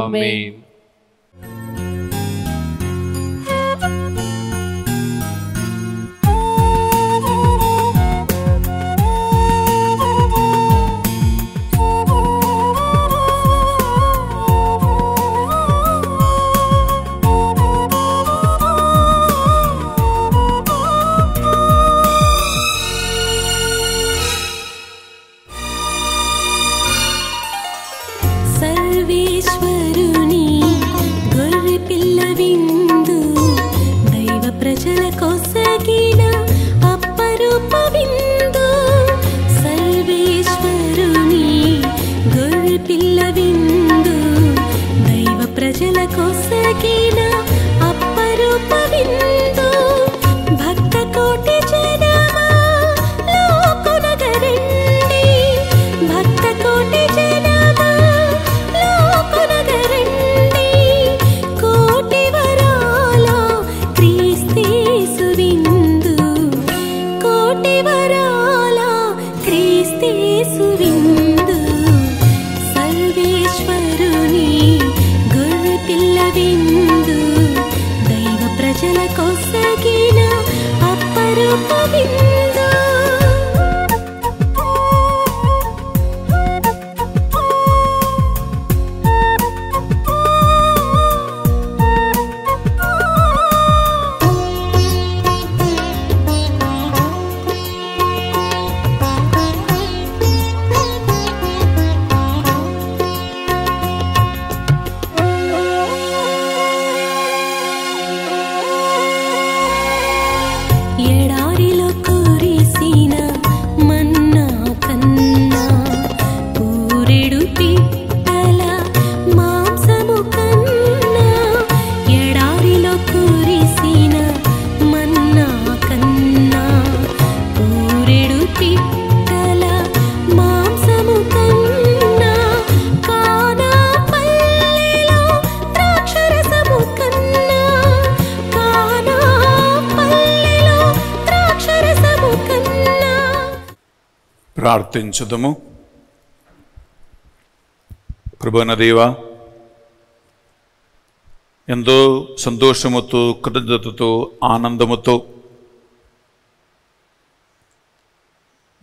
[SPEAKER 2] ఆమేన్ ప్రార్థించదము ప్రభునదేవా ఎంతో సంతోషముతో కృతజ్ఞతతో ఆనందముతో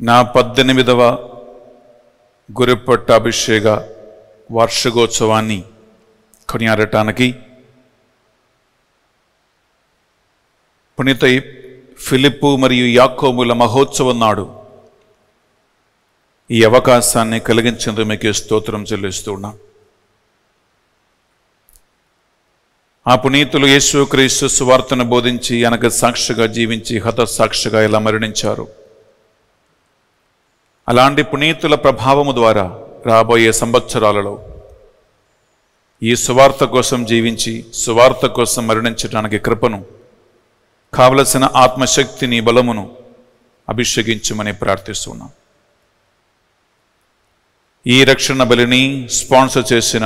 [SPEAKER 2] నా పద్దెనిమిదవ గురిపట్ట అభిషేక వార్షికోత్సవాన్ని కొనియాడటానికి పుణితై ఫిలిప్పు మరియు యాకోముల మహోత్సవం నాడు ఈ అవకాశాన్ని కలిగించినందుకు మీకు స్తోత్రం చెల్లిస్తున్నా ఆ పునీతులు క్రీస్తు సువార్తను బోధించి అనక సాక్షిగా జీవించి హతసాక్షిగా ఇలా మరణించారు అలాంటి పునీతుల ప్రభావము ద్వారా రాబోయే సంవత్సరాలలో ఈ సువార్త కోసం జీవించి సువార్త కోసం మరణించడానికి కృపను కావలసిన ఆత్మశక్తిని బలమును అభిషేకించమని ప్రార్థిస్తున్నాం ఈ రక్షణ బలిని స్పాన్సర్ చేసిన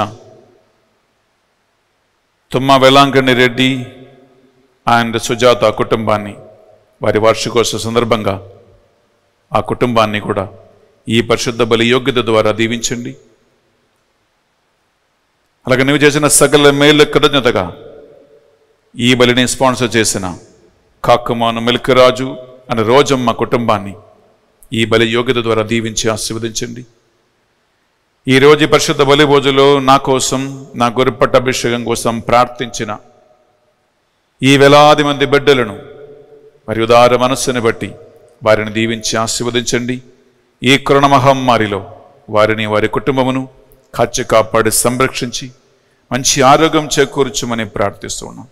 [SPEAKER 2] తుమ్మ వెలాంకణి రెడ్డి అండ్ సుజాత కుటుంబాన్ని వారి వార్షికోత్సవ సందర్భంగా ఆ కుటుంబాన్ని కూడా ఈ పరిశుద్ధ బలి యోగ్యత ద్వారా దీవించండి అలాగే నువ్వు చేసిన సకల మేలు కృతజ్ఞతగా ఈ బలిని స్పాన్సర్ చేసిన కాకుమాను మిల్కరాజు అనే రోజమ్మ కుటుంబాన్ని ఈ బలి యోగ్యత ద్వారా దీవించి ఆశీర్వదించండి ఈరోజు పరిశుద్ధ బలి భోజులో నా కోసం నా గొరిపట్ట అభిషేకం కోసం ప్రార్థించిన ఈ వేలాది మంది బిడ్డలను మరి ఉదార మనస్సుని బట్టి వారిని దీవించి ఆశీర్వదించండి ఈ కరుణ మహమ్మారిలో వారిని వారి కుటుంబమును ఖర్చు కాపాడి సంరక్షించి మంచి ఆరోగ్యం చేకూర్చమని ప్రార్థిస్తున్నాం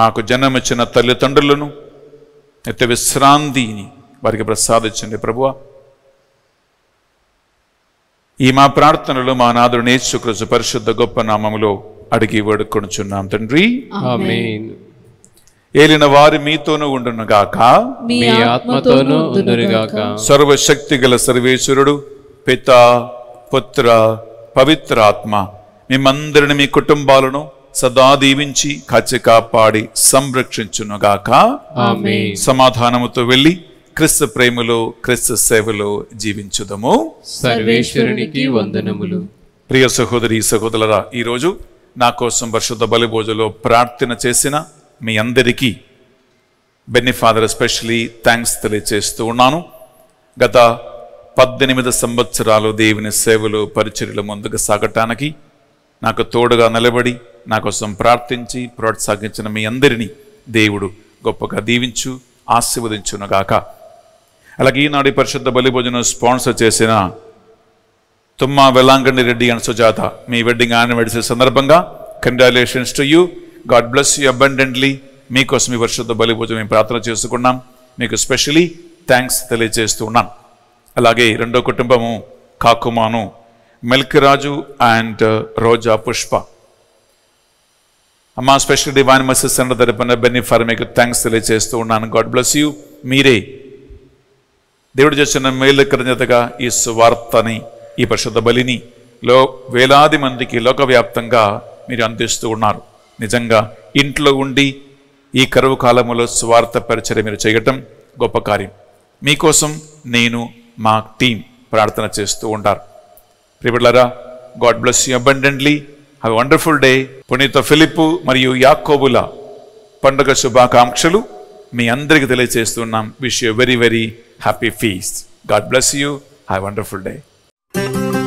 [SPEAKER 2] మాకు ఇచ్చిన తల్లిదండ్రులను అయితే విశ్రాంతిని వారికి ప్రసాదించండి ప్రభువా ఈ మా ప్రార్థనలు మా నాదుడు నేర్చుకృష్ణ పరిశుద్ధ గొప్ప నామములో అడిగి వేడుకొనుచున్నాం తండ్రి ఏలిన వారి మీతోనూ ఉండునుగాక మీ ఆత్మతోనూ సర్వశక్తి గల సర్వేశ్వరుడు పిత పుత్ర పవిత్ర ఆత్మ మిమ్మందరిని మీ కుటుంబాలను సదా దీవించి కాచి కాపాడి సంరక్షించునుగాక సమాధానముతో వెళ్ళి క్రిస్తు ప్రేమలు క్రిస్తు సేవలో జీవించుదము సర్వేశ్వరునికి వందనములు ప్రియ సహోదరి సహోదరులరా ఈరోజు నా కోసం పరిశుద్ధ బలిభోజలో ప్రార్థన చేసిన మీ అందరికీ బెన్ని ఫాదర్ ఎస్పెషలీ థ్యాంక్స్ తెలియచేస్తూ ఉన్నాను గత పద్దెనిమిది సంవత్సరాలు దేవుని సేవలు పరిచర్యలు ముందుకు సాగటానికి నాకు తోడుగా నిలబడి నా కోసం ప్రార్థించి ప్రోత్సహించిన మీ అందరినీ దేవుడు గొప్పగా దీవించు ఆశీర్వదించునుగాక అలాగే ఈనాడు పరిశుద్ధ బలిభోజనం స్పాన్సర్ చేసిన తుమ్మా వెల్లాంగండి రెడ్డి అండ్ సుజాత మీ వెడ్డింగ్ యానివర్సరీ సందర్భంగా congratulations to you God bless you abundantly మీకోసం మీ పరిశుద్ధ బలిభోజనం మేము ప్రార్థన చేసుకున్నాం మీకు స్పెషలీ థ్యాంక్స్ తెలియజేస్తూ ఉన్నాం అలాగే రెండో కుటుంబము కాకుమాను రాజు అండ్ uh, రోజా పుష్ప అమ్మ స్పెషల్ డివైన్ మసెస్ సెంటర్ తరపున బెన్ని ఫర్ మీకు థ్యాంక్స్ తెలియజేస్తూ ఉన్నాను గాడ్ బ్లెస్ యూ మీరే దేవుడు చేసిన మేలు కృతజ్ఞతగా ఈ స్వార్థని ఈ పరిశుద్ధ బలిని లో వేలాది మందికి లోకవ్యాప్తంగా మీరు అందిస్తూ ఉన్నారు నిజంగా ఇంట్లో ఉండి ఈ కరువు కాలంలో స్వార్థ పరిచయం మీరు చేయటం గొప్ప కార్యం మీకోసం నేను మా టీం ప్రార్థన చేస్తూ ఉంటారు ప్రిబిడ్లరా God bless you abundantly have wonderful day పునీత ఫిలిప్పు మరియు యాక్కోబుల పండుగ శుభాకాంక్షలు మీ అందరికీ తెలియజేస్తున్నాం wish you very very happy feast. God bless you. Have a wonderful day.